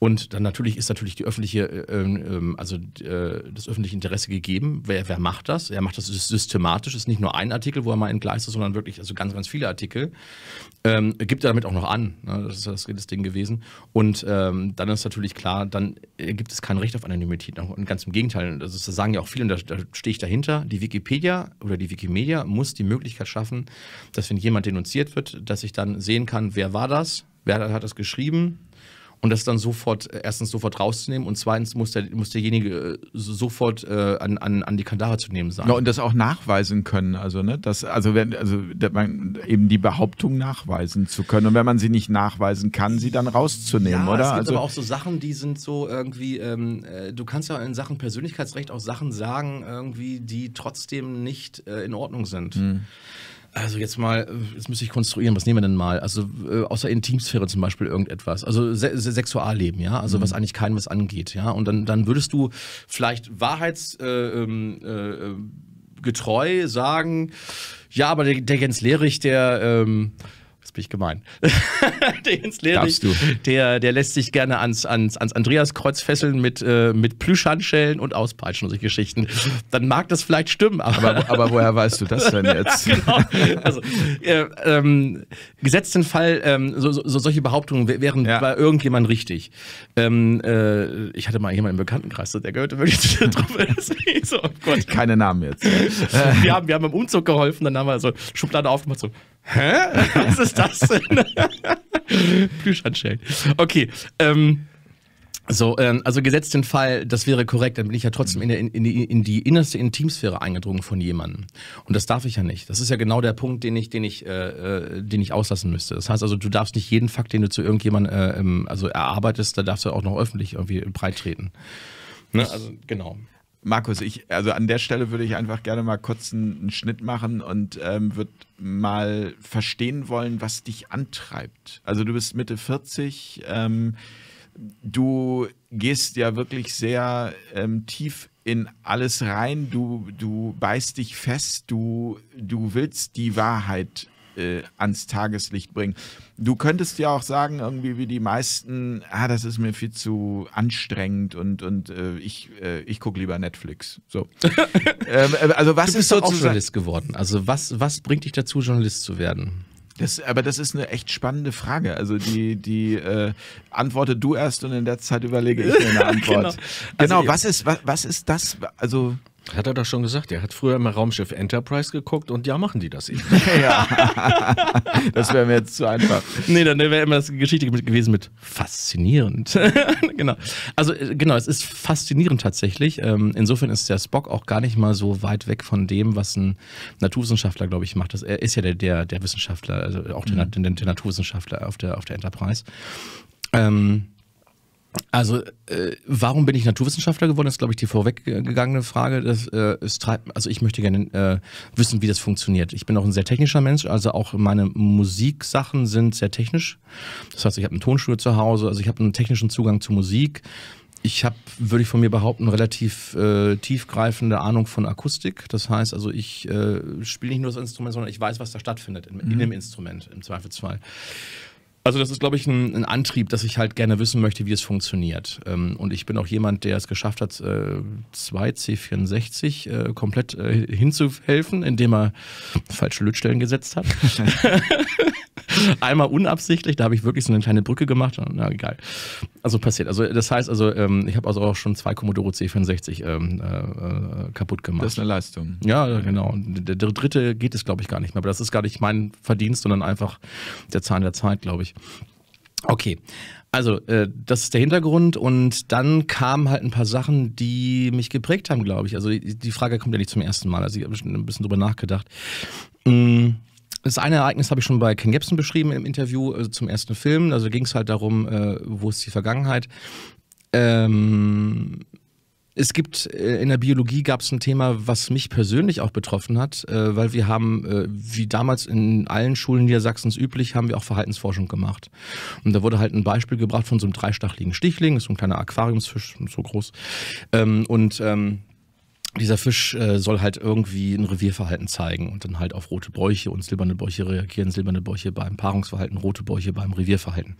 Und dann natürlich ist natürlich die öffentliche, äh, ähm, ähm, also äh, das öffentliche Interesse gegeben. Wer, wer macht das? Er macht das systematisch. Es ist nicht nur ein Artikel, wo er mal entgleist ist, sondern wirklich also ganz, ganz viele Artikel. Ähm, gibt er damit auch noch an. Ne? Das ist das, das Ding gewesen. Und ähm, dann ist natürlich klar, dann äh, gibt es kein Recht auf Anonymität. Und ganz im Gegenteil, das, ist, das sagen ja auch viele, und da, da stehe ich dahinter. Die Wikipedia oder die Wikimedia muss die Möglichkeit schaffen, dass wenn jemand denunziert wird, dass ich dann sehen kann, wer war das, wer hat das geschrieben, und das dann sofort, äh, erstens sofort rauszunehmen und zweitens muss, der, muss derjenige äh, sofort äh, an, an, an die Kandare zu nehmen sein. Ja, und das auch nachweisen können. Also, ne, das, also, wenn, also man, eben die Behauptung nachweisen zu können. Und wenn man sie nicht nachweisen kann, sie dann rauszunehmen, ja, oder? Es gibt also, aber auch so Sachen, die sind so irgendwie, ähm, äh, du kannst ja in Sachen Persönlichkeitsrecht auch Sachen sagen, irgendwie, die trotzdem nicht äh, in Ordnung sind. Hm. Also jetzt mal, äh, jetzt müsste ich konstruieren, was nehmen wir denn mal? Also äh, außer Intimsphäre zum Beispiel irgendetwas. Also Se Se Sexualleben, ja, also mhm. was eigentlich keinem was angeht, ja. Und dann, dann würdest du vielleicht wahrheitsgetreu äh, ähm, äh, äh, sagen, ja, aber der, der Jens Lehrich, der, ähm, Jetzt bin ich gemein. den Darfst du. Der, der lässt sich gerne ans, ans, ans Andreaskreuz fesseln mit, äh, mit Plüschhandschellen und auspeitschen und solche Geschichten. Dann mag das vielleicht stimmen, aber. Aber, aber woher weißt du das denn jetzt? genau. Also, äh, ähm, gesetzt Fall, ähm, so, so, solche Behauptungen wären ja. bei irgendjemand richtig. Ähm, äh, ich hatte mal jemanden im Bekanntenkreis, der gehörte wirklich zu der Truppe. so, oh Keine Namen jetzt. wir, haben, wir haben beim Umzug geholfen, dann haben wir so Schublade aufgemacht, so. Hä? Was ist das denn? Plüschhandschellen. Okay, ähm, so, ähm, also gesetzt den Fall, das wäre korrekt, dann bin ich ja trotzdem in, der, in, in, die, in die innerste Intimsphäre eingedrungen von jemandem. Und das darf ich ja nicht. Das ist ja genau der Punkt, den ich, den ich, äh, äh den ich auslassen müsste. Das heißt also, du darfst nicht jeden Fakt, den du zu irgendjemandem äh, ähm, also erarbeitest, da darfst du auch noch öffentlich irgendwie breit treten. Ne? Also, genau. Markus, ich, also an der Stelle würde ich einfach gerne mal kurz einen, einen Schnitt machen und ähm, würde mal verstehen wollen, was dich antreibt. Also du bist Mitte 40, ähm, du gehst ja wirklich sehr ähm, tief in alles rein, du, du beißt dich fest, du, du willst die Wahrheit äh, ans Tageslicht bringen. Du könntest ja auch sagen, irgendwie wie die meisten, ah, das ist mir viel zu anstrengend und, und äh, ich, äh, ich gucke lieber Netflix. So. ähm, äh, also was du bist ist auch Journalist geworden? Also was, was bringt dich dazu, Journalist zu werden? Das, aber das ist eine echt spannende Frage. Also die, die äh, antworte du erst und in der Zeit überlege ich mir eine Antwort. genau, also genau also was ist, was, was ist das? Also hat er doch schon gesagt, er hat früher immer Raumschiff Enterprise geguckt und ja, machen die das eben. ja. das wäre mir jetzt zu einfach. Nee, dann wäre immer das Geschichte gewesen mit faszinierend. genau. Also, äh, genau, es ist faszinierend tatsächlich. Ähm, insofern ist der Spock auch gar nicht mal so weit weg von dem, was ein Naturwissenschaftler, glaube ich, macht. er ist ja der, der, der Wissenschaftler, also auch der, mhm. der, der Naturwissenschaftler auf der, auf der Enterprise. Ähm, also, äh, warum bin ich Naturwissenschaftler geworden? Das ist, glaube ich, die vorweggegangene Frage. Das, äh, es treibt, also ich möchte gerne äh, wissen, wie das funktioniert. Ich bin auch ein sehr technischer Mensch, also auch meine Musiksachen sind sehr technisch. Das heißt, ich habe einen Tonstudio zu Hause, also ich habe einen technischen Zugang zu Musik. Ich habe, würde ich von mir behaupten, relativ äh, tiefgreifende Ahnung von Akustik. Das heißt also, ich äh, spiele nicht nur das Instrument, sondern ich weiß, was da stattfindet in, mhm. in dem Instrument im Zweifelsfall. Also das ist, glaube ich, ein, ein, Antrieb, dass ich halt gerne wissen möchte, wie es funktioniert. Ähm, und ich bin auch jemand, der es geschafft hat, äh, zwei C64 äh, komplett äh, hinzuhelfen, indem er falsche Lötstellen gesetzt hat. Einmal unabsichtlich, da habe ich wirklich so eine kleine Brücke gemacht. Na egal. Also passiert. Also das heißt, also ähm, ich habe also auch schon zwei Commodore C64 ähm, äh, kaputt gemacht. Das ist eine Leistung. Ja, genau. der dritte geht es, glaube ich, gar nicht mehr. Aber das ist gar nicht mein Verdienst, sondern einfach der Zahn der Zeit, glaube ich. Okay. Also, äh, das ist der Hintergrund und dann kamen halt ein paar Sachen, die mich geprägt haben, glaube ich. Also, die, die, Frage kommt ja nicht zum ersten Mal, also ich habe schon ein bisschen drüber nachgedacht. Mm, das eine Ereignis habe ich schon bei Ken Jebsen beschrieben im Interview also zum ersten Film. Also ging es halt darum, äh, wo ist die Vergangenheit. Ähm, es gibt äh, in der Biologie gab es ein Thema, was mich persönlich auch betroffen hat, äh, weil wir haben, äh, wie damals in allen Schulen Niedersachsens üblich, haben wir auch Verhaltensforschung gemacht. Und da wurde halt ein Beispiel gebracht von so einem dreistachligen Stichling, das ist so ein kleiner Aquariumsfisch, so groß. Ähm, und ähm, dieser Fisch äh, soll halt irgendwie ein Revierverhalten zeigen und dann halt auf rote Bäuche und silberne Bäuche reagieren, silberne Bäuche beim Paarungsverhalten, rote Bäuche beim Revierverhalten.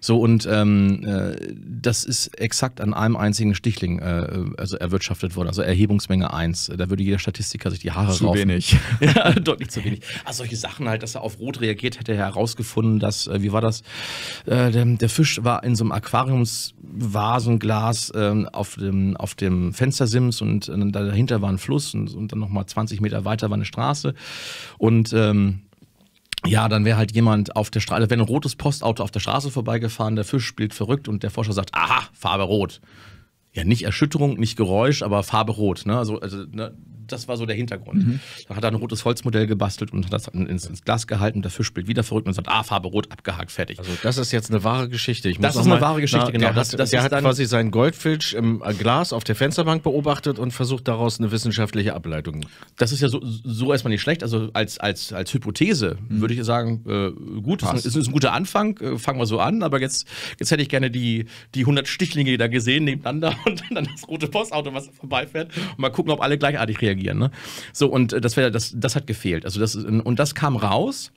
So und ähm, äh, das ist exakt an einem einzigen Stichling äh, also erwirtschaftet worden, also Erhebungsmenge 1. Da würde jeder Statistiker sich die Haare zu raufen. Zu wenig. ja, deutlich zu wenig. Also solche Sachen halt, dass er auf rot reagiert, hätte er herausgefunden, dass, äh, wie war das, äh, der, der, Fisch war in so einem Aquariumsvasenglas ähm, auf, dem, auf dem Fenstersims und äh, da dahinter war ein Fluss und, und dann nochmal 20 Meter weiter war eine Straße. Und ähm, ja, dann wäre halt jemand auf der Straße, also wenn ein rotes Postauto auf der Straße vorbeigefahren, der Fisch spielt verrückt und der Forscher sagt, aha, Farbe rot. Ja, nicht Erschütterung, nicht Geräusch, aber Farbe rot. Ne? Also, also ne, das war so der Hintergrund. Mhm. Dann hat er ein rotes Holzmodell gebastelt und das ins, ins Glas gehalten. Und der Fisch spielt wieder verrückt und sagt, ah, Farbe rot, abgehakt, fertig. Also das ist jetzt eine wahre Geschichte. Ich das ist eine wahre Geschichte, na, genau. Der das, hat, das der hat quasi seinen Goldfisch im äh, Glas auf der Fensterbank beobachtet und versucht daraus eine wissenschaftliche Ableitung. Das ist ja so, so erstmal nicht schlecht. Also als, als, als Hypothese mhm. würde ich sagen, äh, gut, ist, ist, ist ein, guter Anfang, äh, fangen wir so an. Aber jetzt, jetzt hätte ich gerne die, die 100 Stichlinge da gesehen nebeneinander und dann das rote Postauto, was vorbeifährt. Und mal gucken, ob alle gleichartig reagieren reagieren. Ne? So, und äh, das, wär, das, das hat gefehlt. Also das, äh, und das kam raus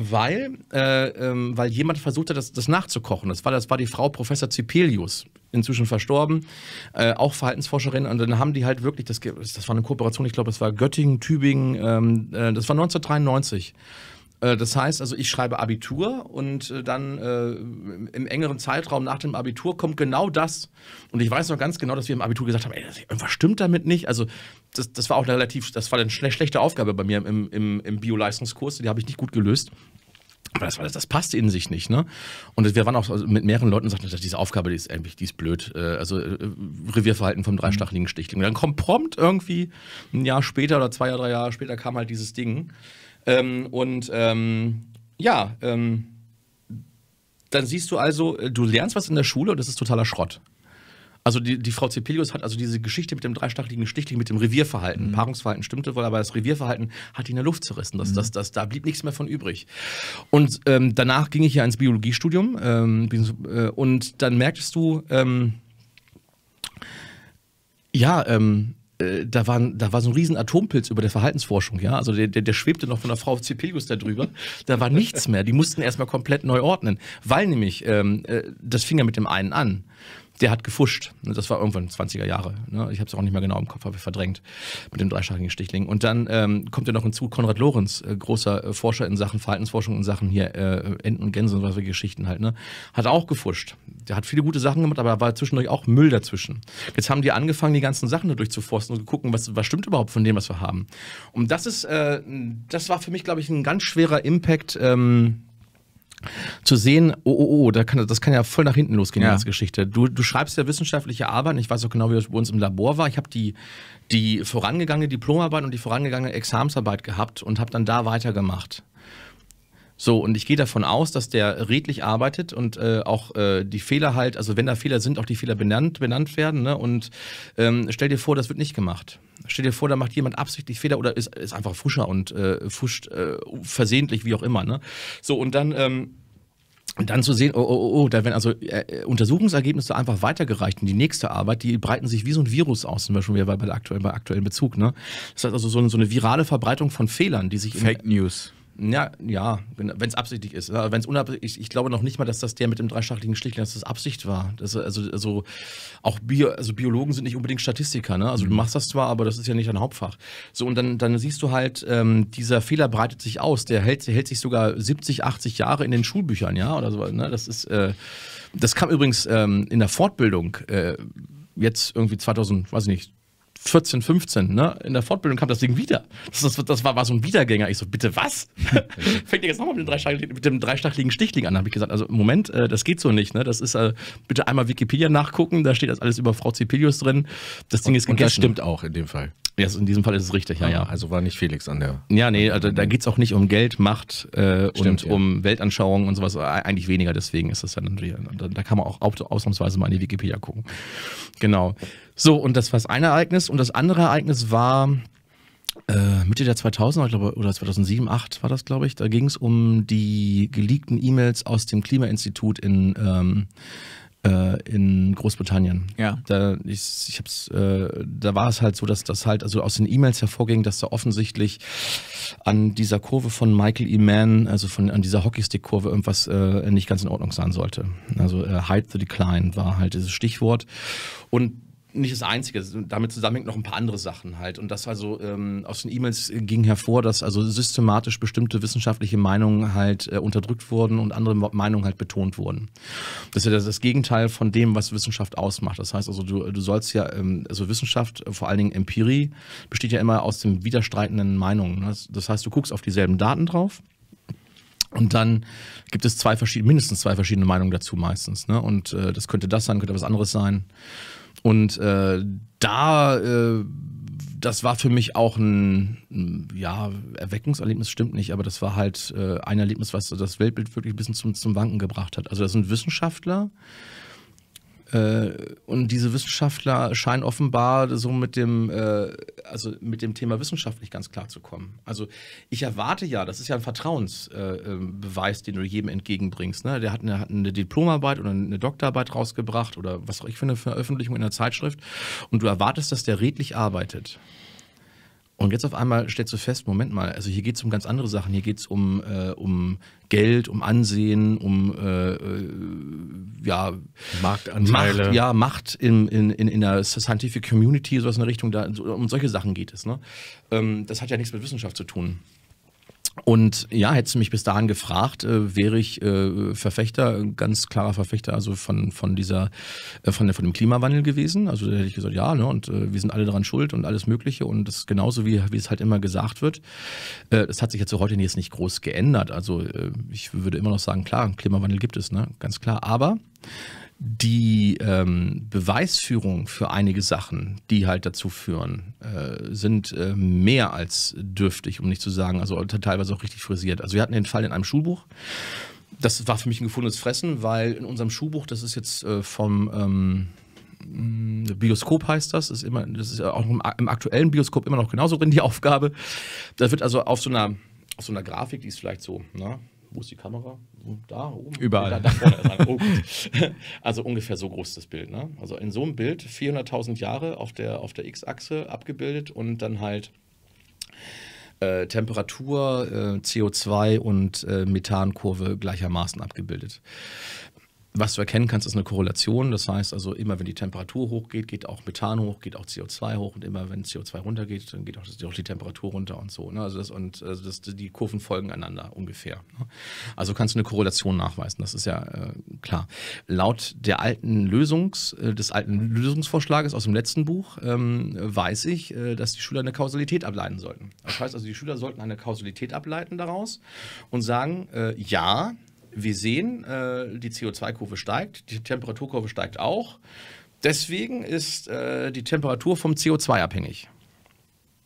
weil, äh, ähm, weil jemand versucht hat, das, das nachzukochen. Das war, das war die Frau Professor Zipelius, inzwischen verstorben, äh, auch Verhaltensforscherin. Und dann haben die halt wirklich, das, das war eine Kooperation, ich glaube, das war Göttingen, Tübingen, ähm, äh, das war 1993. Äh, das heißt also, ich schreibe Abitur und dann äh, im engeren Zeitraum nach dem Abitur kommt genau das. Und ich weiß noch ganz genau, dass wir im Abitur gesagt haben, ey, irgendwas stimmt damit nicht. Also das, das war auch eine relativ, das war eine schlechte Aufgabe bei mir im, im, im Bio-Leistungskurs, die habe ich nicht gut gelöst. Aber das, das, das passte in sich nicht, ne? Und wir waren auch mit mehreren Leuten und sagten, diese Aufgabe, die ist eigentlich, die ist blöd. Äh, also äh, Revierverhalten vom dreistacheligen mhm. Stichling. Und dann kommt prompt irgendwie ein Jahr später oder zwei oder drei Jahre später kam halt dieses Ding. Ähm, und ähm, ja, ähm, dann siehst du also, äh, du lernst was in der Schule und das ist totaler Schrott. Also die, die Frau Cepelius hat also diese Geschichte mit dem dreistacheligen Stichling, mit dem Revierverhalten, mhm. Paarungsverhalten stimmte wohl, aber das Revierverhalten hat ihn in der Luft zerrissen. Das, mhm. das, das, da blieb nichts mehr von übrig. Und ähm, danach ging ich ja ins Biologiestudium ähm, äh, und dann merktest du, ähm, ja, ähm, äh, da, waren, da war so ein riesen Atompilz über der Verhaltensforschung, ja. Also der, der, der schwebte noch von der Frau Cepelius da drüber. Da war nichts mehr. Die mussten erstmal komplett neu ordnen. Weil nämlich, ähm, äh, das fing ja mit dem einen an der hat gefuscht. Das war irgendwann 20er Jahre. Ne? Ich habe es auch nicht mehr genau im Kopf, habe ich verdrängt mit dem dreischarigen Stichling. Und dann ähm, kommt ja noch hinzu Konrad Lorenz, äh, großer äh, Forscher in Sachen Verhaltensforschung in Sachen hier äh, Enten Gänse und was für Geschichten halt. Ne? Hat auch gefuscht. Der hat viele gute Sachen gemacht, aber da war zwischendurch auch Müll dazwischen. Jetzt haben die angefangen, die ganzen Sachen dadurch zu und zu gucken, was, was stimmt überhaupt von dem, was wir haben. Und das ist, äh, das war für mich, glaube ich, ein ganz schwerer Impact. Ähm, zu sehen, oh, oh, oh, da kann, das kann ja voll nach hinten losgehen, ja. die ganze Geschichte. Du, du schreibst ja wissenschaftliche Arbeiten, ich weiß auch genau, wie das bei uns im Labor war. Ich habe die, die vorangegangene Diplomarbeit und die vorangegangene Examsarbeit gehabt und habe dann da weitergemacht. So, und ich gehe davon aus, dass der redlich arbeitet und äh, auch äh, die Fehler halt, also wenn da Fehler sind, auch die Fehler benannt, benannt werden. Ne? Und ähm, stell dir vor, das wird nicht gemacht. Stell dir vor, da macht jemand absichtlich Fehler oder ist, ist einfach Fuscher und äh, fuscht äh, versehentlich, wie auch immer. Ne? So, und dann. Ähm, und dann zu sehen, oh, oh, oh, oh da werden also äh, äh, Untersuchungsergebnisse einfach weitergereicht in die nächste Arbeit, die breiten sich wie so ein Virus aus, zum Beispiel bei, bei, aktuellen, bei aktuellen Bezug. Ne? Das heißt also so, so eine virale Verbreitung von Fehlern, die sich. Fake in, News. Ja, ja genau. wenn es absichtlich ist. Wenn ich, ich glaube noch nicht mal, dass das der mit dem dreischachtigen Stichling, dass das Absicht war. Das, also, also auch Bio, also Biologen sind nicht unbedingt Statistiker. Ne? Also mhm. du machst das zwar, aber das ist ja nicht dein Hauptfach. So, und dann, dann siehst du halt, ähm, dieser Fehler breitet sich aus. Der hält, hält sich sogar 70, 80 Jahre in den Schulbüchern, ja, oder so. Ne? Das ist, äh, das kam übrigens ähm, in der Fortbildung. Äh, jetzt irgendwie 2000, weiß ich nicht, 14, 15, ne? In der Fortbildung kam das Ding wieder. Das, das, das war, war, so ein Wiedergänger. Ich so, bitte was? Fängt ihr jetzt nochmal mit, mit dem dreistacheligen Stichling an? Habe ich gesagt, also Moment, äh, das geht so nicht, ne? Das ist, äh, bitte einmal Wikipedia nachgucken, da steht das alles über Frau Zipilius drin. Das Ding und, ist gegessen. Und das stimmt auch in dem Fall. Ja, in diesem Fall ist es richtig, ja, ah, ja. Also war nicht Felix an der. Ja, nee, also da geht es auch nicht um Geld, Macht äh, Stimmt, und ja. um Weltanschauung und sowas. Äh, eigentlich weniger, deswegen ist das dann. Da, da kann man auch ausnahmsweise mal in die Wikipedia gucken. Genau. So, und das war das eine Ereignis. Und das andere Ereignis war äh, Mitte der 2000er, ich glaube, oder 2007, 2008 war das, glaube ich. Da ging es um die geleakten E-Mails aus dem Klimainstitut in, ähm, äh, in Großbritannien. Ja. Da, ich, ich hab's, äh, da war es halt so, dass das halt also aus den E-Mails hervorging, dass da offensichtlich an dieser Kurve von Michael E. Mann, also von, an dieser Hockeystick-Kurve, irgendwas äh, nicht ganz in Ordnung sein sollte. Also äh, Hide the Decline war halt dieses Stichwort. Und nicht das Einzige. Also damit zusammenhängt noch ein paar andere Sachen halt. Und das also ähm, aus den E-Mails ging hervor, dass also systematisch bestimmte wissenschaftliche Meinungen halt äh, unterdrückt wurden und andere Meinungen halt betont wurden. Das ist ja das, Gegenteil von dem, was Wissenschaft ausmacht. Das heißt also, du, du sollst ja, ähm, also Wissenschaft, äh, vor allen Dingen Empirie, besteht ja immer aus den widerstreitenden Meinungen. Ne? Das heißt, du guckst auf dieselben Daten drauf. Und dann gibt es zwei verschiedene, mindestens zwei verschiedene Meinungen dazu meistens. Ne? Und äh, das könnte das sein, könnte was anderes sein. Und äh, da, äh, das war für mich auch ein, ja, Erweckungserlebnis stimmt nicht, aber das war halt äh, ein Erlebnis, was das Weltbild wirklich ein bisschen zum, zum Wanken gebracht hat. Also das sind Wissenschaftler, äh, äh, und diese Wissenschaftler scheinen offenbar so mit dem, äh, also mit dem Thema Wissenschaft nicht ganz klar zu kommen. Also ich erwarte ja, das ist ja ein Vertrauensbeweis, äh, den du jedem entgegenbringst. Ne? Der hat eine, hat eine Diplomarbeit oder eine Doktorarbeit rausgebracht oder was auch ich finde, Veröffentlichung in der Zeitschrift. Und du erwartest, dass der redlich arbeitet. Und jetzt auf einmal stellst du fest, Moment mal, also hier geht es um ganz andere Sachen. Hier geht es um, äh, um Geld, um Ansehen, um äh, äh ja, Marktanteile. Macht, ja, Macht in, in, in, in der Scientific Community, sowas in der Richtung, da, um solche Sachen geht es. Ne? Ähm, das hat ja nichts mit Wissenschaft zu tun. Und ja, hättest du mich bis dahin gefragt, äh, wäre ich äh, Verfechter, ganz klarer Verfechter, also von, von dieser, äh, von, der, von dem Klimawandel gewesen. Also da hätte ich gesagt, ja, ne, und äh, wir sind alle daran schuld und alles Mögliche. Und das ist genauso wie, wie es halt immer gesagt wird. Äh, das hat sich jetzt so heute jetzt nicht groß geändert. Also äh, ich würde immer noch sagen, klar, Klimawandel gibt es, ne? Ganz klar. Aber die ähm, Beweisführung für einige Sachen, die halt dazu führen, äh, sind äh, mehr als dürftig, um nicht zu sagen, also teilweise auch richtig frisiert. Also wir hatten den Fall in einem Schulbuch. Das war für mich ein gefundenes Fressen, weil in unserem Schulbuch, das ist jetzt äh, vom ähm, hm, Bioskop heißt das, ist immer, das ist auch im, im aktuellen Bioskop immer noch genauso drin, die Aufgabe. Da wird also auf so einer, auf so einer Grafik, die ist vielleicht so, ne? wo ist die Kamera? Da oben. Überall. Da, da vorne. Oh, also ungefähr so groß das Bild. Ne? Also in so einem Bild 400.000 Jahre auf der, auf der X-Achse abgebildet und dann halt äh, Temperatur, äh, CO2 und äh, Methankurve gleichermaßen abgebildet. Was du erkennen kannst, ist eine Korrelation. Das heißt also, immer wenn die Temperatur hochgeht, geht auch Methan hoch, geht auch CO2 hoch und immer wenn CO2 runtergeht, dann geht auch, die Temperatur runter und so. Ne? Also das, und also das, die Kurven folgen einander ungefähr. Ne? Also kannst du eine Korrelation nachweisen, das ist ja äh, klar. Laut der alten Lösungs, äh, des alten Lösungsvorschlages aus dem letzten Buch ähm, weiß ich, äh, dass die Schüler eine Kausalität ableiten sollten. Das heißt also, die Schüler sollten eine Kausalität ableiten daraus und sagen, äh, ja, wir sehen, äh, die CO2-Kurve steigt, die Temperaturkurve steigt auch. Deswegen ist äh, die Temperatur vom CO2 abhängig.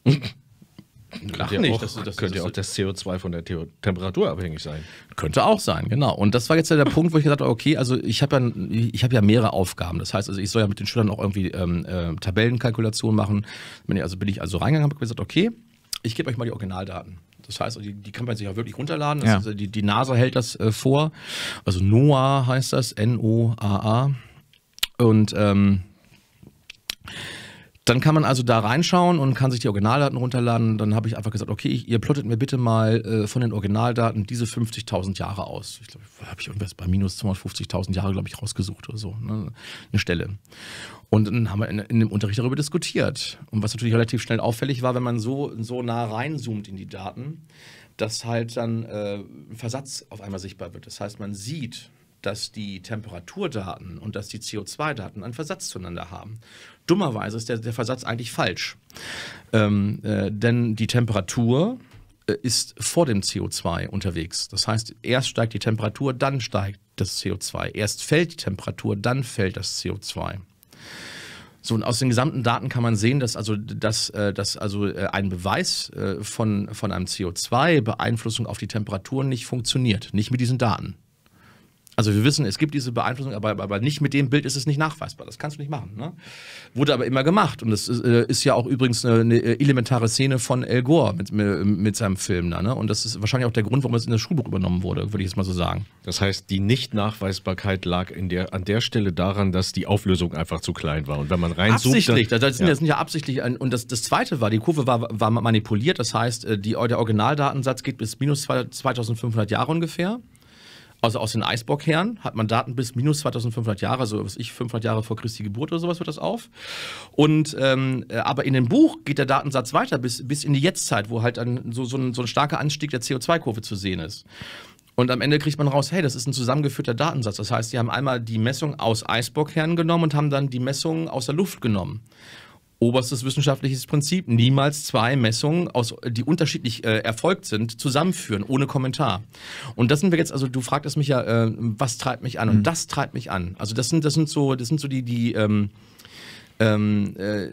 Lach nicht, auch, dass, dass, könnte das, auch das CO2 von der The Temperatur abhängig sein. Könnte auch sein, genau. Und das war jetzt ja der Punkt, wo ich gesagt habe, okay, also ich habe ja, hab ja mehrere Aufgaben. Das heißt, also ich soll ja mit den Schülern auch irgendwie ähm, äh, Tabellenkalkulationen machen. Bin ich, also bin ich also reingegangen und habe gesagt, okay, ich gebe euch mal die Originaldaten. Das heißt, die, die kann man sich auch wirklich runterladen. Ja. Ist, äh, die, die, NASA hält das äh, vor. Also NOAA heißt das, N-O-A-A. Und ähm, dann kann man also da reinschauen und kann sich die Originaldaten runterladen. Dann habe ich einfach gesagt, okay, ihr plottet mir bitte mal äh, von den Originaldaten diese 50.000 Jahre aus. Ich glaube, habe ich irgendwas bei minus 250.000 Jahre, glaube ich, rausgesucht oder so. Ne? Eine Stelle. Und dann haben wir in, in, dem Unterricht darüber diskutiert. Und was natürlich relativ schnell auffällig war, wenn man so, so nah reinzoomt in die Daten, dass halt dann äh, ein Versatz auf einmal sichtbar wird. Das heißt, man sieht, dass die Temperaturdaten und dass die CO2-Daten einen Versatz zueinander haben. Dummerweise ist der, der Versatz eigentlich falsch. Ähm, äh, denn die Temperatur äh, ist vor dem CO2 unterwegs. Das heißt, erst steigt die Temperatur, dann steigt das CO2. Erst fällt die Temperatur, dann fällt das CO2. So, und aus den gesamten Daten kann man sehen, dass also, dass, äh, dass also äh, ein Beweis äh, von, von einem CO2-Beeinflussung auf die Temperaturen nicht funktioniert. Nicht mit diesen Daten. Also wir wissen, es gibt diese Beeinflussung, aber, aber nicht mit dem Bild ist es nicht nachweisbar. Das kannst du nicht machen. Ne? Wurde aber immer gemacht. Und das ist, äh, ist ja auch übrigens eine, eine, elementare Szene von El Gore mit, mit seinem Film. Da, ne? Und das ist wahrscheinlich auch der Grund, warum es in das Schulbuch übernommen wurde, würde ich jetzt mal so sagen. Das heißt, die Nicht-Nachweisbarkeit lag der, an der Stelle daran, dass die Auflösung einfach zu klein war. Und wenn man reinsucht... Absichtlich, dann, das, sind, ja. das sind ja absichtlich. Ein, und das, das Zweite war, die Kurve war, war manipuliert. Das heißt, äh, die, der Originaldatensatz geht bis minus 2500 Jahre ungefähr. Also aus den Eisbockherren hat man Daten bis minus 2500 Jahre, also was ich 500 Jahre vor Christi Geburt oder sowas wird das auf. Und ähm, äh, aber in dem Buch geht der Datensatz weiter bis, bis in die Jetztzeit, wo halt dann so, so, ein, so ein starker Anstieg der CO2-Kurve zu sehen ist. Und am Ende kriegt man raus, hey, das ist ein zusammengeführter Datensatz. Das heißt, die haben einmal die Messung aus Eisbockherren genommen und haben dann die Messung aus der Luft genommen oberstes wissenschaftliches Prinzip, niemals zwei Messungen, aus, die unterschiedlich äh, erfolgt sind, zusammenführen, ohne Kommentar. Und das sind wir jetzt, also du fragtest mich ja, äh, was treibt mich an? Und mhm. das treibt mich an. Also das sind, das sind so, das sind so die, die ähm, ähm, äh,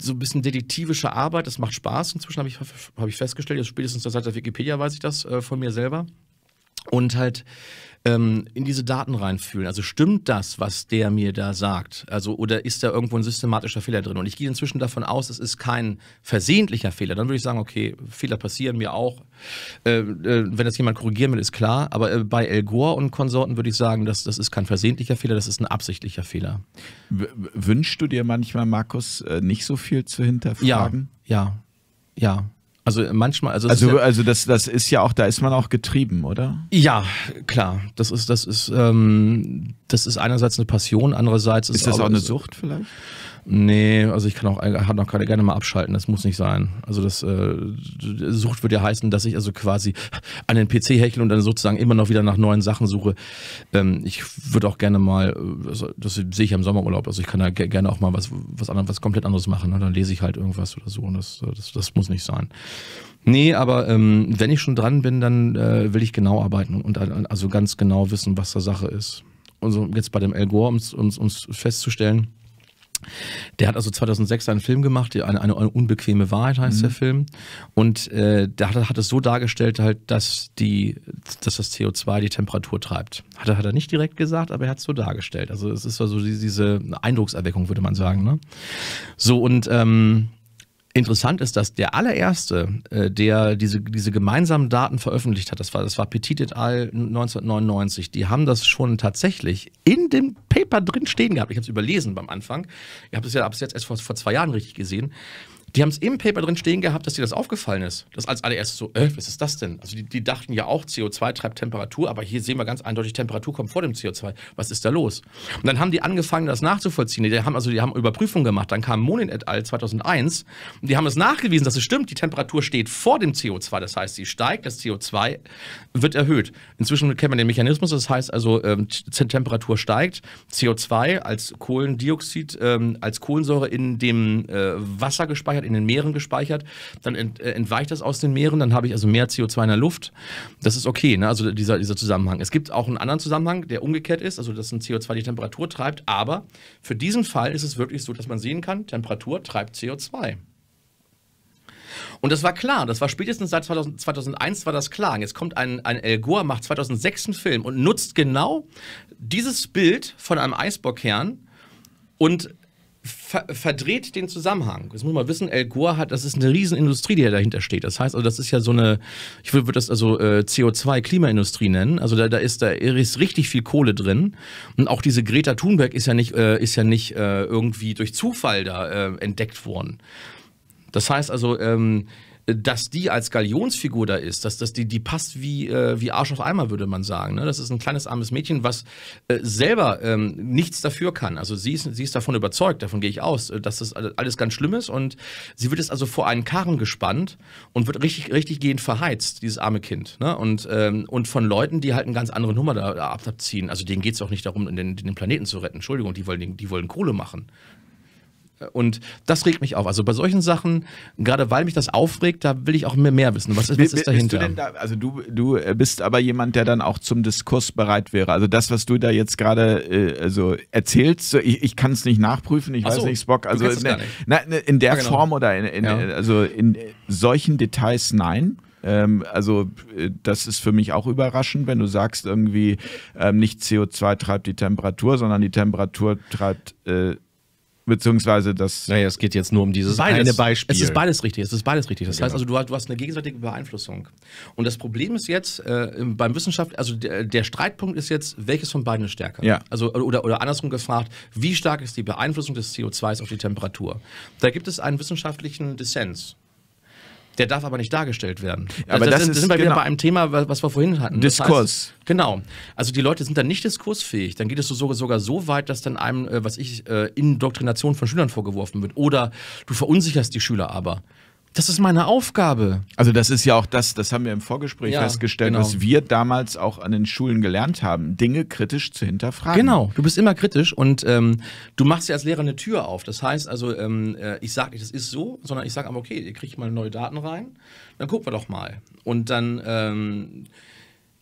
so ein bisschen detektivische Arbeit, das macht Spaß. Inzwischen habe ich, hab ich festgestellt, spätestens seit der Wikipedia weiß ich das äh, von mir selber. Und halt ähm, in diese Daten reinfühlen. Also stimmt das, was der mir da sagt? Also oder ist da irgendwo ein systematischer Fehler drin? Und ich gehe inzwischen davon aus, es ist kein versehentlicher Fehler. Dann würde ich sagen, okay, Fehler passieren mir auch. Äh, äh, wenn das jemand korrigieren will, ist klar. Aber äh, bei El Gore und Konsorten würde ich sagen, das, das ist kein versehentlicher Fehler, das ist ein absichtlicher Fehler. W wünschst du dir manchmal, Markus, äh, nicht so viel zu hinterfragen? Ja, ja, ja. Also manchmal, also also, ja, also das, das ist ja auch, da ist man auch getrieben, oder? Ja, klar. Das ist, das ist, ähm, das ist einerseits eine Passion, andererseits ist, ist das auch eine Sucht vielleicht? Nee, also ich kann auch, kann auch gerne mal abschalten, das muss nicht sein. Also das äh, Sucht würde ja heißen, dass ich also quasi an den PC hechle und dann sozusagen immer noch wieder nach neuen Sachen suche. Ähm, ich würde auch gerne mal, äh, also das sehe ich ja im Sommerurlaub, also ich kann da gerne auch mal was, was, anderes, was komplett anderes machen. Ne? Dann lese ich halt irgendwas oder so und das, das, das muss nicht sein. Nee, aber ähm, wenn ich schon dran bin, dann äh, will ich genau arbeiten und also ganz genau wissen, was da Sache ist. Und so also jetzt bei dem El Gore, um es festzustellen, der hat also 2006 einen Film gemacht, eine, eine unbequeme Wahrheit heißt mhm. der Film. Und äh, der hat, hat, es so dargestellt, halt, dass, die, dass das CO2 die Temperatur treibt. Hat, hat er nicht direkt gesagt, aber er hat es so dargestellt. Also es ist also diese Eindruckserweckung, würde man sagen. Ne? So und ähm, Interessant ist, dass der allererste, äh, der diese, diese gemeinsamen Daten veröffentlicht hat, das war, das war Petit et al. 1999, die haben das schon tatsächlich in dem Paper drin stehen gehabt. Ich habe es überlesen beim Anfang. Ich habe es ja ab jetzt erst vor, vor zwei Jahren richtig gesehen. Die haben es im Paper drin stehen gehabt, dass dir das aufgefallen ist. Das als allererstes so, äh, was ist das denn? Also die, die dachten ja auch, CO2 treibt Temperatur, aber hier sehen wir ganz eindeutig, Temperatur kommt vor dem CO2. Was ist da los? Und dann haben die angefangen, das nachzuvollziehen. Die haben also, die haben Überprüfungen gemacht. Dann kam Monin et al. 2001 und die haben es nachgewiesen, dass es stimmt. Die Temperatur steht vor dem CO2. Das heißt, sie steigt, das CO2 wird erhöht. Inzwischen kennt man den Mechanismus. Das heißt also, ähm, Temperatur steigt, CO2 als Kohlendioxid, ähm, als Kohlensäure in dem äh, Wasser gespeichert gespeichert, in den Meeren gespeichert, dann ent, äh, entweicht das aus den Meeren, dann habe ich also mehr CO2 in der Luft. Das ist okay, ne? also dieser, dieser Zusammenhang. Es gibt auch einen anderen Zusammenhang, der umgekehrt ist, also dass ein CO2 die Temperatur treibt, aber für diesen Fall ist es wirklich so, dass man sehen kann, Temperatur treibt CO2. Und das war klar, das war spätestens seit 2000, 2001 war das klar. Und jetzt kommt ein, ein El Gore, macht 2006 einen Film und nutzt genau dieses Bild von einem Eisbockkern und ver verdreht den Zusammenhang. Das muss man wissen, El Gore hat, das ist eine Riesenindustrie, die dahinter steht. Das heißt, also das ist ja so eine, ich würde das also äh, CO2-Klimaindustrie nennen. Also da, da, ist, da ist richtig viel Kohle drin. Und auch diese Greta Thunberg ist ja nicht, äh, ist ja nicht äh, irgendwie durch Zufall da äh, entdeckt worden. Das heißt also, ähm, dass die als Galionsfigur da ist, dass, dass die, die passt wie, äh, wie Arsch auf Eimer, würde man sagen. Ne? Das ist ein kleines armes Mädchen, was äh, selber ähm, nichts dafür kann. Also sie ist, sie ist davon überzeugt, davon gehe ich aus, äh, dass das alles ganz schlimm ist und sie wird jetzt also vor einen Karren gespannt und wird richtig, richtig gehend verheizt, dieses arme Kind. Ne? Und, ähm, und von Leuten, die halt einen ganz anderen Hummer da, da abziehen. Also denen geht es auch nicht darum, den, den Planeten zu retten. Entschuldigung, die wollen, die wollen Kohle machen. Und das regt mich auf. Also bei solchen Sachen, gerade weil mich das aufregt, da will ich auch mehr, mehr wissen. Was ist, was ist dahinter? Du da, also du, du äh, bist aber jemand, der dann auch zum Diskurs bereit wäre. Also das, was du da jetzt gerade äh, also so erzählst, ich, ich kann es nicht nachprüfen, ich so, weiß nicht, Spock. Also in, der, na, ne, in der ja, genau. Form oder in, in ja. Äh, also in äh, solchen Details nein ähm, also das ist für mich auch überraschend, wenn du sagst irgendwie, ähm, nicht CO2 treibt die Temperatur, sondern die Temperatur treibt äh, Beziehungsweise das. Naja, es geht jetzt nur um dieses beides. eine Beispiel. Es ist beides richtig. Es ist beides richtig. Das genau. heißt also, genau. du, du, hast eine gegenseitige Beeinflussung. Und das Problem ist jetzt äh, beim Wissenschaft, also der, der, Streitpunkt ist jetzt, welches von beiden ist stärker? Ja. Also, oder, oder andersrum gefragt, wie stark ist die Beeinflussung des co 2 auf die Temperatur? Da gibt es einen wissenschaftlichen Dissens. Der darf aber nicht dargestellt werden. Aber also das, das sind, ist, sind wir genau. wieder bei einem Thema, was wir vorhin hatten. Diskurs. Das heißt, genau. Also die Leute sind dann nicht diskursfähig. Dann geht es sogar, sogar so weit, dass dann einem, äh, was ich, äh, Indoktrination von Schülern vorgeworfen wird. Oder du verunsicherst die Schüler aber. Das ist meine Aufgabe. Also das ist ja auch das, das haben wir im Vorgespräch ja, festgestellt, genau. was wir damals auch an den Schulen gelernt haben, Dinge kritisch zu hinterfragen. Genau, du bist immer kritisch und ähm, du machst ja als Lehrer eine Tür auf. Das heißt also, ähm, äh, ich sage nicht, das ist so, sondern ich sage okay, ihr kriegt mal neue Daten rein, dann gucken wir doch mal. Und dann, ähm,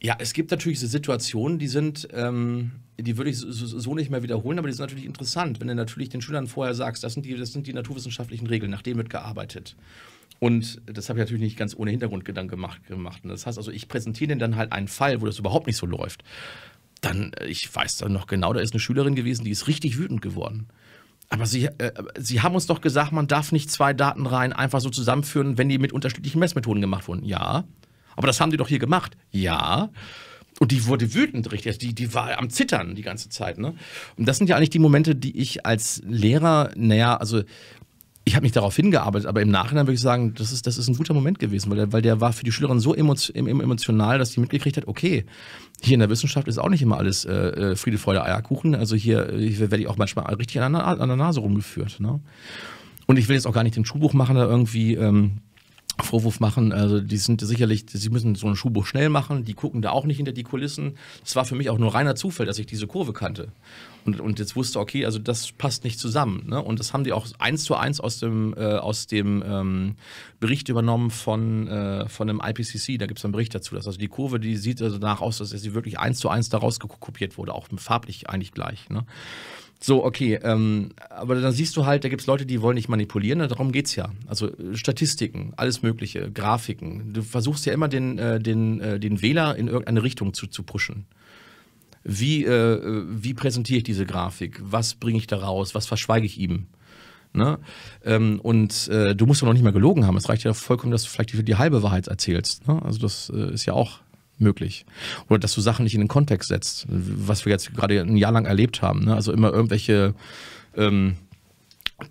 ja, es gibt natürlich diese Situationen, die sind ähm, die würde ich so nicht mehr wiederholen, aber die sind natürlich interessant, wenn du natürlich den Schülern vorher sagst, das sind die, das sind die naturwissenschaftlichen Regeln, nach denen wird gearbeitet. Und das habe ich natürlich nicht ganz ohne Hintergrundgedanken gemacht, gemacht. das heißt also, ich präsentiere denen dann halt einen Fall, wo das überhaupt nicht so läuft. Dann, äh, ich weiß dann noch genau, da ist eine Schülerin gewesen, die ist richtig wütend geworden. Aber Sie, äh, Sie haben uns doch gesagt, man darf nicht zwei Datenreihen einfach so zusammenführen, wenn die mit unterschiedlichen Messmethoden gemacht wurden. Ja. Aber das haben die doch hier gemacht. Ja. Und die wurde wütend, richtig. Also die, die war am Zittern die ganze Zeit. Ne? Und das sind ja eigentlich die Momente, die ich als Lehrer, naja, also ich habe nicht darauf hingearbeitet, aber im Nachhinein würde ich sagen, das ist, das ist ein guter Moment gewesen, weil der, weil der war für die Schülerin so emotional, dass sie mitgekriegt hat, okay, hier in der Wissenschaft ist auch nicht immer alles äh, äh, Friede, Freude, Eierkuchen. Also hier, hier werde ich auch manchmal richtig an der, an der Nase rumgeführt. Ne? Und ich will jetzt auch gar nicht den Schulbuch machen, da irgendwie. Ähm, Vorwurf machen. Also die sind sicherlich, sie müssen so einen Schuhbuch schnell machen, die gucken da auch nicht hinter die Kulissen. Es war für mich auch nur reiner Zufall, dass ich diese Kurve kannte. Und, und jetzt wusste, okay, also das passt nicht zusammen. Ne? Und das haben die auch eins zu eins aus dem, äh, aus dem ähm, Bericht übernommen von, äh, von dem IPCC. Da gibt es einen Bericht dazu. Dass also die Kurve, die sieht also danach aus, dass sie wirklich eins zu eins daraus kopiert wurde, auch farblich eigentlich gleich. Ne? So, okay, ähm, aber dann siehst du halt, da gibt es Leute, die wollen nicht manipulieren, ne? darum geht es ja. Also Statistiken, alles Mögliche, Grafiken. Du versuchst ja immer den, äh, den, äh, den Wähler in irgendeine Richtung zu, zu pushen. Wie, äh, äh wie präsentiere ich diese Grafik? Was bringe ich da raus? Was verschweige ich ihm? Ne? Ähm, und äh, du musst ja noch nicht mal gelogen haben. Es reicht ja vollkommen, dass du vielleicht die, die halbe Wahrheit erzählst. Ne? Also das äh, ist ja auch möglich. Oder dass du Sachen nicht in den Kontext setzt, was wir jetzt gerade ein Jahr lang erlebt haben. Ne? Also immer irgendwelche ähm,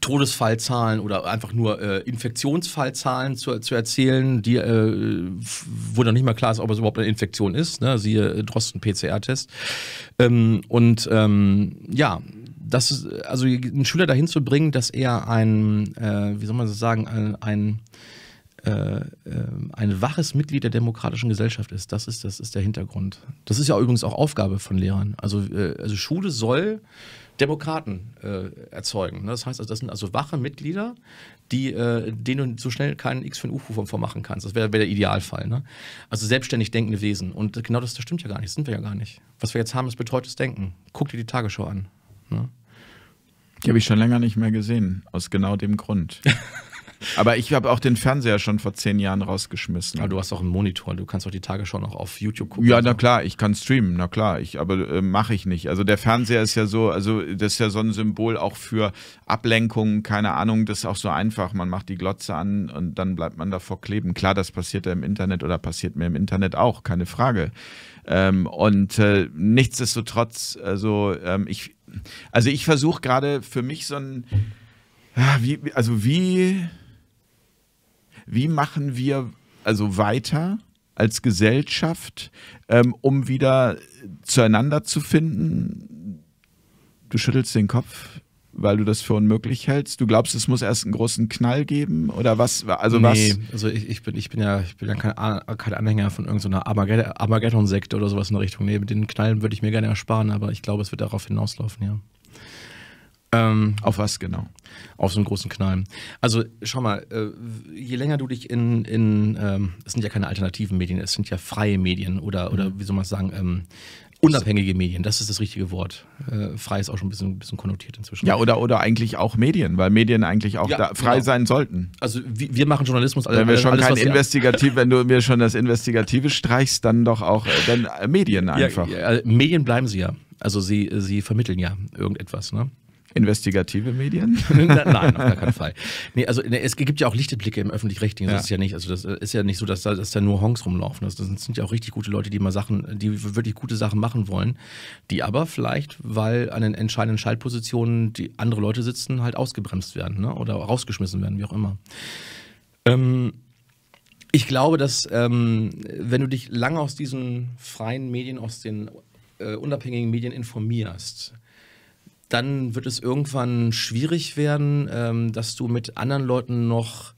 Todesfallzahlen oder einfach nur äh, Infektionsfallzahlen zu, zu erzählen, die, äh, wo noch nicht mal klar ist, ob es überhaupt eine Infektion ist. Ne? Siehe äh, Drosten-PCR-Test. Ähm, und ähm, ja, das ist, also einen Schüler dahin zu bringen, dass er ein, äh, wie soll man das sagen, äh, ein, ein äh, ähm, ein waches Mitglied der demokratischen Gesellschaft ist. Das ist, das ist der Hintergrund. Das ist ja übrigens auch Aufgabe von Lehrern. Also, äh, also Schule soll Demokraten äh, erzeugen. Das heißt, also, das sind also wache Mitglieder, die, äh, denen du so schnell keinen X für ein U von vormachen kannst. Das wäre wär der Idealfall. Ne? Also selbstständig denkende Wesen. Und genau das, das stimmt ja gar nicht. Das sind wir ja gar nicht. Was wir jetzt haben, ist betreutes Denken. Guck dir die Tagesschau an. Ne? Die habe ich schon länger nicht mehr gesehen. Aus genau dem Grund. Aber ich habe auch den Fernseher schon vor zehn Jahren rausgeschmissen. Aber du hast auch einen Monitor, du kannst auch die Tagesschau noch auf YouTube gucken. Ja, na klar, ich kann streamen, na klar, ich, aber äh, mache ich nicht. Also der Fernseher ist ja so, also das ist ja so ein Symbol auch für Ablenkungen, keine Ahnung, das ist auch so einfach. Man macht die Glotze an und dann bleibt man davor kleben. Klar, das passiert ja im Internet oder passiert mir im Internet auch, keine Frage. Ähm, und äh, nichtsdestotrotz, also ähm, ich, also ich versuche gerade für mich so ein, ja, ah, wie, also wie wie machen wir also weiter als Gesellschaft, ähm, um wieder zueinander zu finden? Du schüttelst den Kopf, weil du das für unmöglich hältst. Du glaubst, es muss erst einen großen Knall geben oder was? Also was? nee, also ich, ich, bin, ich bin ja, ich bin ja kein, kein Anhänger von irgendeiner Armageddon-Sekte oder sowas in der Richtung. Nee, mit den Knallen würde ich mir gerne ersparen, aber ich glaube, es wird darauf hinauslaufen, ja. Ähm, auf was genau? Auf so einen großen Knall. Also schau mal, äh, je länger du dich in, in ähm, es sind ja keine alternativen Medien, es sind ja freie Medien oder, mhm. oder wie soll man sagen, ähm, unabhängige Medien, das ist das richtige Wort. Äh, frei ist auch schon ein bisschen, ein bisschen konnotiert inzwischen. Ja, oder, oder eigentlich auch Medien, weil Medien eigentlich auch ja, frei genau. sein sollten. Also wir, wir machen Journalismus. Also, wenn wir schon alles, kein Investigativ, wenn du mir schon das Investigative streichst, dann doch auch äh, dann äh, Medien einfach. Ja, ja, also, Medien bleiben sie ja. Also sie, sie vermitteln ja irgendetwas, ne? Investigative Medien? Nein, auf gar keinen Fall. Nee, also es gibt ja auch Lichtblicke im öffentlich-rechtlichen. Das ja. ist ja nicht, also das äh, ist ja nicht so, dass da, dass da nur Honks rumlaufen. Das, sind ja auch richtig gute Leute, die mal Sachen, die wirklich gute Sachen machen wollen, die aber vielleicht, weil an den entscheidenden Schaltpositionen, die andere Leute sitzen, halt ausgebremst werden ne? oder rausgeschmissen werden, wie auch immer. Ähm, ich glaube, dass ähm, wenn du dich lange aus diesen freien Medien, aus den äh, unabhängigen Medien informierst, dann wird es irgendwann schwierig werden, ähm, dass du mit anderen Leuten noch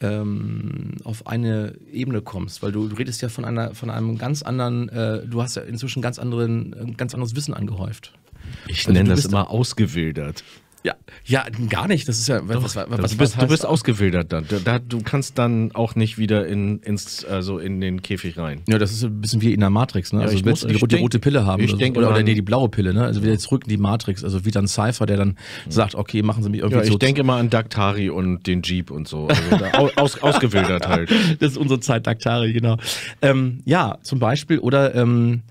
ähm, auf eine Ebene kommst, weil du, du, redest ja von einer, von einem ganz anderen, äh, du hast ja inzwischen ganz anderen, ganz anderes Wissen angehäuft. Ich also nenne das immer ausgewildert. Ja, ja, gar nicht. Das ist ja. Doch, was, was, also was, du, bist, du bist ausgewildert dann. Da, du kannst dann auch nicht wieder in, ins, also in den Käfig rein. Ja, das ist ein bisschen wie in der Matrix. Ne? Ja, also ich muss, die, ich die denk, rote Pille haben. Ich oder, oder, oder nee, die blaue Pille. Ne? Also wieder zurück in die Matrix. Also wie dann Cypher, der dann ja. Hm. sagt, okay, machen Sie mich irgendwie ja, ich so denke immer an Daktari und den Jeep und so. Also aus, ausgewildert halt. Das ist unsere Zeit, Daktari, genau. Ähm, ja, zum Beispiel. Oder ähm,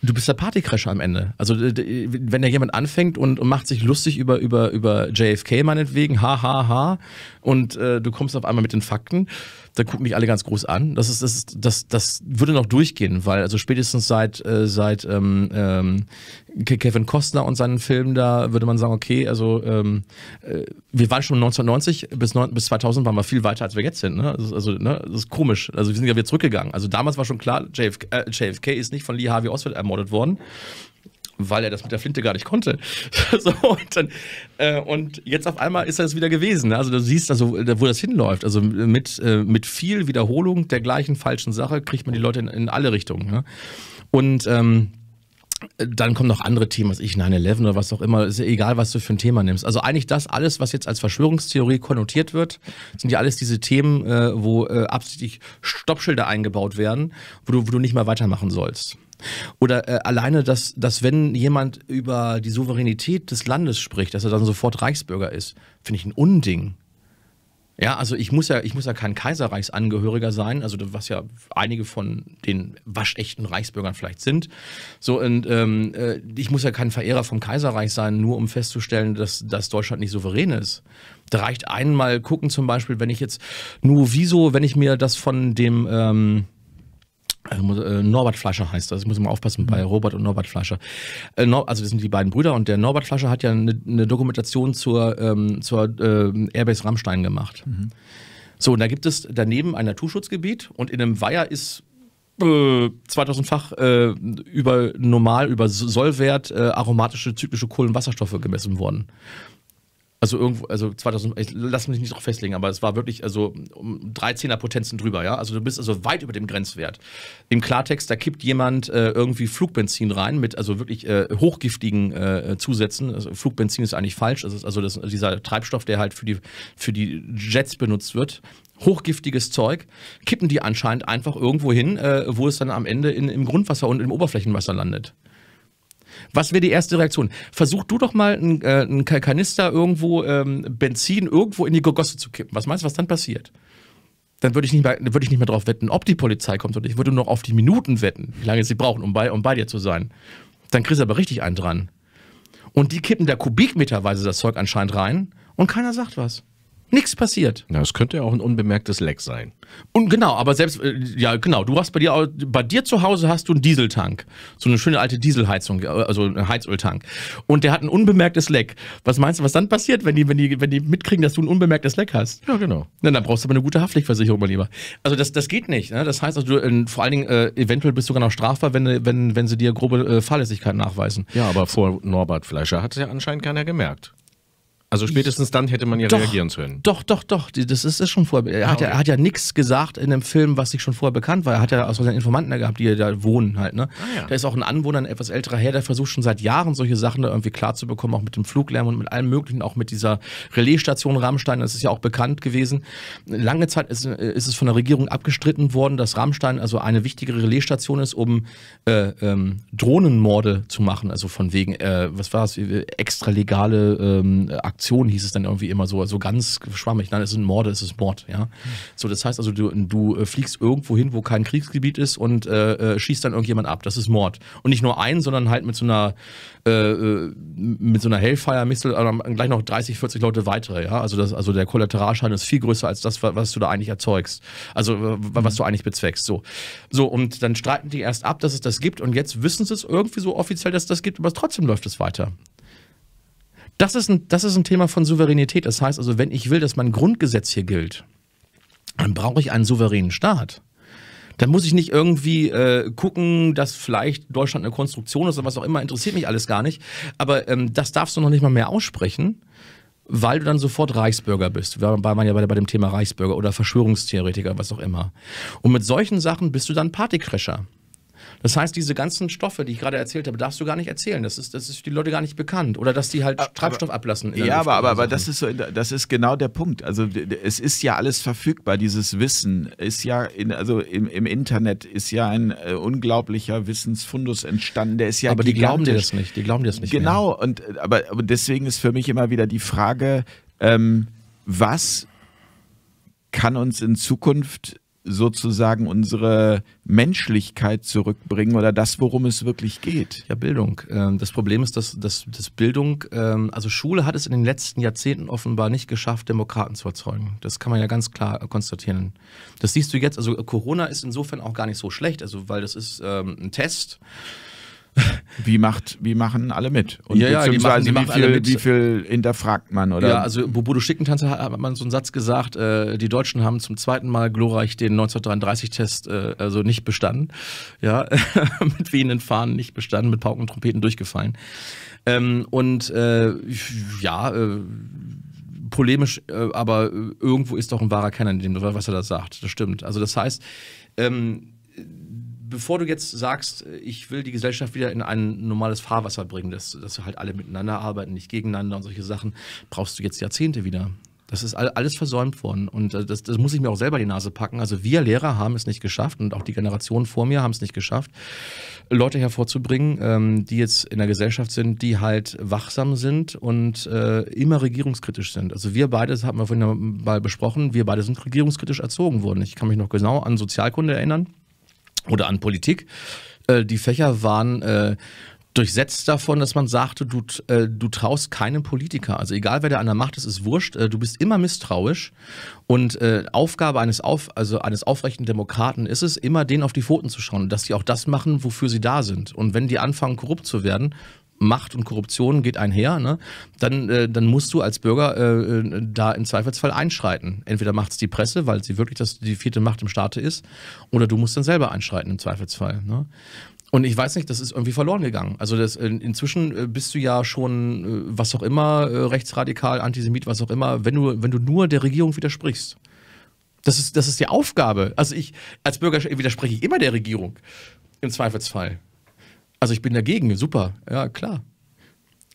Du bist der Partycrasher am Ende. Also wenn da jemand anfängt und, und, macht sich lustig über, über, über JFK meinetwegen, ha ha ha, und äh, du kommst auf einmal mit den Fakten, da gucken mich alle ganz groß an. Das ist, das, ist, das, das würde noch durchgehen, weil also spätestens seit, äh, seit ähm, ähm, Kevin Costner und seinen Filmen da würde man sagen, okay, also ähm, äh, wir waren schon 1990 bis, 9, bis 2000 waren wir viel weiter, als wir jetzt sind. Ne? Also, also ne? das ist komisch. Also wir sind ja wieder zurückgegangen. Also damals war schon klar, JFK, äh, JFK ist nicht von Lee Harvey Oswald ermordet worden weil er das mit der Flinte gar nicht konnte. so, und, dann, äh, und, jetzt auf einmal ist er es wieder gewesen. Ne? Also du siehst, also, äh, wo das hinläuft. Also äh, mit, äh, mit viel Wiederholung der gleichen falschen Sache kriegt man die Leute in, in alle Richtungen. Ne? Und ähm, dann kommen noch andere Themen, was ich 9-11 oder was auch immer, ist ja egal, was du für ein Thema nimmst. Also eigentlich das alles, was jetzt als Verschwörungstheorie konnotiert wird, sind ja alles diese Themen, äh, wo äh, absichtlich Stoppschilder eingebaut werden, wo du, wo du nicht mal weitermachen sollst. Oder äh, alleine, dass, dass wenn jemand über die Souveränität des Landes spricht, dass er dann sofort Reichsbürger ist, finde ich ein Unding. Ja, also ich muss ja, ich muss ja kein Kaiserreichsangehöriger sein, also was ja einige von den waschechten Reichsbürgern vielleicht sind. So, und ähm, äh, ich muss ja kein Verehrer vom Kaiserreich sein, nur um festzustellen, dass, dass Deutschland nicht souverän ist. Da reicht einmal gucken, zum Beispiel, wenn ich jetzt, nur wieso, wenn ich mir das von dem ähm, also äh, Norbert Fleischer heißt das. Ich muss immer aufpassen bei mhm. Robert und Norbert Fleischer. Äh, also das sind die beiden Brüder und der Norbert Fleischer hat ja eine, eine Dokumentation zur, ähm, zur ähm, Airbase Rammstein gemacht. Mhm. So, und da gibt es daneben ein Naturschutzgebiet und in einem Weiher ist äh, 2000-fach äh, über normal, über Sollwert äh, aromatische, zyklische Kohlenwasserstoffe gemessen worden. Also irgendwo, also 2000, ich lass mich nicht drauf festlegen, aber es war wirklich also um 13er Potenzen drüber, ja. Also du bist also weit über dem Grenzwert. Im Klartext, da kippt jemand äh, irgendwie Flugbenzin rein mit also wirklich äh, hochgiftigen äh, Zusätzen. Also Flugbenzin ist eigentlich falsch. Das ist also das, dieser Treibstoff, der halt für die, für die Jets benutzt wird. Hochgiftiges Zeug kippen die anscheinend einfach irgendwo hin, äh, wo es dann am Ende in, im Grundwasser und im Oberflächenwasser landet. Was wäre die erste Reaktion? Versuch du doch mal einen, äh, einen Kanister irgendwo ähm, Benzin irgendwo in die Gogosse zu kippen. Was meinst du, was dann passiert? Dann würde ich, nicht mehr, würd ich nicht mehr drauf wetten, ob die Polizei kommt, sondern ich würde nur noch auf die Minuten wetten, wie lange sie brauchen, um bei, um bei dir zu sein. Dann kriegst du aber richtig einen dran. Und die kippen da kubikmeterweise das Zeug anscheinend rein und keiner sagt was. Nichts passiert. Na, es könnte ja auch ein unbemerktes Leck sein. Und genau, aber selbst, äh, ja, genau, du hast bei dir, bei dir zu Hause hast du einen Dieseltank. So eine schöne alte Dieselheizung, äh, also einen Heizöltank. Und der hat ein unbemerktes Leck. Was meinst du, was dann passiert, wenn die, wenn die, wenn die mitkriegen, dass du ein unbemerktes Leck hast? Ja, genau. Na, dann brauchst du aber eine gute Haftpflichtversicherung, mein Lieber. Also, das, das geht nicht. Ne? Das heißt, also du, in, äh, vor allen Dingen, äh, eventuell bist du sogar noch strafbar, wenn, wenn, wenn sie dir grobe äh, Fahrlässigkeit nachweisen. Ja, aber vor Norbert Fleischer hat es ja anscheinend keiner gemerkt. Also spätestens dann hätte man ja doch, reagieren sollen. Doch, doch, doch. Das ist, ist schon vorher. Er, ah, ja, er, hat ja, nichts gesagt in dem Film, was sich schon vorher bekannt war. Er hat ja aus seinen Informanten gehabt, die da wohnen halt. Ne? Ah, ja. Da ist auch ein Anwohner, ein etwas älterer Herr, der versucht schon seit Jahren solche Sachen da irgendwie klar zu bekommen, auch mit dem Fluglärm und mit allem Möglichen, auch mit dieser Relaisstation Rammstein. Das ist ja auch bekannt gewesen. Lange Zeit ist, ist es von der Regierung abgestritten worden, dass Rammstein also eine wichtige Relaisstation ist, um äh, ähm, Drohnenmorde zu machen. Also von wegen, äh, was war es, extra legale ähm, Aktion hieß es dann irgendwie immer so, so ganz schwammig. Nein, es sind Morde, es ist Mord, ja. So, das heißt also, du, du äh, fliegst irgendwo hin, wo kein Kriegsgebiet ist und äh, äh, schießt dann irgendjemand ab. Das ist Mord. Und nicht nur einen, sondern halt mit so einer, äh, äh mit so einer Hellfire-Missile, also gleich noch 30, 40 Leute weitere, ja. Also, das, also der Kollateralschaden ist viel größer als das, was du da eigentlich erzeugst. Also, was du eigentlich bezweckst. So. so, und dann streiten die erst ab, dass es das gibt und jetzt wissen sie es irgendwie so offiziell, dass es das gibt, aber trotzdem läuft es weiter. Das ist, ein, das ist ein Thema von Souveränität. Das heißt also, wenn ich will, dass mein Grundgesetz hier gilt, dann brauche ich einen souveränen Staat. Dann muss ich nicht irgendwie äh, gucken, dass vielleicht Deutschland eine Konstruktion ist oder was auch immer, interessiert mich alles gar nicht. Aber ähm, das darfst du noch nicht mal mehr aussprechen, weil du dann sofort Reichsbürger bist. Wir waren ja bei, bei dem Thema Reichsbürger oder Verschwörungstheoretiker, was auch immer. Und mit solchen Sachen bist du dann Partycrasher. Das heißt, diese ganzen Stoffe, die ich gerade erzählt habe, darfst du gar nicht erzählen. Das ist, das ist für die Leute gar nicht bekannt. Oder dass die halt aber, Treibstoff ablassen. Ja, aber, aber, aber das, ist so, das ist genau der Punkt. Also es ist ja alles verfügbar. Dieses Wissen ist ja, in, also im, im Internet ist ja ein äh, unglaublicher Wissensfundus entstanden. Der ist ja Aber gigantisch. die glauben dir das nicht. Die glauben dir das nicht. Genau. Mehr. Und, aber, aber deswegen ist für mich immer wieder die Frage, ähm, was kann uns in Zukunft sozusagen unsere Menschlichkeit zurückbringen oder das, worum es wirklich geht. Ja, Bildung. Ähm, das Problem ist, dass, dass, dass Bildung, ähm, also Schule hat es in den letzten Jahrzehnten offenbar nicht geschafft, Demokraten zu erzeugen. Das kann man ja ganz klar konstatieren. Das siehst du jetzt, also Corona ist insofern auch gar nicht so schlecht, also weil das ist ähm, ein Test wie macht, wie machen alle mit? Und ja, ja, die machen, die wie, machen viel, wie viel hinterfragt man, oder? Ja, also Bodo Schickentanzer hat man so einen Satz gesagt, äh, die Deutschen haben zum zweiten Mal glorreich den 1933-Test äh, also nicht bestanden. Ja, mit wehenden Fahnen nicht bestanden, mit Pauken und Trompeten durchgefallen. Ähm, und äh, ja, äh, polemisch, äh, aber irgendwo ist doch ein wahrer Kenner in dem, was er da sagt. Das stimmt. Also das heißt, ähm, bevor du jetzt sagst, äh, ich will die Gesellschaft wieder in ein normales Fahrwasser bringen, dass, dass halt alle miteinander arbeiten, nicht gegeneinander und solche Sachen, brauchst du jetzt Jahrzehnte wieder. Das ist alles versäumt worden. Und äh, das, das, muss ich mir auch selber die Nase packen. Also wir Lehrer haben es nicht geschafft und auch die Generationen vor mir haben es nicht geschafft, Leute hervorzubringen, ähm, die jetzt in der Gesellschaft sind, die halt wachsam sind und äh, immer regierungskritisch sind. Also wir beide, das haben wir vorhin mal besprochen, wir beide sind regierungskritisch erzogen worden. Ich kann mich noch genau an Sozialkunde erinnern oder an Politik. Äh, die Fächer waren äh, durchsetzt davon, dass man sagte, du, äh, du traust keinem Politiker. Also egal wer da an der Macht ist, ist wurscht. Äh, du bist immer misstrauisch. Und äh, Aufgabe eines, auf, also eines aufrechten Demokraten ist es, immer denen auf die Pfoten zu schauen, dass die auch das machen, wofür sie da sind. Und wenn die anfangen, korrupt zu werden, Macht und Korruption geht einher, ne? dann, äh, dann musst du als Bürger äh, äh da im Zweifelsfall einschreiten. Entweder macht es die Presse, weil sie wirklich das, die vierte Macht im Staate ist, oder du musst dann selber einschreiten im Zweifelsfall. Ne? Und ich weiß nicht, das ist irgendwie verloren gegangen. Also das, äh, inzwischen äh, bist du ja schon, was auch immer, rechtsradikal, Antisemit, was auch immer, wenn du, wenn du nur der Regierung widersprichst. Das ist, das ist die Aufgabe. Also ich, als Bürger widerspreche ich immer der Regierung. Im Zweifelsfall. Also ich bin dagegen, super, ja klar.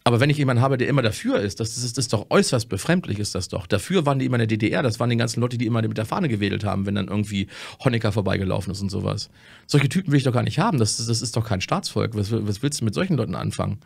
Aber wenn ich jemanden habe, der immer dafür ist, das, das, ist, das ist doch äußerst befremdlich, ist das doch. Dafür waren die immer in der DDR, das waren die ganzen Leute, die immer mit der Fahne gewedelt haben, wenn dann irgendwie Honecker vorbeigelaufen ist und sowas. Solche Typen will ich doch gar nicht haben, das, das ist doch kein Staatsvolk. Was, was willst du mit solchen Leuten anfangen?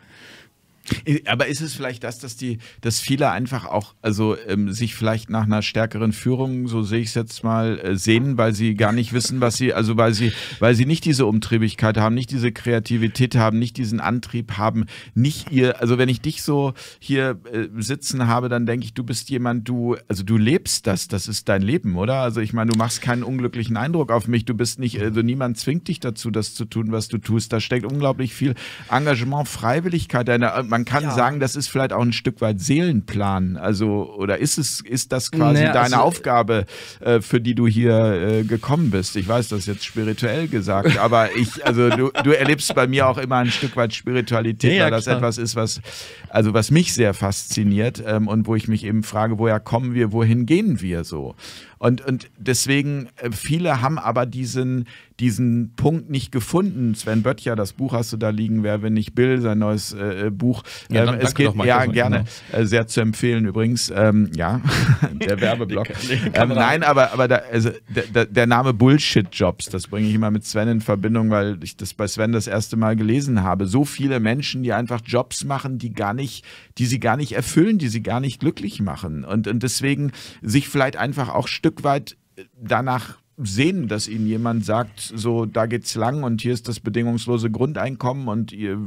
Äh, aber ist es vielleicht das, dass die, dass viele einfach auch, also ähm, sich vielleicht nach einer stärkeren Führung, so sehe ich es jetzt mal, äh, sehen, weil sie gar nicht wissen, was sie, also weil sie, weil sie nicht diese Umtriebigkeit haben, nicht diese Kreativität haben, nicht diesen Antrieb haben, nicht ihr, also wenn ich dich so hier äh, sitzen habe, dann denke ich, du bist jemand, du, also du lebst das, das ist dein Leben, oder? Also ich meine, du machst keinen unglücklichen Eindruck auf mich, du bist nicht, also niemand zwingt dich dazu, das zu tun, was du tust. Da steckt unglaublich viel Engagement, Freiwilligkeit, deine, äh, man man kann ja. sagen, das ist vielleicht auch ein Stück weit Seelenplan. Also, oder ist es, ist das quasi naja, deine also, äh, Aufgabe, äh, für die du hier äh, gekommen bist? Ich weiß, das ist jetzt spirituell gesagt, aber ich, also du, du erlebst bei mir auch immer ein Stück weit Spiritualität, ja, weil das klar. etwas ist, was, also was mich sehr fasziniert ähm, und wo ich mich eben frage, woher kommen wir, wohin gehen wir so? Und, und deswegen, äh, viele haben aber diesen, diesen Punkt nicht gefunden. Sven Böttcher, das Buch hast du da liegen, Wer wenn nicht Bill, sein neues äh, Buch. Ja, dann, ähm, es geht, ja gerne, genau. Äh, sehr zu empfehlen übrigens. Ähm, ja, der Werbeblock. ähm, nein, aber, aber da, also, der, der Name Bullshit Jobs, das bringe ich immer mit Sven in Verbindung, weil ich das bei Sven das erste Mal gelesen habe. So viele Menschen, die einfach Jobs machen, die gar nicht, die sie gar nicht erfüllen, die sie gar nicht glücklich machen. Und, und deswegen sich vielleicht einfach auch Stück Stück weit danach sehen, dass ihnen jemand sagt, so da geht's lang und hier ist das bedingungslose Grundeinkommen und ihr,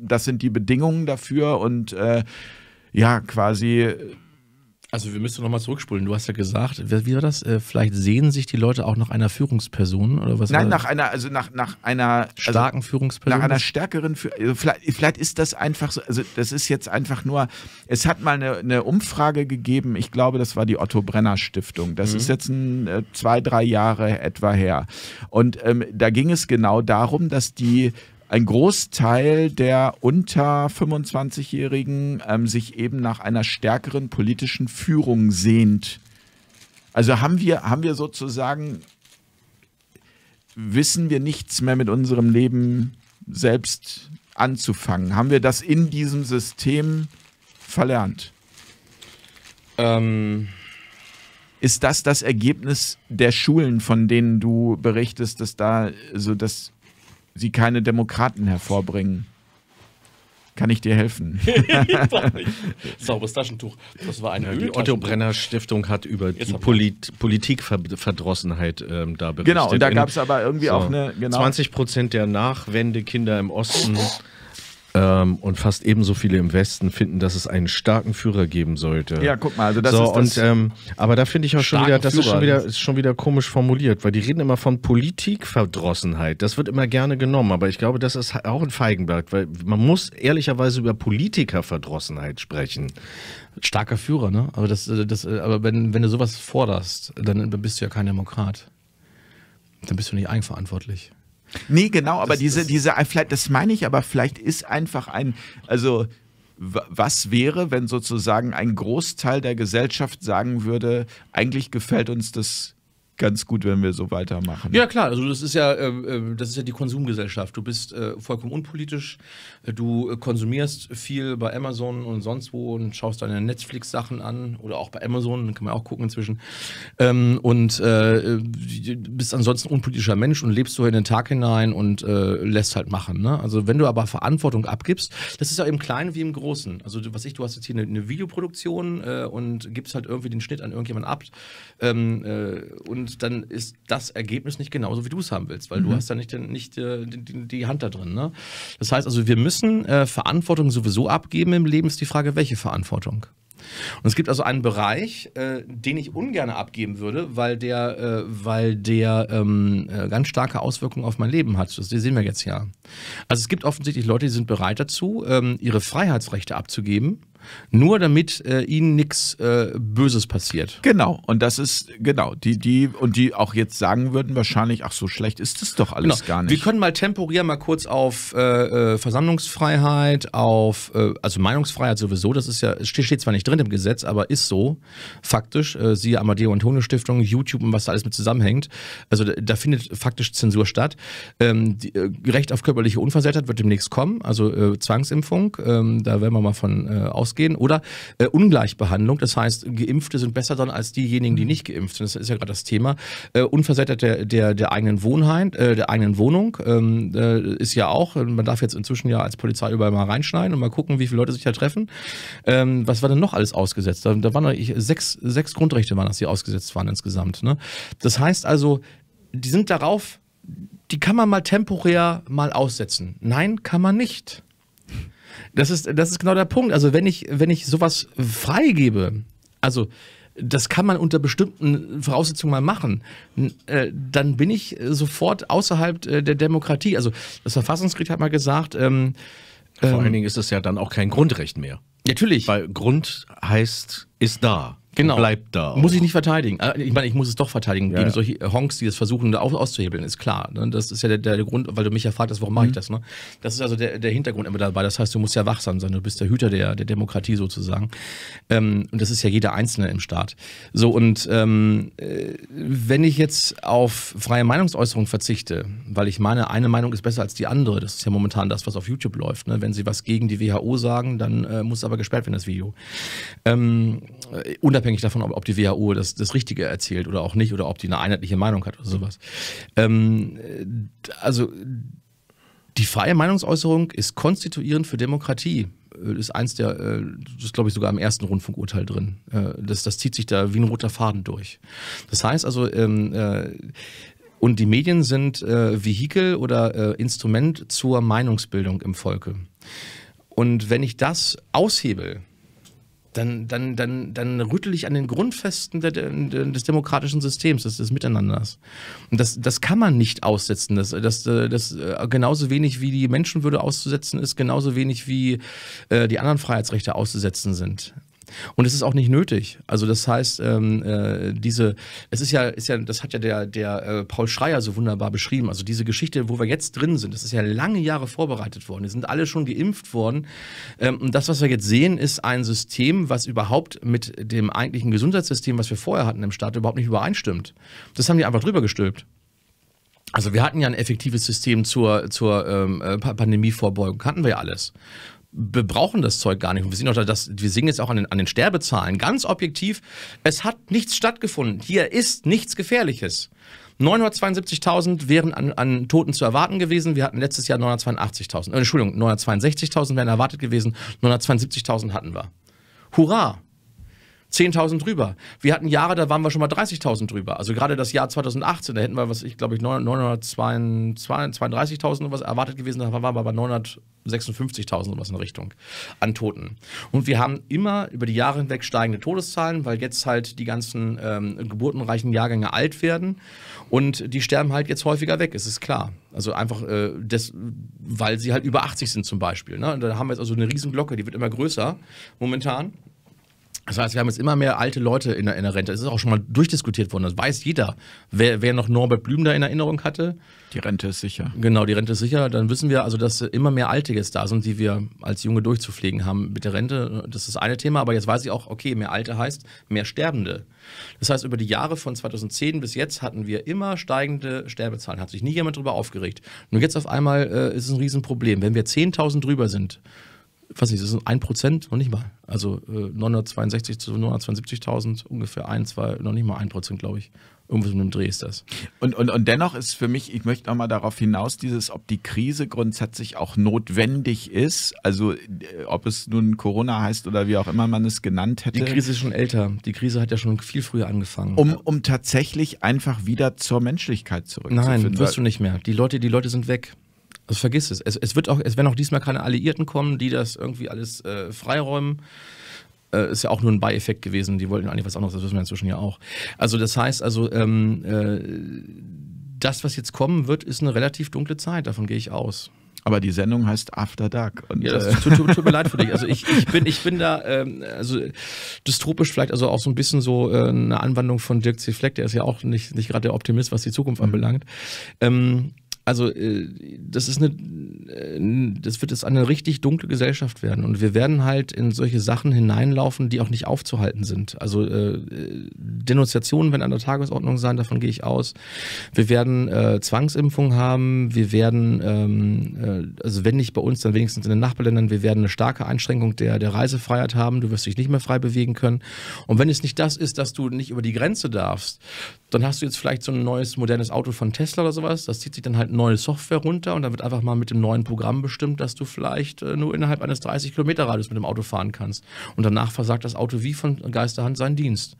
das sind die Bedingungen dafür und äh, ja, quasi also wir müssen nochmal zurückspulen. Du hast ja gesagt, wie war das? Äh, vielleicht sehen sich die Leute auch nach einer Führungsperson oder was? Nein, nach einer, also nach, nach einer also starken also Führungsperson. Nach einer stärkeren Führungsperson. Äh, vielleicht, vielleicht, ist das einfach so, also das ist jetzt einfach nur, es hat mal eine, eine Umfrage gegeben, ich glaube, das war die Otto Brenner Stiftung. Das mhm. ist jetzt ein, äh, zwei, drei Jahre etwa her. Und ähm, da ging es genau darum, dass die ein Großteil der unter 25-Jährigen ähm, sich eben nach einer stärkeren politischen Führung sehnt. Also haben wir, haben wir sozusagen, wissen wir nichts mehr mit unserem Leben selbst anzufangen? Haben wir das in diesem System verlernt? Ähm. Ist das das Ergebnis der Schulen, von denen du berichtest, dass da so das sie keine Demokraten hervorbringen. Kann ich dir helfen? Sauberes Taschentuch. Das war eine ja, Die Otto Brenner Stiftung hat über Jetzt die Polit Politikverdrossenheit ähm, da berichtet. Genau, und da gab es aber irgendwie so auch eine. Genau. 20 Prozent der Nachwendekinder im Osten ähm, und fast ebenso viele im Westen finden, dass es einen starken Führer geben sollte. Ja, guck mal, also das so, ist das und, ähm, aber da finde ich auch schon wieder, das ist schon wieder, ist schon wieder komisch formuliert, weil die reden immer von Politikverdrossenheit. Das wird immer gerne genommen, aber ich glaube, das ist auch ein Feigenberg, weil man muss ehrlicherweise über Politikerverdrossenheit sprechen. Starker Führer, ne? Aber das, äh, das, äh, aber wenn, wenn du sowas forderst, dann bist du ja kein Demokrat. Dann bist du nicht eigenverantwortlich. Nee, genau, aber das, diese, das diese, äh, vielleicht, das meine ich, aber vielleicht ist einfach ein, also was wäre, wenn sozusagen ein Großteil der Gesellschaft sagen würde, eigentlich gefällt uns das ganz gut, wenn wir so weitermachen. Ja, klar, also das ist ja, äh, äh das ist ja die Konsumgesellschaft. Du bist äh, vollkommen unpolitisch, du äh, konsumierst viel bei Amazon und sonst wo und schaust deine Netflix-Sachen an oder auch bei Amazon, kann man auch gucken inzwischen. Ähm, und äh, äh bist ansonsten unpolitischer Mensch und lebst so in den Tag hinein und lässt halt machen. Ne? Also wenn du aber Verantwortung abgibst, das ist ja im Kleinen wie im Großen. Also was ich, du hast jetzt hier eine, eine Videoproduktion und gibst halt irgendwie den Schnitt an irgendjemanden ab ähm, und und dann ist das Ergebnis nicht genauso, wie du es haben willst, weil mhm. du hast ja nicht, nicht äh, die, die, Hand da drin. Ne? Das heißt also, wir müssen äh, Verantwortung sowieso abgeben im Leben, ist die Frage, welche Verantwortung? Und es gibt also einen Bereich, äh, den ich ungern abgeben würde, weil der, äh, weil der ähm, äh, ganz starke Auswirkungen auf mein Leben hat. Das sehen wir jetzt ja. Also es gibt offensichtlich Leute, die sind bereit dazu, ähm, ihre Freiheitsrechte abzugeben, nur damit äh, ihnen nichts äh, Böses passiert. Genau, und das ist, genau, die, die, und die auch jetzt sagen würden wahrscheinlich, ach so schlecht ist das doch alles genau. gar nicht. Wir können mal temporär mal kurz auf äh, äh Versammlungsfreiheit, auf, äh, also Meinungsfreiheit sowieso, das ist ja, steht zwar nicht drin im Gesetz, aber ist so, faktisch, äh, siehe Amadeo Antonio Stiftung, YouTube und was da alles mit zusammenhängt, also da, da findet faktisch Zensur statt. Ähm, die, äh, Recht auf körperliche Unversehrtheit wird demnächst kommen, also Zwangsimpfung, ähm, da werden wir mal von ausgehen gehen oder äh, Ungleichbehandlung. Das heißt, Geimpfte sind besser dann als diejenigen, die mhm. nicht geimpft sind. Das ist ja gerade das Thema. Äh, unversettert der, der, der eigenen Wohnheit, äh, der eigenen Wohnung ähm, äh, ist ja auch. Äh, man darf jetzt inzwischen ja als Polizei überall mal reinschneiden und mal gucken, wie viele Leute sich da treffen. Ähm, was war denn noch alles ausgesetzt? Da, da waren eigentlich sechs, sechs Grundrechte waren das, die ausgesetzt waren insgesamt. Ne? Das heißt also, die sind darauf die kann man mal temporär mal aussetzen. Nein, kann man nicht. Das ist, das ist genau der Punkt. Also, wenn ich, wenn ich sowas freigebe, also das kann man unter bestimmten Voraussetzungen mal machen, äh, dann bin ich sofort außerhalb äh, der Demokratie. Also das Verfassungsgericht hat mal gesagt. Ähm, Vor ähm, allen Dingen ist es ja dann auch kein Grundrecht mehr. Natürlich. Weil Grund heißt, ist da genau. bleibt da. Auch. Muss ich nicht verteidigen. Äh, ich meine, ich muss es doch verteidigen ja, gegen ja. solche Honks, die das versuchen da auszuhebeln, ist klar. Ne? Das ist ja der, der Grund, weil du mich ja fragtest, warum mhm. mache ich das. Ne? Das ist also der, der, Hintergrund immer dabei. Das heißt, du musst ja wachsam sein. Du bist der Hüter der, der Demokratie sozusagen. Ähm, und das ist ja jeder Einzelne im Staat. So, und ähm, äh, wenn ich jetzt auf freie Meinungsäußerung verzichte, weil ich meine, eine Meinung ist besser als die andere, das ist ja momentan das, was auf YouTube läuft. Ne? Wenn sie was gegen die WHO sagen, dann äh, muss aber gesperrt werden, das Video. Ähm, äh, unabhängig unabhängig davon, ob, ob die WHO das, das Richtige erzählt oder auch nicht, oder ob die eine einheitliche Meinung hat oder sowas. Ähm, äh, also die freie Meinungsäußerung ist konstituierend für Demokratie äh, ist eins der, äh, das ist glaube ich sogar im ersten Rundfunkurteil drin. Das, das zieht sich da wie ein roter Faden durch. Das heißt also, ähm, äh, und die Medien sind äh, Vehikel oder äh, Instrument zur Meinungsbildung im Volke. Und wenn ich das aushebel, dann, dann, dann, dann rüttel ich an den Grundfesten der, des demokratischen Systems, des, des Miteinanders. Und das, das kann man nicht aussetzen. Das, das, das äh, genauso wenig wie die Menschenwürde auszusetzen ist, genauso wenig wie äh, die anderen Freiheitsrechte auszusetzen sind. Und es ist auch nicht nötig. Also das heißt, ähm, äh, diese, es ist ja, ist ja, das hat ja der, der äh, Paul Schreier so wunderbar beschrieben. Also diese Geschichte, wo wir jetzt drin sind, das ist ja lange Jahre vorbereitet worden. Die sind alle schon geimpft worden. Ähm, und das, was wir jetzt sehen, ist ein System, was überhaupt mit dem eigentlichen Gesundheitssystem, was wir vorher hatten im Staat, überhaupt nicht übereinstimmt. Das haben die einfach drüber gestülpt. Also wir hatten ja ein effektives System zur, zur ähm, äh, Pandemievorbeugung, hatten wir ja alles wir brauchen das Zeug gar nicht. Und wir sehen, auch dass, wir sehen jetzt auch an den, an den Sterbezahlen ganz objektiv, es hat nichts stattgefunden. Hier ist nichts Gefährliches. 972.000 wären an, an, Toten zu erwarten gewesen. Wir hatten letztes Jahr 982.000. Äh, Entschuldigung, 962.000 wären erwartet gewesen. 972.000 hatten wir. Hurra! 10.000 drüber. Wir hatten Jahre, da waren wir schon mal 30.000 drüber. Also gerade das Jahr 2018, da hätten wir, was ich glaube ich, 932.000 was erwartet gewesen, da waren wir bei 956.000 oder was in Richtung an Toten. Und wir haben immer über die Jahre hinweg steigende Todeszahlen, weil jetzt halt die ganzen ähm, geburtenreichen Jahrgänge alt werden und die sterben halt jetzt häufiger weg, es ist klar. Also einfach, äh, des, weil sie halt über 80 sind zum Beispiel. Ne? Und da haben wir jetzt also eine Riesenglocke, die wird immer größer momentan. Das heißt, wir haben jetzt immer mehr alte Leute in der, in der Rente. Es ist auch schon mal durchdiskutiert worden. Das weiß jeder. Wer, wer noch Norbert Blüm da in Erinnerung hatte. Die Rente ist sicher. Genau, die Rente ist sicher. Dann wissen wir also, dass immer mehr Alte jetzt da sind, die wir als Junge durchzupflegen haben mit der Rente. Das ist das eine Thema. Aber jetzt weiß ich auch, okay, mehr Alte heißt mehr Sterbende. Das heißt, über die Jahre von 2010 bis jetzt hatten wir immer steigende Sterbezahlen. Hat sich nie jemand darüber aufgeregt. Nur jetzt auf einmal äh, ist es ein Riesenproblem. Wenn wir 10.000 drüber sind, ich weiß nicht, das sind 1%, noch nicht mal. Also äh, 962 zu 972.000, ungefähr ein, zwei, noch nicht mal ein Prozent, glaube ich. Irgendwas mit dem Dreh ist das. Und, und, und dennoch ist für mich, ich möchte nochmal darauf hinaus, dieses, ob die Krise grundsätzlich auch notwendig ist, also äh, ob es nun Corona heißt oder wie auch immer man es genannt hätte. Die Krise ist schon älter. Die Krise hat ja schon viel früher angefangen. Um, um tatsächlich einfach wieder zur Menschlichkeit zurückzufinden. Nein, wirst du nicht mehr. Die Leute, die Leute sind weg. Also vergiss es. es. Es, wird auch, es werden auch diesmal keine Alliierten kommen, die das irgendwie alles äh, freiräumen. Äh, ist ja auch nur ein Beieffekt gewesen. Die wollten eigentlich was anderes, das wissen wir inzwischen ja auch. Also das heißt, also ähm, äh, das, was jetzt kommen wird, ist eine relativ dunkle Zeit. Davon gehe ich aus. Aber die Sendung heißt After Dark. Und, ja, das äh, tut, tut, tut, mir leid für dich. Also ich, ich, bin, ich bin da ähm, also dystopisch vielleicht, also auch so ein bisschen so äh, eine Anwandlung von Dirk C. Fleck, der ist ja auch nicht, nicht gerade der Optimist, was die Zukunft mhm. anbelangt. Ähm, also äh, das ist eine, äh, das wird jetzt eine richtig dunkle Gesellschaft werden und wir werden halt in solche Sachen hineinlaufen, die auch nicht aufzuhalten sind. Also äh, Denunziationen werden an der Tagesordnung sein, davon gehe ich aus. Wir werden äh, Zwangsimpfungen haben, wir werden, ähm, äh, also wenn nicht bei uns, dann wenigstens in den Nachbarländern, wir werden eine starke Einschränkung der, der Reisefreiheit haben, du wirst dich nicht mehr frei bewegen können. Und wenn es nicht das ist, dass du nicht über die Grenze darfst, dann hast du jetzt vielleicht so ein neues modernes Auto von Tesla oder sowas, das zieht sich dann halt neue Software runter und dann wird einfach mal mit dem neuen Programm bestimmt, dass du vielleicht äh, nur innerhalb eines 30 Kilometer Radius mit dem Auto fahren kannst. Und danach versagt das Auto wie von Geisterhand seinen Dienst.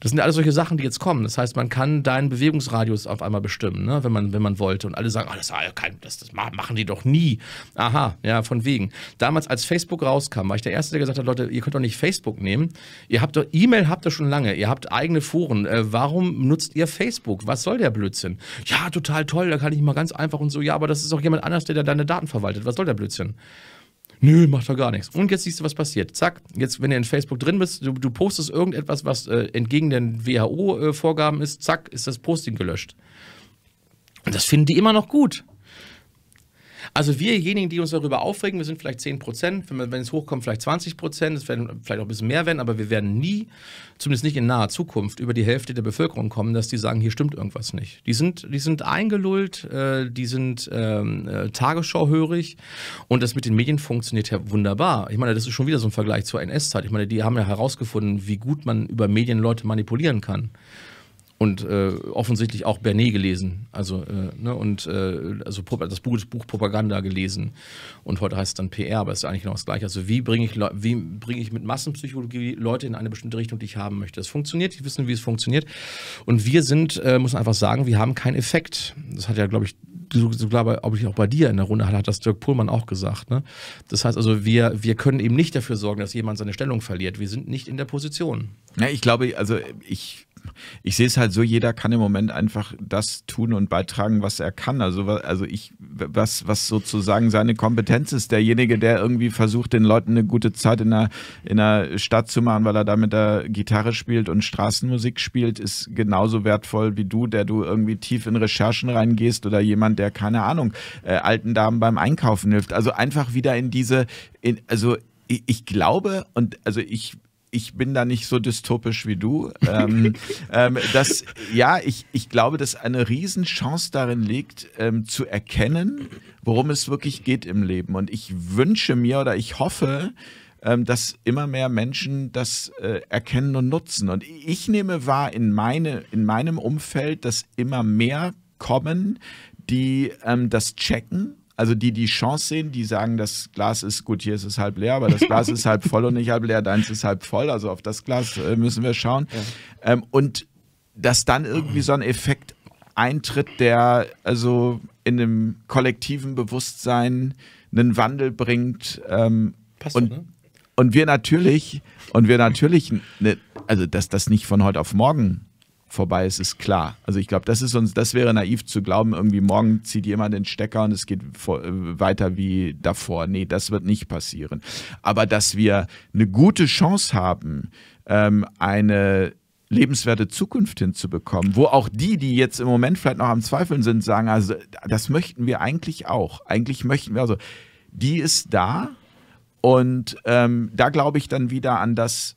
Das sind alles solche Sachen, die jetzt kommen. Das heißt, man kann deinen Bewegungsradius auf einmal bestimmen, ne? wenn, man, wenn man wollte. Und alle sagen, oh, das, das, das, machen die doch nie. Aha, ja, von wegen. Damals, als Facebook rauskam, war ich der Erste, der gesagt hat, Leute, ihr könnt doch nicht Facebook nehmen. Ihr habt doch, E-Mail habt ihr schon lange. Ihr habt eigene Foren. Äh, warum nutzt ihr Facebook? Was soll der Blödsinn? Ja, total toll, da kann ich mal ganz einfach und so. Ja, aber das ist doch jemand anders, der da deine Daten verwaltet. Was soll der Blödsinn? nö, macht doch gar nichts. Und jetzt siehst du, was passiert. Zack, jetzt, wenn du in Facebook drin bist, du, du postest irgendetwas, was äh, entgegen den WHO-Vorgaben äh, ist, zack, ist das Posting gelöscht. Und das finden die immer noch gut. Also wirjenigen, die uns darüber aufregen, wir sind vielleicht 10 Prozent, wenn, wenn es hochkommt, vielleicht 20 Prozent, es werden vielleicht auch ein bisschen mehr werden, aber wir werden nie, zumindest nicht in naher Zukunft, über die Hälfte der Bevölkerung kommen, dass die sagen, hier stimmt irgendwas nicht. Die sind, die sind eingelullt, äh, die sind ähm, äh, tagesschauhörig und das mit den Medien funktioniert ja wunderbar. Ich meine, das ist schon wieder so ein Vergleich zur NS-Zeit. Ich meine, die haben ja herausgefunden, wie gut man über Medien Leute manipulieren kann und äh, offensichtlich auch Bernet gelesen. Also, äh, ne, und äh, also das Buch, das Buch, Propaganda gelesen. Und heute heißt es dann PR, aber es ist eigentlich noch das Gleiche. Also, wie bringe ich, Le wie bringe ich mit Massenpsychologie Leute in eine bestimmte Richtung, die ich haben möchte? Das funktioniert, die wissen, wie es funktioniert. Und wir sind, äh, muss man einfach sagen, wir haben keinen Effekt. Das hat ja, glaube ich, so, so ob ich auch bei dir in der Runde hatte, hat das Dirk Pohlmann auch gesagt. Ne? Das heißt also, wir, wir können eben nicht dafür sorgen, dass jemand seine Stellung verliert. Wir sind nicht in der Position. Ja, ich glaube, also ich ich sehe es halt so, jeder kann im Moment einfach das tun und beitragen, was er kann. Also, also ich, was, was sozusagen seine Kompetenz ist, derjenige, der irgendwie versucht, den Leuten eine gute Zeit in der, in der Stadt zu machen, weil er da mit der Gitarre spielt und Straßenmusik spielt, ist genauso wertvoll wie du, der du irgendwie tief in Recherchen reingehst oder jemand, der, keine Ahnung, äh, alten Damen beim Einkaufen hilft. Also einfach wieder in diese, in, also ich, ich glaube und also ich ich bin da nicht so dystopisch wie du. ähm, ähm, dass, ja, ich, ich glaube, dass eine Riesenchance darin liegt, ähm, zu erkennen, worum es wirklich geht im Leben. Und ich wünsche mir oder ich hoffe, ähm, dass immer mehr Menschen das äh, erkennen und nutzen. Und ich nehme wahr in, meine, in meinem Umfeld, dass immer mehr kommen, die ähm, das checken also die die Chance sehen, die sagen, das Glas ist gut, hier ist es halb leer, aber das Glas ist halb voll und nicht halb leer, deins ist halb voll, also auf das Glas äh, müssen wir schauen. Ja. Ähm, und dass dann irgendwie so ein Effekt eintritt, der also in einem kollektiven Bewusstsein einen Wandel bringt. Ähm, Passt und, ne? und wir natürlich, und wir natürlich, ne, also dass das nicht von heute auf morgen vorbei ist, ist klar. Also ich glaube, das ist uns, das wäre naiv zu glauben, irgendwie morgen zieht jemand den Stecker und es geht vor, äh, weiter wie davor. Nee, das wird nicht passieren. Aber dass wir eine gute Chance haben, ähm, eine lebenswerte Zukunft hinzubekommen, wo auch die, die jetzt im Moment vielleicht noch am Zweifeln sind, sagen, also das möchten wir eigentlich auch. Eigentlich möchten wir also, die ist da und ähm, da glaube ich dann wieder an das,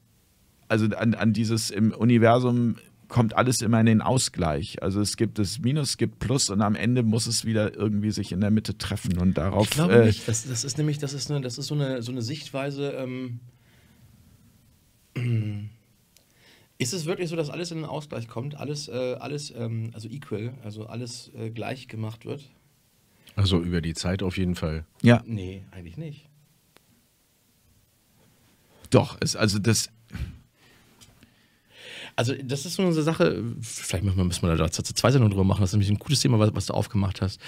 also an, an dieses im Universum kommt alles immer in den Ausgleich. Also es gibt das Minus, es gibt Plus und am Ende muss es wieder irgendwie sich in der Mitte treffen und darauf. Ich glaube äh, nicht. Das, das, ist nämlich, das ist, eine, das ist so, eine, so eine Sichtweise. Ähm, ist es wirklich so, dass alles in den Ausgleich kommt, alles, äh, alles ähm, also equal, also alles äh, gleich gemacht wird? Also über die Zeit auf jeden Fall. Ja. Nee, eigentlich nicht. Doch, es, also das. Also, das ist so eine Sache, vielleicht müssen wir da zwei Sendungen drüber machen, das ist nämlich ein gutes Thema, was, was du aufgemacht hast.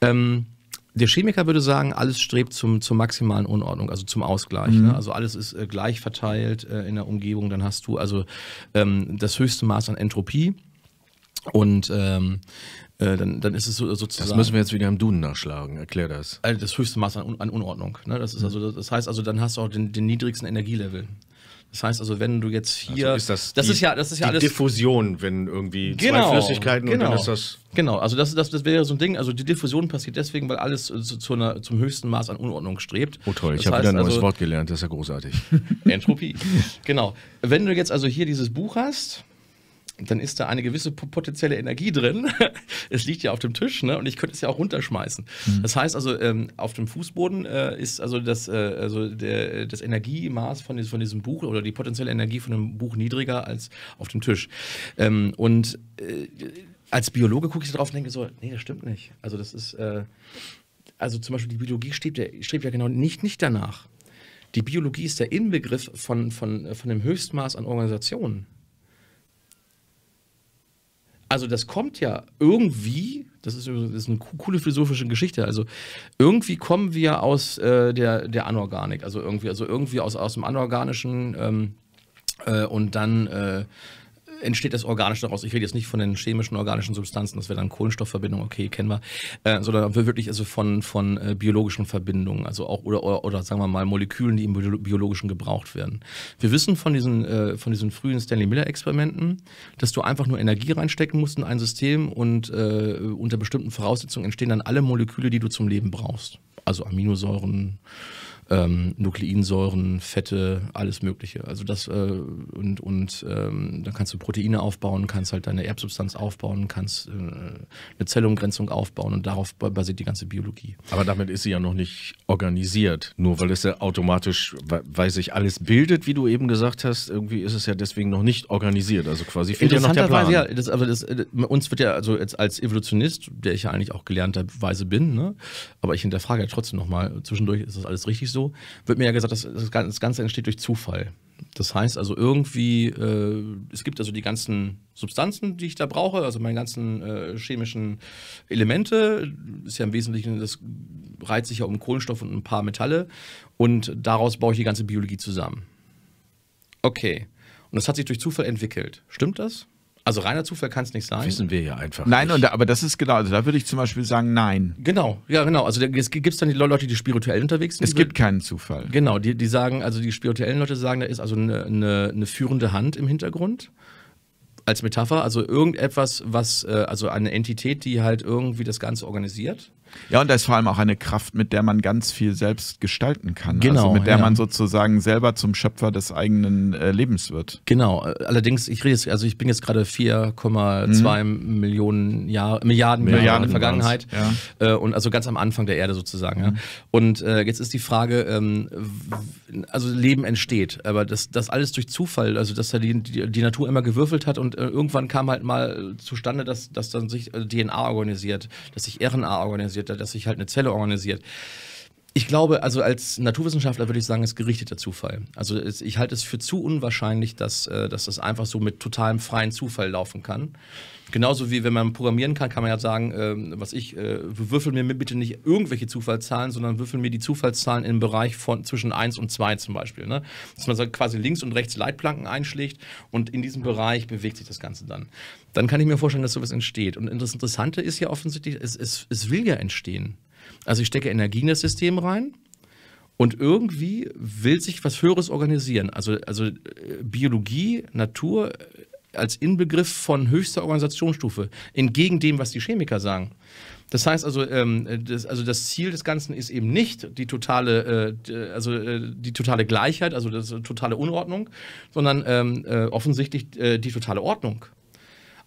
Ähm, der Chemiker würde sagen, alles strebt zum, zur maximalen Unordnung, also zum Ausgleich. Mhm. Ne? Also alles ist äh, gleich verteilt äh, in der Umgebung. Dann hast du also ähm, das höchste Maß an Entropie. Und ähm, äh, dann, dann ist es sozusagen. Das müssen wir jetzt wieder im Duden nachschlagen, erklär das. Also das höchste Maß an, Un an Unordnung. Ne? Das, ist mhm. also, das heißt also, dann hast du auch den, den niedrigsten Energielevel. Das heißt also, wenn du jetzt also hier. Also ist das, das die, ist ja, das ist ja die alles. Diffusion, wenn irgendwie genau, zwei Flüssigkeiten genau, und dann genau. ist das. Genau, also das, das, das wäre so ein Ding. Also die Diffusion passiert deswegen, weil alles zu, zu einer, zum höchsten Maß an Unordnung strebt. Oh toll, das ich habe wieder ein neues also, Wort gelernt, das ist ja großartig. Entropie. genau. Wenn du jetzt also hier dieses Buch hast dann ist da eine gewisse potenzielle Energie drin. es liegt ja auf dem Tisch ne? und ich könnte es ja auch runterschmeißen. Mhm. Das heißt also, ähm, auf dem Fußboden äh, ist also das, äh, also der, das Energiemaß von, von, diesem Buch oder die potenzielle Energie von dem Buch niedriger als auf dem Tisch. Ähm, und äh, als Biologe gucke ich darauf und denke so, nee, das stimmt nicht. Also das ist, äh, also zum Beispiel die Biologie strebt ja, strebt ja genau nicht, nicht danach. Die Biologie ist der Inbegriff von, von, von dem Höchstmaß an Organisationen. Also das kommt ja irgendwie, das ist, das ist eine coole philosophische Geschichte, also irgendwie kommen wir aus äh, der, der Anorganik, also irgendwie, also irgendwie aus, aus dem Anorganischen ähm, äh, und dann äh, entsteht das organisch daraus. Ich rede jetzt nicht von den chemischen organischen Substanzen, das wäre dann Kohlenstoffverbindung, okay, kennen wir, äh, sondern wirklich also von, von äh, biologischen Verbindungen, also auch oder, oder, oder, sagen wir mal Molekülen, die im biologischen gebraucht werden. Wir wissen von diesen, äh, von diesen frühen Stanley Miller Experimenten, dass du einfach nur Energie reinstecken musst in ein System und äh, unter bestimmten Voraussetzungen entstehen dann alle Moleküle, die du zum Leben brauchst. Also Aminosäuren, ähm, Nukleinsäuren, Fette, alles Mögliche. Also das äh, und, und ähm, dann kannst du Proteine aufbauen, kannst halt deine Erbsubstanz aufbauen, kannst äh, eine Zellumgrenzung aufbauen und darauf basiert die ganze Biologie. Aber damit ist sie ja noch nicht organisiert, nur weil es ja automatisch, weil sich alles bildet, wie du eben gesagt hast, irgendwie ist es ja deswegen noch nicht organisiert. Also quasi fehlt ja noch der Plan. Ja, das, also das, äh, uns wird ja also jetzt als Evolutionist, der ich ja eigentlich auch gelernterweise bin, ne? aber ich hinterfrage ja trotzdem nochmal, zwischendurch ist das alles richtig so so, wird mir ja gesagt, das, das Ganze entsteht durch Zufall. Das heißt also irgendwie, äh, es gibt also die ganzen Substanzen, die ich da brauche, also meine ganzen äh, chemischen Elemente. Ist ja im Wesentlichen, das reiht sich ja um Kohlenstoff und ein paar Metalle. Und daraus baue ich die ganze Biologie zusammen. Okay. Und das hat sich durch Zufall entwickelt. Stimmt das? Also reiner Zufall kann es nicht sein. Wissen wir ja einfach. Nein, nicht. Und da, aber das ist genau, also da würde ich zum Beispiel sagen, nein. Genau, ja, genau. Also es gibt dann die Leute, die spirituell unterwegs sind. Es gibt keinen Zufall. Genau, die, die sagen, also die spirituellen Leute sagen, da ist also eine, eine, eine führende Hand im Hintergrund als Metapher, also irgendetwas, was, äh, also eine Entität, die halt irgendwie das Ganze organisiert. Ja, und da ist vor allem auch eine Kraft, mit der man ganz viel selbst gestalten kann. Also genau. Also mit der ja. man sozusagen selber zum Schöpfer des eigenen äh, Lebens wird. Genau. Äh, allerdings, ich rede jetzt, also ich bin jetzt gerade 4,2 mhm. Millionen Jahre, Milliarden, Milliarden Jahre in der Vergangenheit. Ja. Äh, und also ganz am Anfang der Erde sozusagen. Mhm. Ja. Und äh, jetzt ist die Frage, ähm, also Leben entsteht, aber das, das alles durch Zufall, also dass da die, die, die Natur immer gewürfelt hat und äh, irgendwann kam halt mal zustande, dass, dass dann sich äh, DNA organisiert, dass sich RNA organisiert arbeitet, dass sich halt eine Zelle organisiert. Ich glaube, also als Naturwissenschaftler würde ich sagen, es ist gerichteter Zufall. Also ich halte es für zu unwahrscheinlich, dass, äh, dass das einfach so mit totalem freien Zufall laufen kann. Genauso wie wenn man programmieren kann, kann man ja sagen, äh, was ich, äh, würfel mir bitte nicht irgendwelche Zufallszahlen, sondern würfel mir die Zufallszahlen im Bereich von zwischen 1 und 2 zum Beispiel. Ne? Dass man so quasi links und rechts Leitplanken einschlägt und in diesem Bereich bewegt sich das Ganze dann dann kann ich mir vorstellen, dass sowas entsteht. Und das Interessante ist ja offensichtlich, es, es, es will ja entstehen. Also ich stecke Energie in das System rein und irgendwie will sich was Höheres organisieren. Also, also äh, Biologie, Natur äh, als Inbegriff von höchster Organisationsstufe, entgegen dem, was die Chemiker sagen. Das heißt also, ähm, das, also das Ziel des Ganzen ist eben nicht die totale, äh, also äh, die totale Gleichheit, also das, äh, totale Unordnung, sondern ähm, äh, offensichtlich die totale Ordnung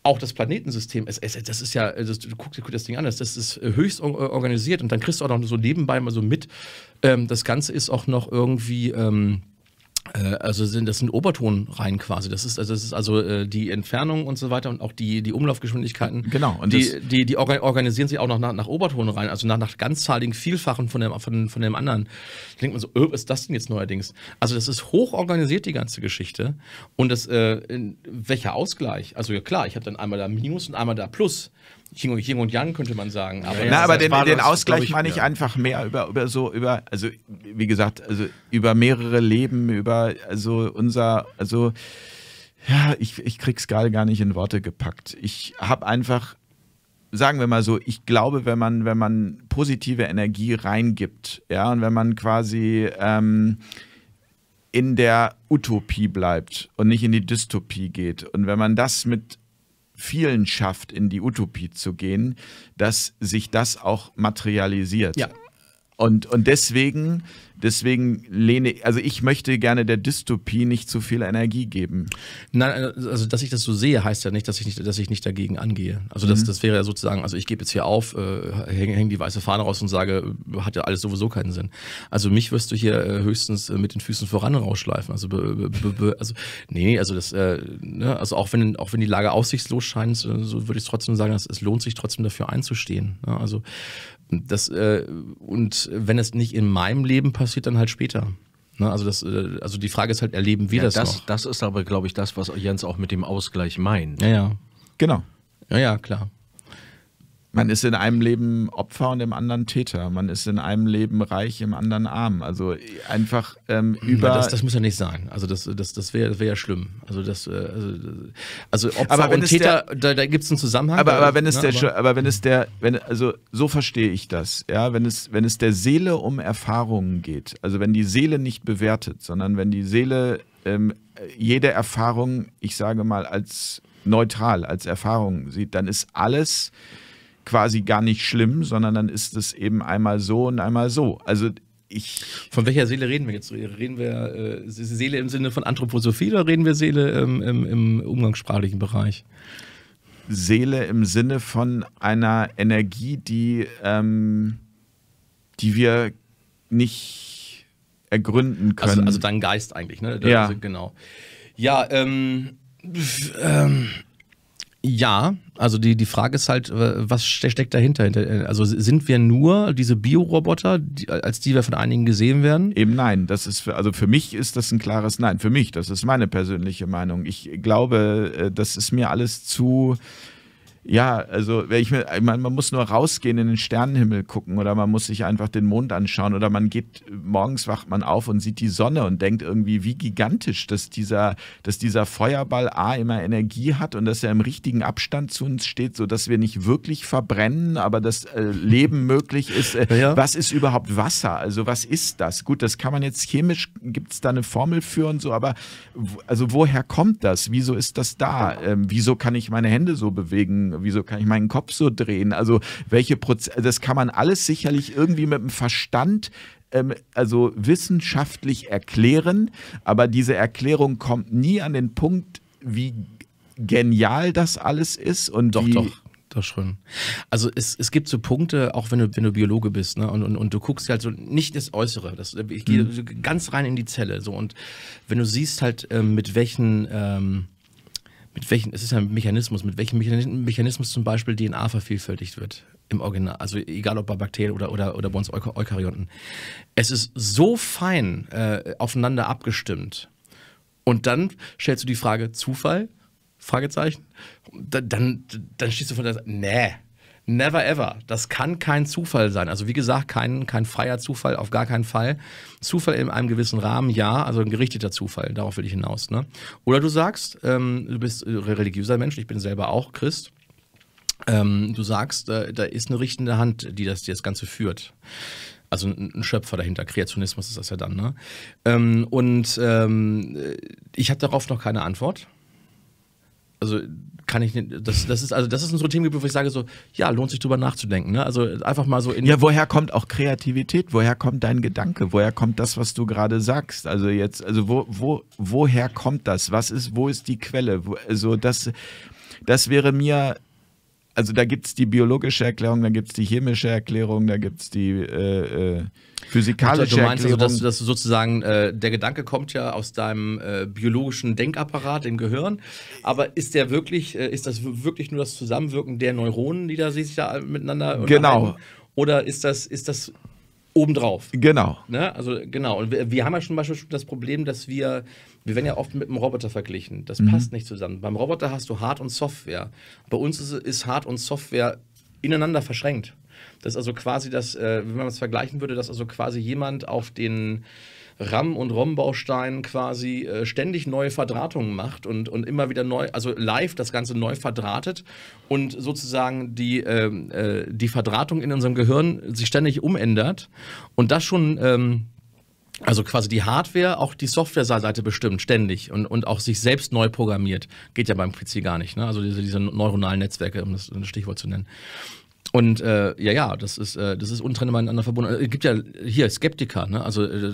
auch das Planetensystem, es, es, das ist ja, also das, du guckst dir das Ding an, das, das ist äh, höchst äh, organisiert und dann kriegst du auch noch so nebenbei mal so mit. Ähm, das Ganze ist auch noch irgendwie. Ähm, äh, also sind das sind Obertonreihen quasi. Das ist also, das ist also äh, die Entfernung und so weiter und auch die, die Umlaufgeschwindigkeiten. Genau. Und die, die, die orga organisieren sich auch noch nach, nach Oberton also nach, nach ganzzahligen Vielfachen von dem, von, von dem anderen. Da denkt man so, öh, ist das denn jetzt neuerdings? Also das ist hoch organisiert, die ganze Geschichte. Und das, äh, welcher Ausgleich? Also ja klar, ich habe dann einmal da Minus und einmal da Plus. Yin und, Yin und Yang könnte man sagen. Aber, Na, aber den, den Ausgleich meine ich ja. einfach mehr über, über so, über, also wie gesagt, also über mehrere Leben, über also unser, also ja, ich, ich krieg's gerade gar nicht in Worte gepackt. Ich habe einfach, sagen wir mal so, ich glaube, wenn man, wenn man positive Energie reingibt, ja, und wenn man quasi ähm, in der Utopie bleibt und nicht in die Dystopie geht. Und wenn man das mit vielen schafft, in die Utopie zu gehen, dass sich das auch materialisiert. Ja. Und, und deswegen Deswegen lehne, also ich möchte gerne der Dystopie nicht zu viel Energie geben. Nein, also, also dass ich das so sehe, heißt ja nicht, dass ich nicht, dass ich nicht dagegen angehe. Also das, mhm. das wäre ja sozusagen, also ich gebe jetzt hier auf, äh, hänge häng die weiße Fahne raus und sage, hat ja alles sowieso keinen Sinn. Also mich wirst du hier äh, höchstens äh, mit den Füßen voran rausschleifen. Also, be, be, be, also nee, also das, äh, ne? also auch wenn, auch wenn die Lage aussichtslos scheint, äh, so würde ich trotzdem sagen, dass, es lohnt sich trotzdem dafür einzustehen. Ne? Also das, äh, und wenn es nicht in meinem Leben passiert, dann halt später. Ne, also, das, äh, also die Frage ist halt, erleben wir ja, das, das noch? Das ist aber, glaube ich, das, was Jens auch mit dem Ausgleich meint. Ja, ja. Genau. Ja, ja, klar. Man ist in einem Leben Opfer und im anderen Täter. Man ist in einem Leben reich, im anderen arm. Also einfach ähm, über. Ja, das, das, muss ja nicht sein. Also das, das, das wäre wär ja schlimm. Also das, äh, also, also, Opfer aber wenn und Täter, der, da, da gibt es einen Zusammenhang. Aber, aber, aber wenn es ne, der, aber, aber, wenn es der, wenn, also so verstehe ich das. Ja, wenn es, wenn es der Seele um Erfahrungen geht, also wenn die Seele nicht bewertet, sondern wenn die Seele ähm, jede Erfahrung, ich sage mal als neutral als Erfahrung sieht, dann ist alles quasi gar nicht schlimm, sondern dann ist es eben einmal so und einmal so. Also ich von welcher Seele reden wir jetzt? Reden wir äh, Seele im Sinne von Anthroposophie oder reden wir Seele ähm, im, im umgangssprachlichen Bereich? Seele im Sinne von einer Energie, die, ähm, die wir nicht ergründen also, können. Also, also dein Geist eigentlich, ne? ja. Also, genau. Ja, ähm, ähm, ja, also die, die Frage ist halt, äh, was steckt dahinter? Äh, also sind wir nur diese Bioroboter, als die wir von einigen gesehen werden? Eben nein. Das ist für, also für mich ist das ein klares Nein. Für mich, das ist meine persönliche Meinung. Ich glaube, äh, das ist mir alles zu ja, also ich mir, ich meine, man muss nur rausgehen in den Sternenhimmel gucken oder man muss sich einfach den Mond anschauen oder man geht morgens wacht man auf und sieht die Sonne und denkt irgendwie, wie gigantisch, dass dieser, dass dieser Feuerball A immer Energie hat und dass er im richtigen Abstand zu uns steht, so dass wir nicht wirklich verbrennen, aber das äh, Leben möglich ist. Äh, ja. Was ist überhaupt Wasser? Also was ist das? Gut, das kann man jetzt chemisch, gibt es da eine Formel für und so, aber also woher kommt das? Wieso ist das da? Ähm, wieso kann ich meine Hände so bewegen? Wieso kann ich meinen Kopf so drehen? Also welche Prozesse, das kann man alles sicherlich irgendwie mit dem Verstand ähm, also wissenschaftlich erklären, aber diese Erklärung kommt nie an den Punkt, wie genial das alles ist und doch, doch. Doch schon. Also es, es gibt so Punkte, auch wenn du, wenn du Biologe bist, ne? Und, und, und du guckst halt so nicht das Äußere. Das, ich gehe mhm. ganz rein in die Zelle. So, und wenn du siehst halt, ähm, mit welchen ähm, mit welchen, es ist ja ein Mechanismus, mit welchem Mechanismus zum Beispiel DNA vervielfältigt wird im Original, also egal ob bei Bakterien oder, oder, oder bei uns Eukaryoten. Es ist so fein äh, aufeinander abgestimmt. Und dann stellst du die Frage Zufall? Fragezeichen. Dann, dann, dann stehst du von der Seite, nee, Never ever. Das kann kein Zufall sein. Also wie gesagt, kein, kein freier Zufall, auf gar keinen Fall. Zufall in einem gewissen Rahmen, ja, also ein gerichteter Zufall, darauf will ich hinaus. Ne? Oder du sagst, ähm, du bist äh, religiöser Mensch, ich bin selber auch Christ. Ähm, du sagst, äh, da ist eine richtende Hand, die das, die das Ganze führt also ein Schöpfer dahinter. Kreationismus ist das ja dann. Ne? Ähm, und ähm, äh, ich habe darauf noch keine Antwort also kann ich das das ist also das ist so ein Themengebiet, wo ich sage so, ja, lohnt sich drüber nachzudenken, ne? Also einfach mal so in Ja, woher kommt auch Kreativität? Woher kommt dein Gedanke? Woher kommt das, was du gerade sagst? Also jetzt also wo wo woher kommt das? Was ist wo ist die Quelle? Wo, also das das wäre mir also da gibt es die biologische Erklärung, da gibt es die chemische Erklärung, da gibt es die äh, äh, physikalische du meinst Erklärung. Also, dass, dass sozusagen äh, der Gedanke kommt ja aus deinem äh, biologischen Denkapparat, dem Gehirn, aber ist der wirklich, äh, ist das wirklich nur das Zusammenwirken der Neuronen, die da sich da miteinander Genau. oder ist das, ist das obendrauf? Genau. Ne? Also genau. Und wir, wir haben ja schon beispielsweise das Problem, dass wir wir werden ja oft mit einem Roboter verglichen. Das mhm. passt nicht zusammen. Beim Roboter hast du Hard und Software. Bei uns ist, ist Hard und Software ineinander verschränkt. Das ist also quasi das, äh, wenn man es vergleichen würde, dass also quasi jemand auf den RAM- und ROM-Bausteinen quasi äh, ständig neue Verdrahtungen macht und, und immer wieder neu, also live das Ganze neu verdrahtet und sozusagen die, ähm, äh, die Verdrahtung in unserem Gehirn sich ständig umändert und das schon. Ähm, also quasi die Hardware, auch die Software-Seite bestimmt, ständig und, und auch sich selbst neu programmiert. Geht ja beim PC gar nicht, ne? Also diese, diese neuronalen Netzwerke, um das, um Stichwort zu nennen. Und äh, ja, ja, das ist, äh, das ist untrennbar miteinander verbunden. Es gibt ja hier Skeptiker, ne? Also äh,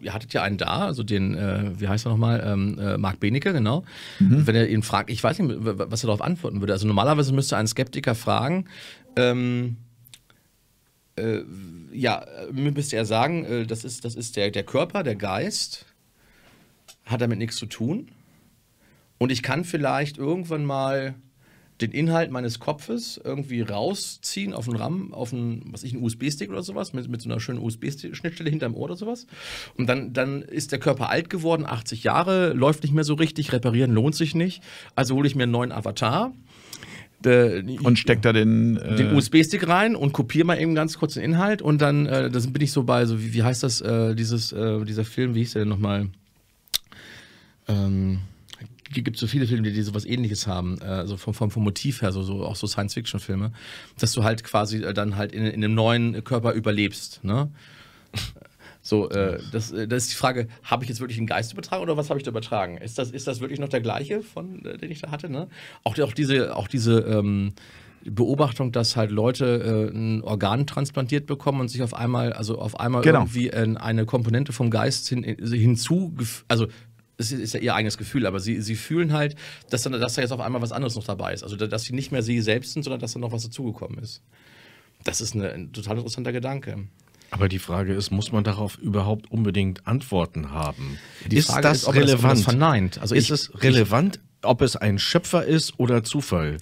ihr hattet ja einen da, also den, äh, wie heißt er nochmal, ähm, äh, Marc Benecke, genau. Mhm. Wenn er ihn fragt, ich weiß nicht, was er darauf antworten würde. Also normalerweise müsste ein Skeptiker fragen, ähm, äh, ja, ihr ja sagen, äh, das ist, das ist der, der Körper, der Geist, hat damit nichts zu tun. Und ich kann vielleicht irgendwann mal den Inhalt meines Kopfes irgendwie rausziehen auf einen RAM, auf einen, was ich, einen USB-Stick oder sowas, mit, mit so einer schönen USB-Schnittstelle hinterm Ohr oder sowas. Und dann, dann ist der Körper alt geworden, 80 Jahre, läuft nicht mehr so richtig, reparieren lohnt sich nicht. Also hole ich mir einen neuen Avatar äh, und steck da den, äh, den USB-Stick rein und kopiere mal eben ganz kurz den Inhalt und dann äh, das bin ich so bei, so wie, wie heißt das, äh, dieses, äh, dieser Film, wie hieß der denn nochmal? Ähm, gibt so viele Filme, die sowas ähnliches haben, äh, so vom, vom, vom Motiv her, so, so auch so Science-Fiction-Filme, dass du halt quasi dann halt in, in einem neuen Körper überlebst. Ne? So, äh, das, äh, das ist die Frage, habe ich jetzt wirklich einen Geist übertragen oder was habe ich da übertragen? Ist das, ist das wirklich noch der gleiche, von, äh, den ich da hatte? Ne? Auch, auch diese, auch diese ähm, Beobachtung, dass halt Leute äh, ein Organ transplantiert bekommen und sich auf einmal, also auf einmal genau. irgendwie eine Komponente vom Geist hin, äh, hinzu, also es ist ja ihr eigenes Gefühl, aber sie, sie fühlen halt, dass, dann, dass da jetzt auf einmal was anderes noch dabei ist. Also, dass sie nicht mehr sie selbst sind, sondern dass da noch was dazugekommen ist. Das ist eine, ein total interessanter Gedanke. Aber die Frage ist, muss man darauf überhaupt unbedingt Antworten haben? Die ist Frage das ist, ob relevant? Das verneint. Also ist ich, es relevant, ob es ein Schöpfer ist oder Zufall?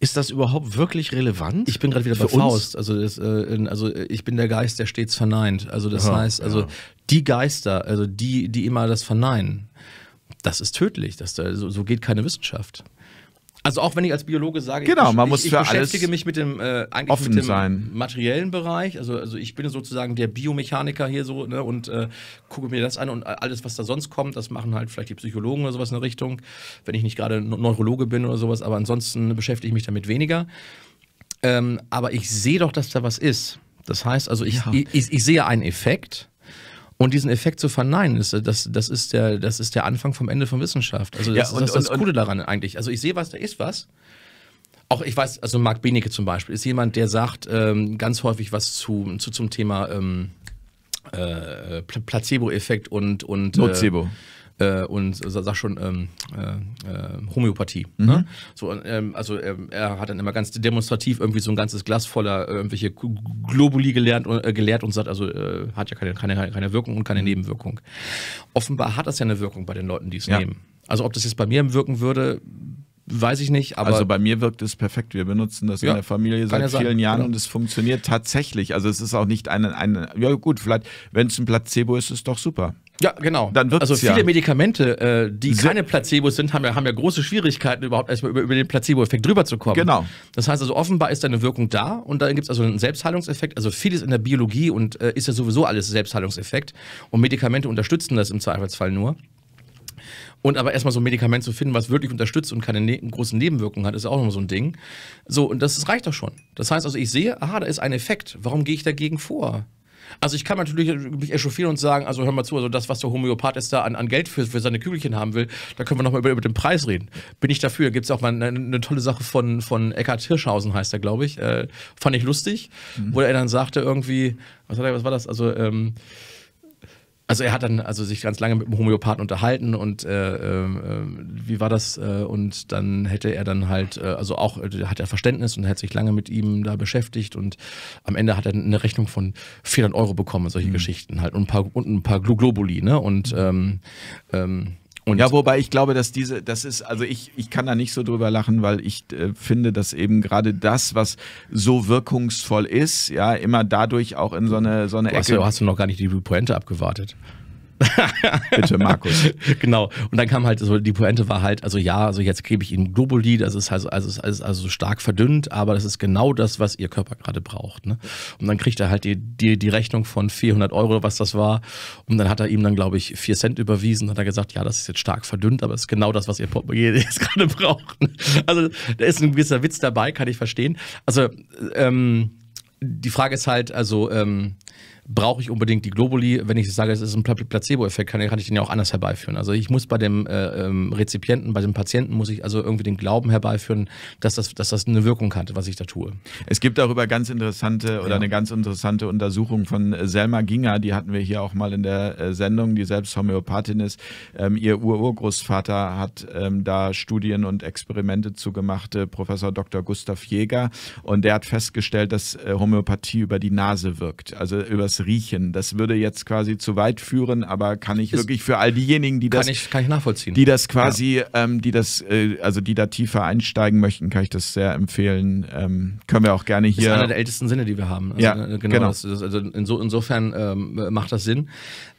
Ist das überhaupt wirklich relevant? Ich bin gerade wieder bei Für Faust. Also, das, äh, also, ich bin der Geist, der stets verneint. Also das ja, heißt, also ja. die Geister, also die, die immer das verneinen, das ist tödlich. Das, so geht keine Wissenschaft. Also auch wenn ich als Biologe sage, genau, ich, man muss ich, ich für beschäftige alles mich mit dem, äh, eigentlich mit dem sein. materiellen Bereich. Also, also ich bin sozusagen der Biomechaniker hier so ne, und äh, gucke mir das an und alles, was da sonst kommt, das machen halt vielleicht die Psychologen oder sowas in der Richtung, wenn ich nicht gerade Neurologe bin oder sowas, aber ansonsten beschäftige ich mich damit weniger. Ähm, aber ich sehe doch, dass da was ist. Das heißt also, ich, ja. ich, ich, ich sehe einen Effekt und diesen Effekt zu verneinen, ist, äh, das, das, ist der, das ist der Anfang vom Ende von Wissenschaft. Also das ja, und, ist das, das und, Coole daran eigentlich. Also ich sehe was, da ist was. Auch ich weiß, also Marc Benecke zum Beispiel ist jemand, der sagt ähm, ganz häufig was zu, zu zum Thema ähm, äh, Placebo-Effekt und, und äh, Nocebo. Äh, äh, und sag schon ähm, äh, ähm, Homöopathie. Mhm. Ne? So, ähm, also ähm, er hat dann immer ganz demonstrativ irgendwie so ein ganzes Glas voller äh, irgendwelche Globuli gelernt und, äh, gelehrt und sagt, also äh, hat ja keine, keine, keine Wirkung und keine mhm. Nebenwirkung. Offenbar hat das ja eine Wirkung bei den Leuten, die es ja. nehmen. Also ob das jetzt bei mir wirken würde, Weiß ich nicht, aber. Also bei mir wirkt es perfekt. Wir benutzen das ja, in der Familie seit vielen sein, Jahren genau. und es funktioniert tatsächlich. Also es ist auch nicht eine, eine ja gut, vielleicht, wenn es ein Placebo ist, ist es doch super. Ja, genau. Dann also viele ja. Medikamente, äh, die Se keine Placebos sind, haben ja, haben ja große Schwierigkeiten, überhaupt erstmal über, über den Placebo-Effekt drüber zu kommen. Genau. Das heißt also, offenbar ist eine Wirkung da und dann gibt es also einen Selbstheilungseffekt. Also vieles in der Biologie und äh, ist ja sowieso alles Selbstheilungseffekt. Und Medikamente unterstützen das im Zweifelsfall nur. Und aber erstmal so ein Medikament zu finden, was wirklich unterstützt und keine ne großen Nebenwirkungen hat, ist auch nochmal so ein Ding. So, und das, das reicht doch schon. Das heißt also, ich sehe, aha, da ist ein Effekt. Warum gehe ich dagegen vor? Also ich kann natürlich mich echauffieren und sagen, also hör mal zu, also das, was der Homöopath jetzt da an, an Geld für, für seine Kügelchen haben will, da können wir nochmal über, über den Preis reden. Bin ich dafür. Gibt es auch mal eine, eine, tolle Sache von, von Eckhard Hirschhausen, heißt er, glaube ich. Äh, fand ich lustig, mhm. wo er dann sagte irgendwie, was, er, was war das? Also, ähm, also er hat dann also sich ganz lange mit dem Homöopathen unterhalten und äh, äh, wie war das? Äh, und dann hätte er dann halt, äh, also auch äh, hat er Verständnis und hat sich lange mit ihm da beschäftigt und am Ende hat er eine Rechnung von 400 Euro bekommen solche mhm. Geschichten halt und ein paar, und ein paar Globuli, ne? Und mhm. ähm, ähm, und ja, wobei ich glaube, dass diese, das ist, also ich, ich kann da nicht so drüber lachen, weil ich äh, finde, dass eben gerade das, was so wirkungsvoll ist, ja, immer dadurch auch in so eine, so eine Ecke. Hast du, hast du noch gar nicht die Pointe abgewartet? Bitte, Markus. genau. Und dann kam halt so, die Pointe war halt, also ja, also jetzt gebe ich Ihnen Globuli, das ist halt, also, also, also, stark verdünnt, aber das ist genau das, was Ihr Körper gerade braucht. Ne? Und dann kriegt er halt die, die, die Rechnung von 400 Euro, was das war. Und dann hat er ihm dann, glaube ich, 4 Cent überwiesen. Hat er gesagt, ja, das ist jetzt stark verdünnt, aber es ist genau das, was Ihr Portemonnaie jetzt gerade braucht. Ne? Also da ist ein gewisser Witz dabei, kann ich verstehen. Also ähm, die Frage ist halt, also ähm, brauche ich unbedingt die Globuli, wenn ich sage, es ist ein Placebo-Effekt, kann, kann, ich den ja auch anders herbeiführen. Also ich muss bei dem äh, ähm, Rezipienten, bei dem Patienten, muss ich also irgendwie den Glauben herbeiführen, dass das, dass das eine Wirkung hat, was ich da tue. Es gibt darüber ganz interessante oder ja. eine ganz interessante Untersuchung von äh, Selma Ginger, die hatten wir hier auch mal in der äh, Sendung, die selbst Homöopathin ist. Ähm, ihr Ururgroßvater hat ähm, da Studien und Experimente zugemacht, äh, Professor Dr. Gustav Jäger, und der hat festgestellt, dass äh, Homöopathie über die Nase wirkt, also über das riechen. Das würde jetzt quasi zu weit führen, aber kann ich ist, wirklich für all diejenigen, die das, ich, kann ich nachvollziehen. die das quasi, ja. ähm, die das, äh, also die da tiefer einsteigen möchten, kann ich das sehr empfehlen. Ähm, können wir auch gerne hier. Das ist einer der ältesten Sinne, die wir haben. Also, ja, äh, genau. genau. Das, also inso, insofern ähm, macht das Sinn.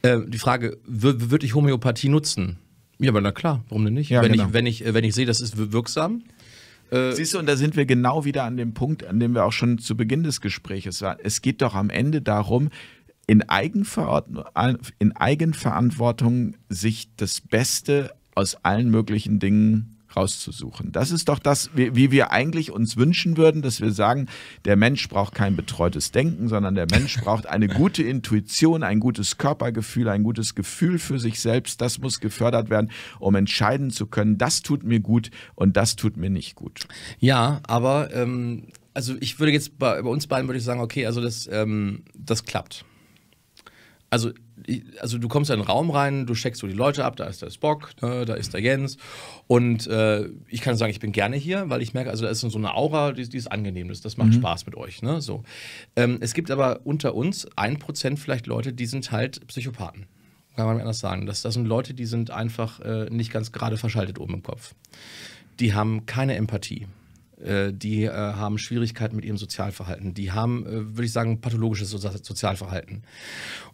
Äh, die Frage, würde ich Homöopathie nutzen? Ja, aber na klar, warum denn nicht? Ja, wenn, genau. ich, wenn, ich, äh, wenn ich sehe, das ist wirksam, äh, Siehst du, und da sind wir genau wieder an dem Punkt, an dem wir auch schon zu Beginn des Gesprächs waren. Es geht doch am Ende darum, in, in Eigenverantwortung sich das Beste aus allen möglichen Dingen rauszusuchen. Das ist doch das, wie, wie wir eigentlich uns wünschen würden, dass wir sagen, der Mensch braucht kein betreutes Denken, sondern der Mensch braucht eine gute Intuition, ein gutes Körpergefühl, ein gutes Gefühl für sich selbst. Das muss gefördert werden, um entscheiden zu können, das tut mir gut und das tut mir nicht gut. Ja, aber ähm, also ich würde jetzt bei, bei, uns beiden würde ich sagen, okay, also das, ähm, das klappt. Also also du kommst in einen Raum rein, du checkst so die Leute ab, da ist der Spock, ne, da ist der Jens. Und äh, ich kann sagen, ich bin gerne hier, weil ich merke, also da ist so eine Aura, die, die ist angenehm, das, das macht mhm. Spaß mit euch. Ne? So. Ähm, es gibt aber unter uns ein Prozent vielleicht Leute, die sind halt Psychopathen. Kann man anders sagen. Das, das sind Leute, die sind einfach äh, nicht ganz gerade verschaltet oben im Kopf. Die haben keine Empathie. Äh, die äh, haben Schwierigkeiten mit ihrem Sozialverhalten. Die haben, äh, würde ich sagen, pathologisches so Sozialverhalten.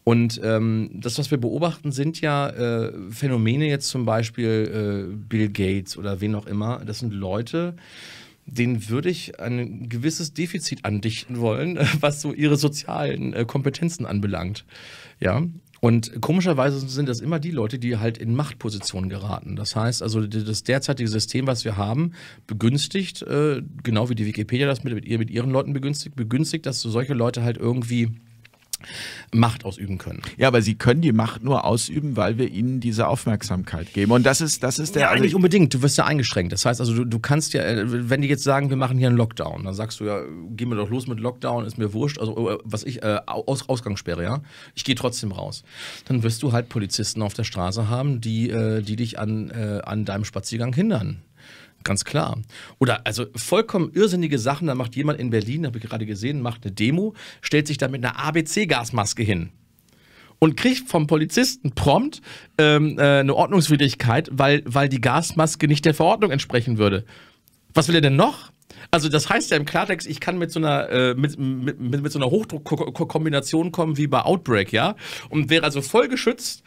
Und ähm, das, was wir beobachten, sind ja äh, Phänomene jetzt zum Beispiel äh, Bill Gates oder wen auch immer. Das sind Leute, denen würde ich ein gewisses Defizit andichten wollen, was so ihre sozialen äh, Kompetenzen anbelangt. Ja, und komischerweise sind das immer die Leute, die halt in Machtpositionen geraten. Das heißt also, das derzeitige System, was wir haben, begünstigt, äh, genau wie die Wikipedia das mit, mit ihren Leuten begünstigt, begünstigt, dass so solche Leute halt irgendwie Macht ausüben können. Ja, aber sie können die Macht nur ausüben, weil wir ihnen diese Aufmerksamkeit geben. Und das ist, das ist der. Ja, also eigentlich also unbedingt. Du wirst ja eingeschränkt. Das heißt also, du, du kannst ja, äh, wenn die jetzt sagen, wir machen hier einen Lockdown, dann sagst du ja, gehen wir doch los mit Lockdown, ist mir wurscht. Also, äh, was ich, äh, Aus Ausgangssperre, ja. Ich gehe trotzdem raus. Dann wirst du halt Polizisten auf der Straße haben, die, äh, die dich an, äh, an deinem Spaziergang hindern. Ganz klar. Oder also vollkommen irrsinnige Sachen, da macht jemand in Berlin, habe ich gerade gesehen, macht eine Demo, stellt sich da mit einer ABC-Gasmaske hin und kriegt vom Polizisten prompt ähm, äh, eine Ordnungswidrigkeit, weil, weil die Gasmaske nicht der Verordnung entsprechen würde. Was will er denn noch? Also das heißt ja im Klartext, ich kann mit so einer, äh, mit, mit, mit, so einer Hochdruckkombination kommen wie bei Outbreak, ja? Und wäre also voll geschützt.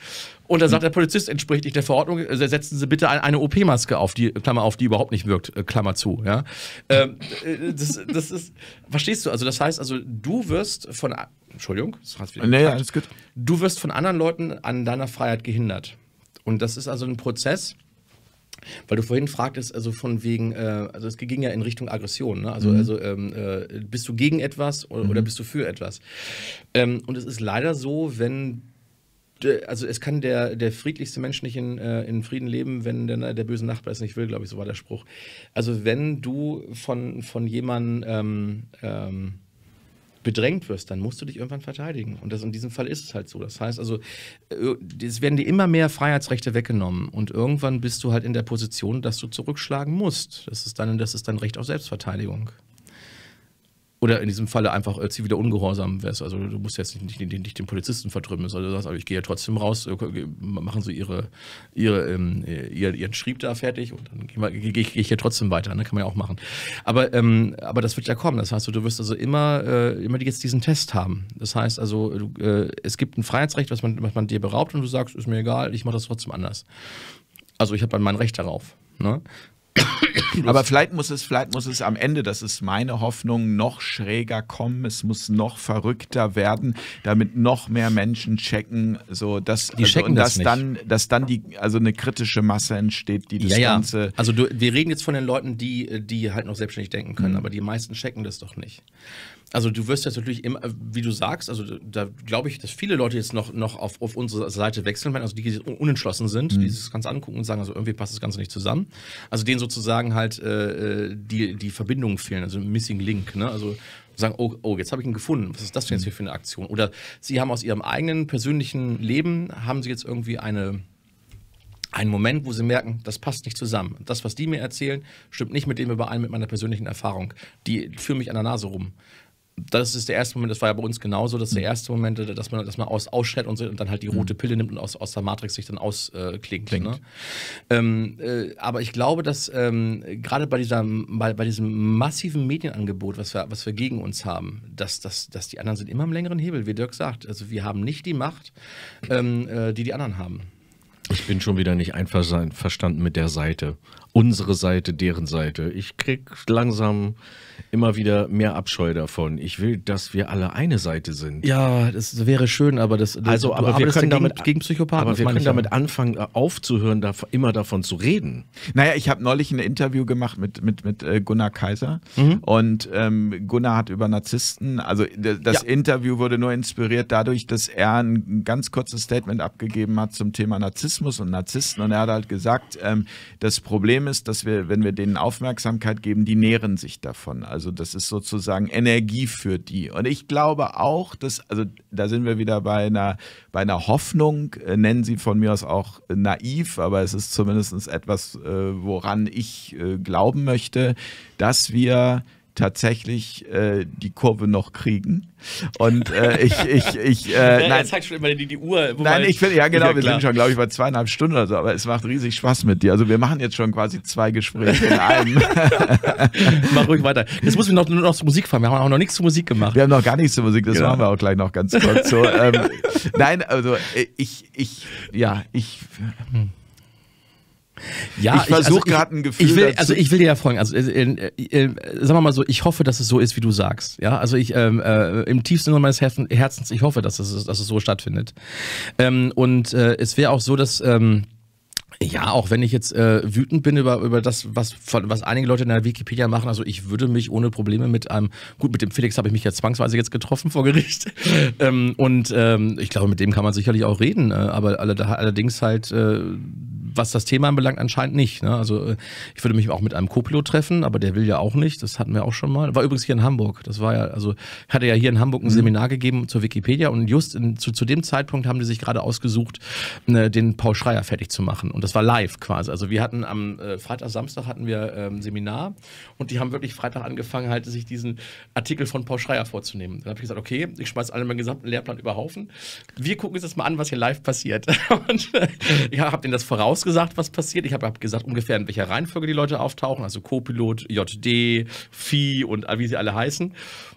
Und da sagt der Polizist, entspricht nicht der Verordnung, äh, setzen Sie bitte eine OP-Maske auf, die Klammer auf, die überhaupt nicht wirkt, äh, Klammer zu. Ja? Ähm, äh, das, das ist, verstehst du? Also das heißt, also du wirst von, Entschuldigung, das hat wieder nee, alles gut. Du wirst von anderen Leuten an deiner Freiheit gehindert. Und das ist also ein Prozess, weil du vorhin fragtest, also von wegen, äh, also es ging ja in Richtung Aggression, ne? also, mhm. also ähm, äh, bist du gegen etwas oder, mhm. oder bist du für etwas? Ähm, und es ist leider so, wenn, äh, also es kann der, der friedlichste Mensch nicht in, äh, in Frieden leben, wenn der, ne, der böse Nachbar es nicht will, glaube ich, so war der Spruch. Also wenn du von, von jemandem ähm, ähm bedrängt wirst, dann musst du dich irgendwann verteidigen. Und das in diesem Fall ist es halt so. Das heißt also, äh, es werden dir immer mehr Freiheitsrechte weggenommen und irgendwann bist du halt in der Position, dass du zurückschlagen musst. Das ist dann, das ist dann Recht auf Selbstverteidigung oder in diesem Falle einfach äh, ziviler Ungehorsam wärst. Also du musst jetzt nicht, nicht, nicht den Polizisten vertrümmeln, sondern du sagst, aber ich gehe ja trotzdem raus, äh, machen so ihre, ihre, ähm, ihren, ihren Schrieb da fertig und dann gehe geh, geh, geh ich ja trotzdem weiter. Ne? Kann man ja auch machen. Aber, ähm, aber das wird ja kommen. Das heißt, du wirst also immer, äh, immer jetzt diesen Test haben. Das heißt also, du, äh, es gibt ein Freiheitsrecht, was man, was man dir beraubt und du sagst, ist mir egal, ich mache das trotzdem anders. Also ich habe dann mein Recht darauf. Ne? Aber vielleicht muss es, vielleicht muss es am Ende, das ist meine Hoffnung, noch schräger kommen. Es muss noch verrückter werden, damit noch mehr Menschen checken, so dass die also, checken das dass dann, dass dann die also eine kritische Masse entsteht, die das ja, ja. Also du, wir reden jetzt von den Leuten, die die halt noch selbstständig denken können, mhm. aber die meisten checken das doch nicht. Also du wirst jetzt natürlich immer, wie du sagst, also da glaube ich, dass viele Leute jetzt noch, noch auf, auf unsere Seite wechseln, also die, die unentschlossen sind, mhm. die das Ganze angucken und sagen, also irgendwie passt das Ganze nicht zusammen. Also denen sozusagen halt äh, die, die Verbindungen fehlen, also Missing Link, ne? Also sagen, oh, oh jetzt habe ich ihn gefunden, was ist das denn jetzt mhm. hier für eine Aktion? Oder sie haben aus ihrem eigenen persönlichen Leben, haben sie jetzt irgendwie eine, einen Moment, wo sie merken, das passt nicht zusammen. Das, was die mir erzählen, stimmt nicht mit dem überein, mit meiner persönlichen Erfahrung. Die führen mich an der Nase rum das ist der erste Moment, das war ja bei uns genauso, das ist der mhm. erste Moment, dass man, dass man aus ausschert und, dann halt die mhm. rote Pille nimmt und aus, aus der Matrix sich dann ausklingt. Äh, ne? ähm, äh, aber ich glaube, dass ähm, gerade bei, bei, bei diesem massiven Medienangebot, was wir, was wir gegen uns haben, dass, dass, dass die anderen sind immer am längeren Hebel, wie Dirk sagt. Also wir haben nicht die Macht, ähm, äh, die die anderen haben. Ich bin schon wieder nicht einverstanden mit der Seite. Unsere Seite, deren Seite. Ich krieg langsam immer wieder mehr Abscheu davon. Ich will, dass wir alle eine Seite sind. Ja, das wäre schön, aber das. das also, aber wir können damit gegen, gegen Psychopathen. Aber wir können damit anfangen, äh, aufzuhören, da, immer davon zu reden. Naja, ich habe neulich ein Interview gemacht mit, mit, mit äh, Gunnar Kaiser mhm. und ähm, Gunnar hat über Narzissten, also das ja. Interview wurde nur inspiriert dadurch, dass er ein ganz kurzes Statement abgegeben hat zum Thema Narzissmus und Narzissten und er hat halt gesagt, ähm, das Problem ist, dass wir, wenn wir denen Aufmerksamkeit geben, die nähren sich davon. Also das ist sozusagen Energie für die. Und ich glaube auch, dass, also da sind wir wieder bei einer, bei einer Hoffnung, äh, nennen sie von mir aus auch naiv, aber es ist zumindest etwas, äh, woran ich äh, glauben möchte, dass wir tatsächlich äh, die Kurve noch kriegen. Und äh, ich, ich, ich, äh, ja, nein, zeigt schon immer die, die Uhr. Nein, ich finde, ja genau, ja wir sind schon, glaube ich, bei zweieinhalb Stunden oder so, aber es macht riesig Spaß mit dir. Also wir machen jetzt schon quasi zwei Gespräche in einem. Mach ruhig weiter. Jetzt müssen wir noch, nur noch zur Musik fahren. Wir haben auch noch nichts zur Musik gemacht. Wir haben noch gar nichts zur Musik, das genau. machen wir auch gleich noch ganz kurz. So, ähm, nein, also äh, ich, ich, ja, ich. Hm ja, ich versuche also gerade ein Gefühl. Ich will, dazu. Also ich will dir ja folgen. also äh, äh, äh, äh sagen wir mal so, ich hoffe, dass es so ist, wie du sagst. Ja, also ich ähm, äh, im tiefsten Sinne meines Herzens, ich hoffe, dass es, dass es so stattfindet. Ähm, und äh, es wäre auch so, dass ähm, ja, auch wenn ich jetzt äh, wütend bin über, über das, was, was einige Leute in der Wikipedia machen, also ich würde mich ohne Probleme mit einem, gut, mit dem Felix habe ich mich ja zwangsweise jetzt getroffen vor Gericht. ähm, und ähm, ich glaube, mit dem kann man sicherlich auch reden, äh, aber allerdings halt äh, was das Thema anbelangt, anscheinend nicht. Ne? Also äh, ich würde mich auch mit einem Co-Pilot treffen, aber der will ja auch nicht. Das hatten wir auch schon mal. War übrigens hier in Hamburg. Das war ja, also ich hatte ja hier in Hamburg ein mhm. Seminar gegeben zur Wikipedia und just in, zu, zu dem Zeitpunkt haben die sich gerade ausgesucht, ne, den Paul Schreier fertig zu machen. Und das war live quasi. Also wir hatten am äh, Freitag, Samstag hatten wir ähm, Seminar und die haben wirklich Freitag angefangen, halt sich diesen Artikel von Paul Schreier vorzunehmen. Dann habe ich gesagt, okay, ich schmeiße alle meinen gesamten Lehrplan über Haufen. Wir gucken uns das mal an, was hier live passiert. und äh, ich habe denen das voraus kurz gesagt, was passiert. Ich habe hab gesagt, ungefähr in welcher Reihenfolge die Leute auftauchen. Also Co-Pilot, JD, Vieh und wie sie alle heißen.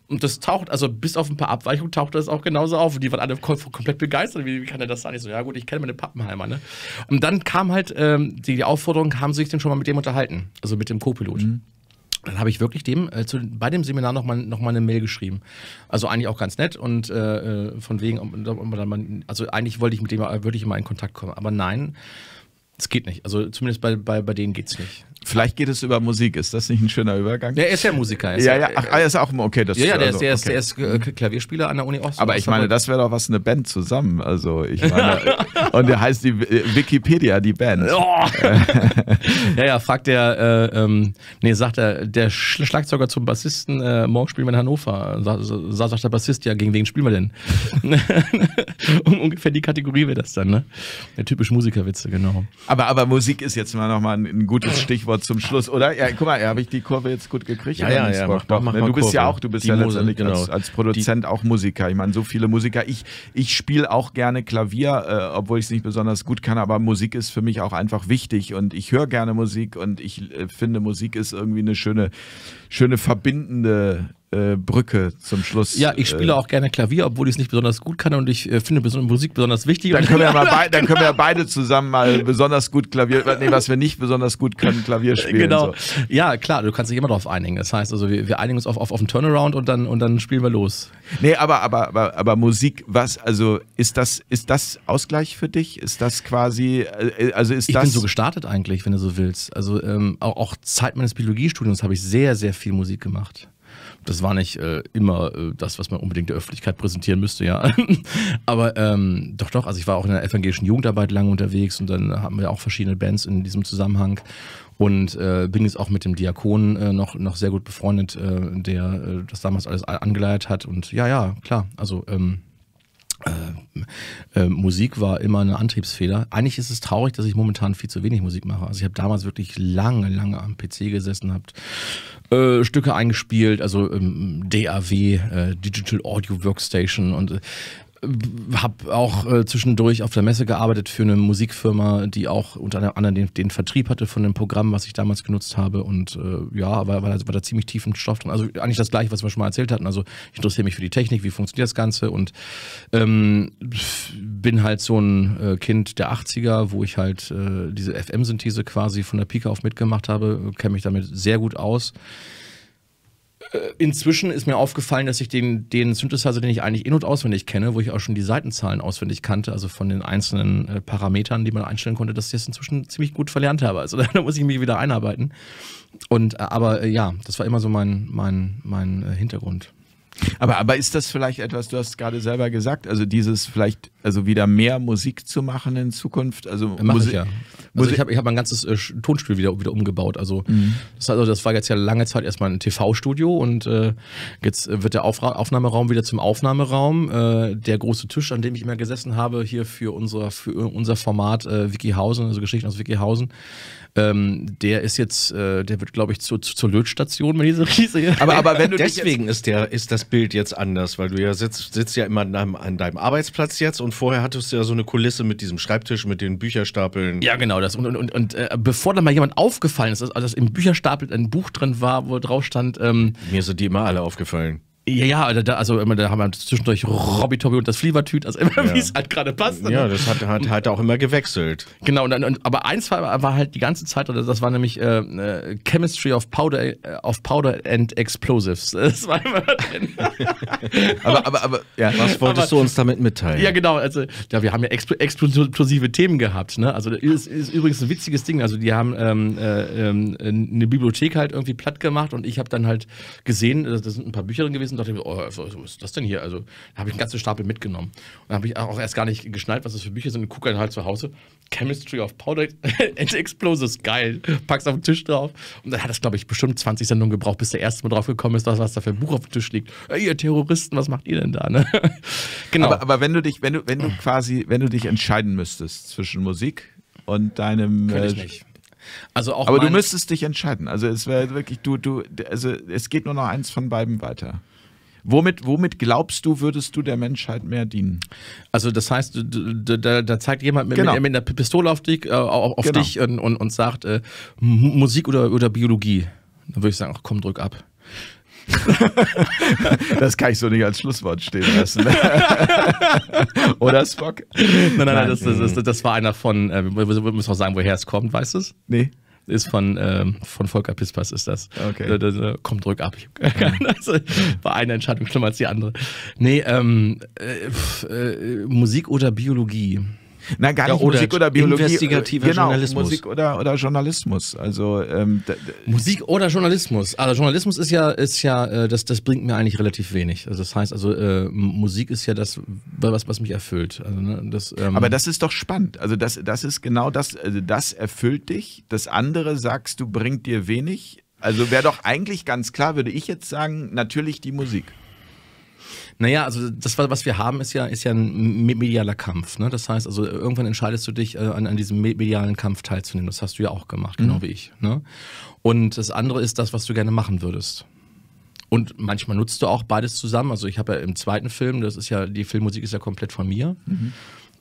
Und das taucht, also bis auf ein paar Abweichungen taucht das auch genauso auf. Und die waren alle komplett begeistert. Wie, wie kann er das sagen? Ich so, ja gut, ich kenne meine Pappenheimer. Ne? Und dann kam halt ähm, die, die, Aufforderung, haben Sie sich denn schon mal mit dem unterhalten? Also mit dem Copilot. Mhm dann habe ich wirklich dem äh, zu, bei dem Seminar nochmal noch mal eine Mail geschrieben. Also eigentlich auch ganz nett und äh, äh von wegen, also eigentlich wollte ich mit dem äh, wirklich mal in Kontakt kommen. Aber nein, es geht nicht. Also zumindest bei, bei, bei denen geht es nicht. Vielleicht geht es über Musik. Ist das nicht ein schöner Übergang? Ja, er ist ja Musiker. Ist ja, ja. Ach, äh, er ist auch okay. Das ja, ja, der, also, ist, der, okay. ist, der ist äh, Klavierspieler an der Uni Ost. Aber ich meine, das wäre doch was eine Band zusammen. Also ich meine, äh, und der heißt die Wikipedia die Band. Oh. ja, ja. Fragt der, äh, ähm, nee, sagt er, der Schlagzeuger zum Bassisten. Äh, morgen spielen wir in Hannover. Sa sagt der Bassist, ja, gegen wen spielen wir denn? um, ungefähr die Kategorie wäre das dann. Ne? Der typisch Musikerwitze, genau. Aber aber Musik ist jetzt mal noch mal ein, ein gutes Stichwort aber zum Schluss, oder? Ja, guck mal, ja, habe ich die Kurve jetzt gut gekriegt? Ja, ja, ja, mach, mach, ne? mach, Du bist Kurve. ja auch, du bist die ja letztendlich genau. als, als, Produzent die, auch Musiker. Ich meine, so viele Musiker. Ich, ich spiele auch gerne Klavier, äh, obwohl ich es nicht besonders gut kann, aber Musik ist für mich auch einfach wichtig und ich höre gerne Musik und ich äh, finde, Musik ist irgendwie eine schöne, schöne verbindende äh, Brücke zum Schluss. Ja, ich spiele äh, auch gerne Klavier, obwohl ich es nicht besonders gut kann und ich äh, finde Musik besonders wichtig. Dann können, wir mal bei, dann können wir beide zusammen mal besonders gut Klavier, nee, was wir nicht besonders gut können, Klavier spielen. Genau. So. Ja, klar, du kannst dich immer darauf einigen. Das heißt, also wir, wir einigen uns auf, auf, auf einen Turnaround und dann, und dann spielen wir los. Nee, aber, aber, aber, aber Musik, was, also ist das, ist das Ausgleich für dich? Ist das quasi, also ist ich das. Ich bin so gestartet eigentlich, wenn du so willst. Also ähm, auch, auch Zeit meines Biologiestudiums habe ich sehr, sehr viel Musik gemacht das war nicht äh, immer äh, das, was man unbedingt der Öffentlichkeit präsentieren müsste, ja. Aber ähm, doch, doch, also ich war auch in der evangelischen Jugendarbeit lange unterwegs und dann haben wir auch verschiedene Bands in diesem Zusammenhang. Und äh, bin jetzt auch mit dem Diakon äh, noch, noch sehr gut befreundet, äh, der äh, das damals alles angeleitet hat. Und ja, ja, klar. Also ähm, äh, äh, Musik war immer eine Antriebsfehler. Eigentlich ist es traurig, dass ich momentan viel zu wenig Musik mache. Also ich habe damals wirklich lange, lange am PC gesessen, habe äh, Stücke eingespielt, also ähm, DAW, äh, Digital Audio Workstation und habe auch äh, zwischendurch auf der Messe gearbeitet für eine Musikfirma, die auch unter anderem den, den Vertrieb hatte von dem Programm, was ich damals genutzt habe. Und äh, ja, war, war, da, war da ziemlich tiefen Stoff drin. Also eigentlich das Gleiche, was wir schon mal erzählt hatten. Also ich interessiere mich für die Technik, wie funktioniert das Ganze und ähm, bin halt so ein äh, Kind der 80er, wo ich halt äh, diese FM-Synthese quasi von der Pika auf mitgemacht habe, kenne mich damit sehr gut aus. Äh, inzwischen ist mir aufgefallen, dass ich den, den Synthesizer, den ich eigentlich in- eh und auswendig kenne, wo ich auch schon die Seitenzahlen auswendig kannte, also von den einzelnen äh, Parametern, die man einstellen konnte, dass ich das inzwischen ziemlich gut verlernt habe. Also da muss ich mich wieder einarbeiten. Und, äh, aber äh, ja, das war immer so mein, mein, mein äh, Hintergrund. Aber, aber ist das vielleicht etwas, du hast gerade selber gesagt, also dieses vielleicht, also wieder mehr Musik zu machen in Zukunft? Also, ja, Mach Musi ich ja. Also ich habe ich hab mein ganzes äh, Tonstudio wieder, wieder umgebaut. Also, mhm. das, also das war jetzt ja lange Zeit erstmal ein TV-Studio und äh, jetzt wird der Aufra Aufnahmeraum wieder zum Aufnahmeraum. Äh, der große Tisch, an dem ich immer gesessen habe, hier für, unsere, für unser Format äh, Wikihausen, also Geschichten aus Wikihausen, ähm, der ist jetzt, äh, der wird, glaube ich, zu, zu, zur Lötstation, wenn diese riesige. Aber, aber wenn du deswegen ist der, ist das Bild jetzt anders, weil du ja sitzt, sitzt ja immer an deinem, an deinem, Arbeitsplatz jetzt und vorher hattest du ja so eine Kulisse mit diesem Schreibtisch, mit den Bücherstapeln. Ja, genau das. Und, und, und, und äh, bevor da mal jemand aufgefallen ist, also dass im Bücherstapel ein Buch drin war, wo drauf stand. Ähm, Mir sind die immer alle aufgefallen. Ja, ja, also immer, da haben wir zwischendurch Robby Tobby und das Flievertüt, also immer ja. wie es halt gerade passt. Ne? Ja, das hat, hat halt auch immer gewechselt. Genau, und, und, aber eins war, war, halt die ganze Zeit, das war nämlich äh, äh Chemistry of Powder, äh, of Powder and Explosives. Das war immer drin. aber, aber, aber ja. was wolltest aber, du uns damit mitteilen? Ja, genau, also ja, wir haben ja explosive Themen gehabt. Ne? Also das ist, ist, übrigens ein witziges Ding. Also die haben ähm, äh, ähm, eine Bibliothek halt irgendwie platt gemacht und ich habe dann halt gesehen, das sind ein paar Bücher drin gewesen und dachte mir, oh, also, was ist das denn hier? Also habe ich einen ganzen Stapel mitgenommen. Und habe ich auch erst gar nicht geschnallt, was das für Bücher sind und gucke dann halt zu Hause. Chemistry of Powder and Explosives, geil. Pack's auf den Tisch drauf. Und dann hat das, glaube ich, bestimmt 20 Sendungen gebraucht, bis der erste Mal drauf gekommen ist, was, was da für ein Buch auf dem Tisch liegt. Hey, ihr Terroristen, was macht ihr denn da? Ne? genau. Aber, aber, wenn du dich, wenn du, wenn du quasi, wenn du dich entscheiden müsstest zwischen Musik und deinem. Könnte ich äh, nicht. Also auch Aber du müsstest dich entscheiden. Also es wäre wirklich, du, du, also es geht nur noch eins von beiden weiter. Womit, womit glaubst du, würdest du der Menschheit mehr dienen? Also das heißt, da, da zeigt jemand mit, genau. mit, mit, einer Pistole auf dich, äh, auf genau. dich und, und, und sagt äh, Musik oder, oder Biologie. Dann würde ich sagen, ach komm, drück ab. das kann ich so nicht als Schlusswort stehen lassen. Oder Spock? Nein, nein, nein, das, das, das, das war einer von, äh, wir müssen auch sagen, woher es kommt, weißt du es? Nee ist von, ähm, von Volker Pispers ist das. Okay. Da, da, komm, drück ab. also, war eine Entscheidung schlimmer als die andere. Nee, ähm, äh, äh, Musik oder Biologie? Na, gar ja, nicht oder Musik oder Biologie. Investigativer äh, genau, Journalismus. Musik oder, oder Journalismus. Also, ähm, Musik oder Journalismus. Also Journalismus ist ja, ist ja äh, das, das bringt mir eigentlich relativ wenig. Also das heißt, also äh, Musik ist ja das, was, was mich erfüllt. Also, ne, das, ähm, Aber das ist doch spannend. Also das, das ist genau das, also das erfüllt dich. Das andere sagst du, bringt dir wenig. Also wäre doch eigentlich ganz klar, würde ich jetzt sagen, natürlich die Musik. Naja, also das, was wir haben, ist ja, ist ja ein medialer Kampf. Ne? Das heißt, also irgendwann entscheidest du dich, äh, an, an diesem medialen Kampf teilzunehmen. Das hast du ja auch gemacht, genau mhm. wie ich. Ne? Und das andere ist das, was du gerne machen würdest. Und manchmal nutzt du auch beides zusammen. Also ich habe ja im zweiten Film, das ist ja, die Filmmusik ist ja komplett von mir. Mhm.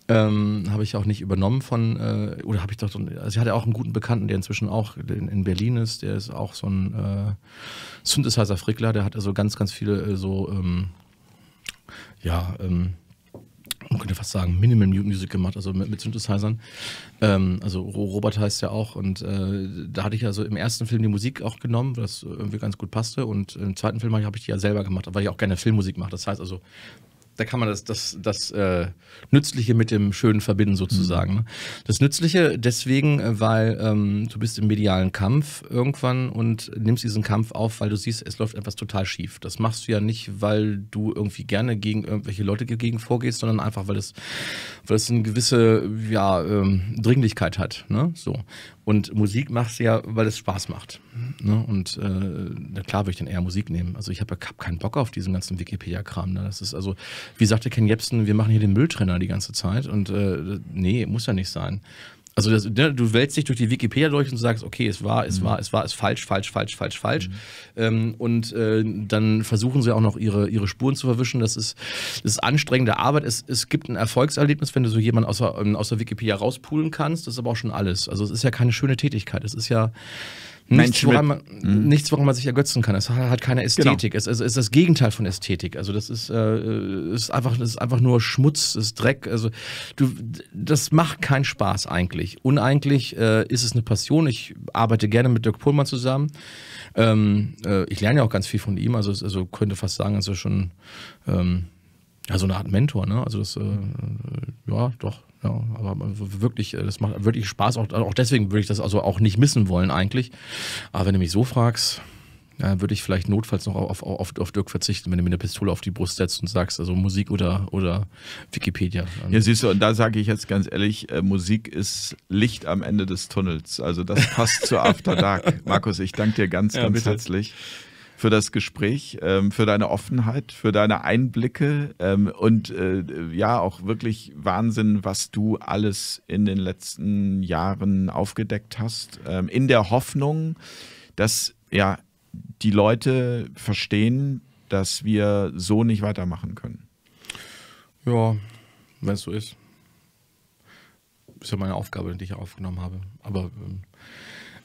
Ähm, habe ich auch nicht übernommen von, äh, oder habe ich doch, also ich hatte auch einen guten Bekannten, der inzwischen auch in, in Berlin ist, der ist auch so ein äh, Synthesizer-Frickler, der hat also ganz, ganz viele äh, so ähm, ja, ähm, man könnte fast sagen, Minimal Music gemacht, also mit, mit Synthesizern. Ähm, also Robert heißt ja auch und äh, da hatte ich also im ersten Film die Musik auch genommen, was irgendwie ganz gut passte und im zweiten Film habe ich die ja selber gemacht, weil ich auch gerne Filmmusik mache. Das heißt also, da kann man das, das, das äh, Nützliche mit dem Schönen verbinden sozusagen. Mhm. Ne? Das Nützliche deswegen, äh, weil ähm, du bist im medialen Kampf irgendwann und nimmst diesen Kampf auf, weil du siehst, es läuft etwas total schief. Das machst du ja nicht, weil du irgendwie gerne gegen irgendwelche Leute gegen vorgehst, sondern einfach, weil es, weil es eine gewisse ja, ähm, Dringlichkeit hat. Ne? So. Und Musik machst du ja, weil es Spaß macht. Ne? Und äh, na klar würde ich dann eher Musik nehmen. Also ich habe ja keinen Bock auf diesen ganzen Wikipedia-Kram. Ne? Das ist also, wie sagte Ken Jebsen, wir machen hier den Mülltrenner die ganze Zeit. Und äh, nee, muss ja nicht sein. Also das, ne, du wälzt dich durch die Wikipedia durch und sagst, okay, es war, es mhm. war, es war, es falsch, falsch, falsch, falsch, falsch. Mhm. Ähm, und äh, dann versuchen sie auch noch ihre, ihre Spuren zu verwischen. Das ist, das ist anstrengende Arbeit. Es, es gibt ein Erfolgserlebnis, wenn du so jemanden aus der, ähm, aus der Wikipedia rauspulen kannst. Das ist aber auch schon alles. Also es ist ja keine schöne Tätigkeit. Es ist ja nichts, woran man, mhm. nichts, woran man sich ergötzen kann. Es hat keine genau. Ästhetik. Genau. Es, es, es, ist das Gegenteil von Ästhetik. Also das ist, äh, ist, einfach, das ist einfach nur Schmutz, das ist Dreck. Also du, das macht keinen Spaß eigentlich. Uneigentlich äh, ist es eine Passion. Ich arbeite gerne mit Dirk Pohlmann zusammen. Ähm, äh, ich lerne ja auch ganz viel von ihm. Also, also könnte fast sagen, also schon ähm, ja, so eine Art Mentor. Ne? Also das, äh, äh, ja, doch. Ja, aber also wirklich, äh, das macht wirklich Spaß. Auch, auch deswegen würde ich das also auch nicht missen wollen eigentlich. Aber wenn du mich so fragst, ja, würde ich vielleicht notfalls noch auf, auf, auf Dirk verzichten, wenn du mir eine Pistole auf die Brust setzt und sagst, also Musik oder, oder Wikipedia. Ja, siehst du, und da sage ich jetzt ganz ehrlich, äh, Musik ist Licht am Ende des Tunnels. Also das passt zu After Dark. Markus, ich danke dir ganz, ja, ganz bitte. herzlich für das Gespräch, ähm, für deine Offenheit, für deine Einblicke ähm, und äh, ja, auch wirklich Wahnsinn, was du alles in den letzten Jahren aufgedeckt hast, ähm, in der Hoffnung, dass ja die Leute verstehen, dass wir so nicht weitermachen können. Ja, wenn es so ist. Ist ja meine Aufgabe, die ich aufgenommen habe. Aber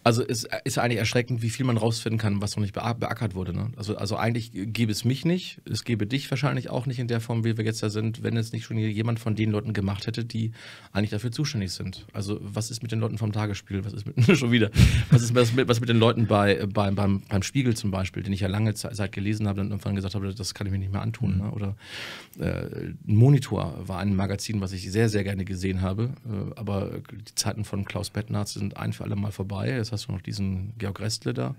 also es ist eigentlich erschreckend, wie viel man rausfinden kann, was noch nicht beackert wurde. Ne? Also, also eigentlich gäbe es mich nicht, es gäbe dich wahrscheinlich auch nicht in der Form, wie wir jetzt da sind, wenn es nicht schon jemand von den Leuten gemacht hätte, die eigentlich dafür zuständig sind. Also was ist mit den Leuten vom Tagesspiegel? Was ist mit, schon wieder? Was ist was mit, was mit den Leuten bei, bei, beim, beim Spiegel zum Beispiel, den ich ja lange Zeit gelesen habe und irgendwann gesagt habe, das kann ich mir nicht mehr antun. Mhm. Ne? Oder äh, Monitor war ein Magazin, was ich sehr, sehr gerne gesehen habe. Äh, aber die Zeiten von Klaus Bettnarz sind ein für alle Mal vorbei. Es Jetzt hast du noch diesen Georg Restle da.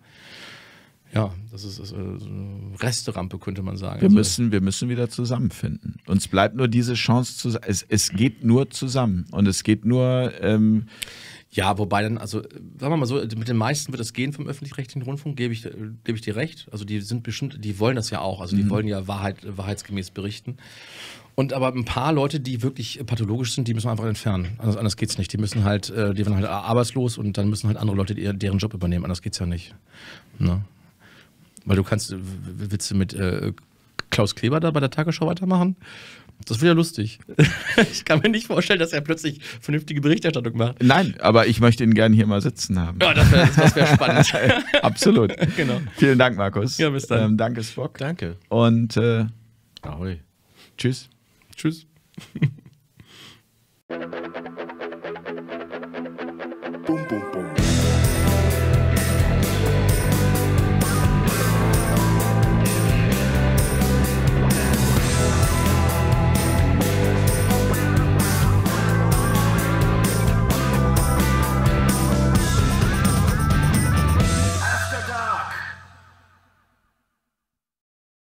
Ja, das ist, ist äh, eine Resterampe, könnte man sagen. Wir, also, müssen, wir müssen wieder zusammenfinden. Uns bleibt nur diese Chance zu. Es, es geht nur zusammen. Und es geht nur. Ähm, ja, wobei dann, also sagen wir mal so, mit den meisten wird es gehen vom öffentlich-rechtlichen Rundfunk, gebe ich, gebe ich dir recht. Also die sind bestimmt, die wollen das ja auch. Also die mhm. wollen ja Wahrheit, wahrheitsgemäß berichten. Und aber ein paar Leute, die wirklich pathologisch sind, die müssen wir einfach entfernen. Anders, anders es nicht. Die müssen halt, äh, die werden halt arbeitslos und dann müssen halt andere Leute deren Job übernehmen. Anders geht es ja nicht. Ne? Weil du kannst, willst du mit äh, Klaus Kleber da bei der Tagesschau weitermachen? Das wird ja lustig. ich kann mir nicht vorstellen, dass er plötzlich vernünftige Berichterstattung macht. Nein, aber ich möchte ihn gerne hier mal sitzen haben. Ja, das wäre wär spannend. Absolut. genau. Vielen Dank, Markus. Ja, bis dann. Ähm, danke, Spock. Danke. Und äh, Ahoi. Tschüss. Tschüss. Boom, boom, boom.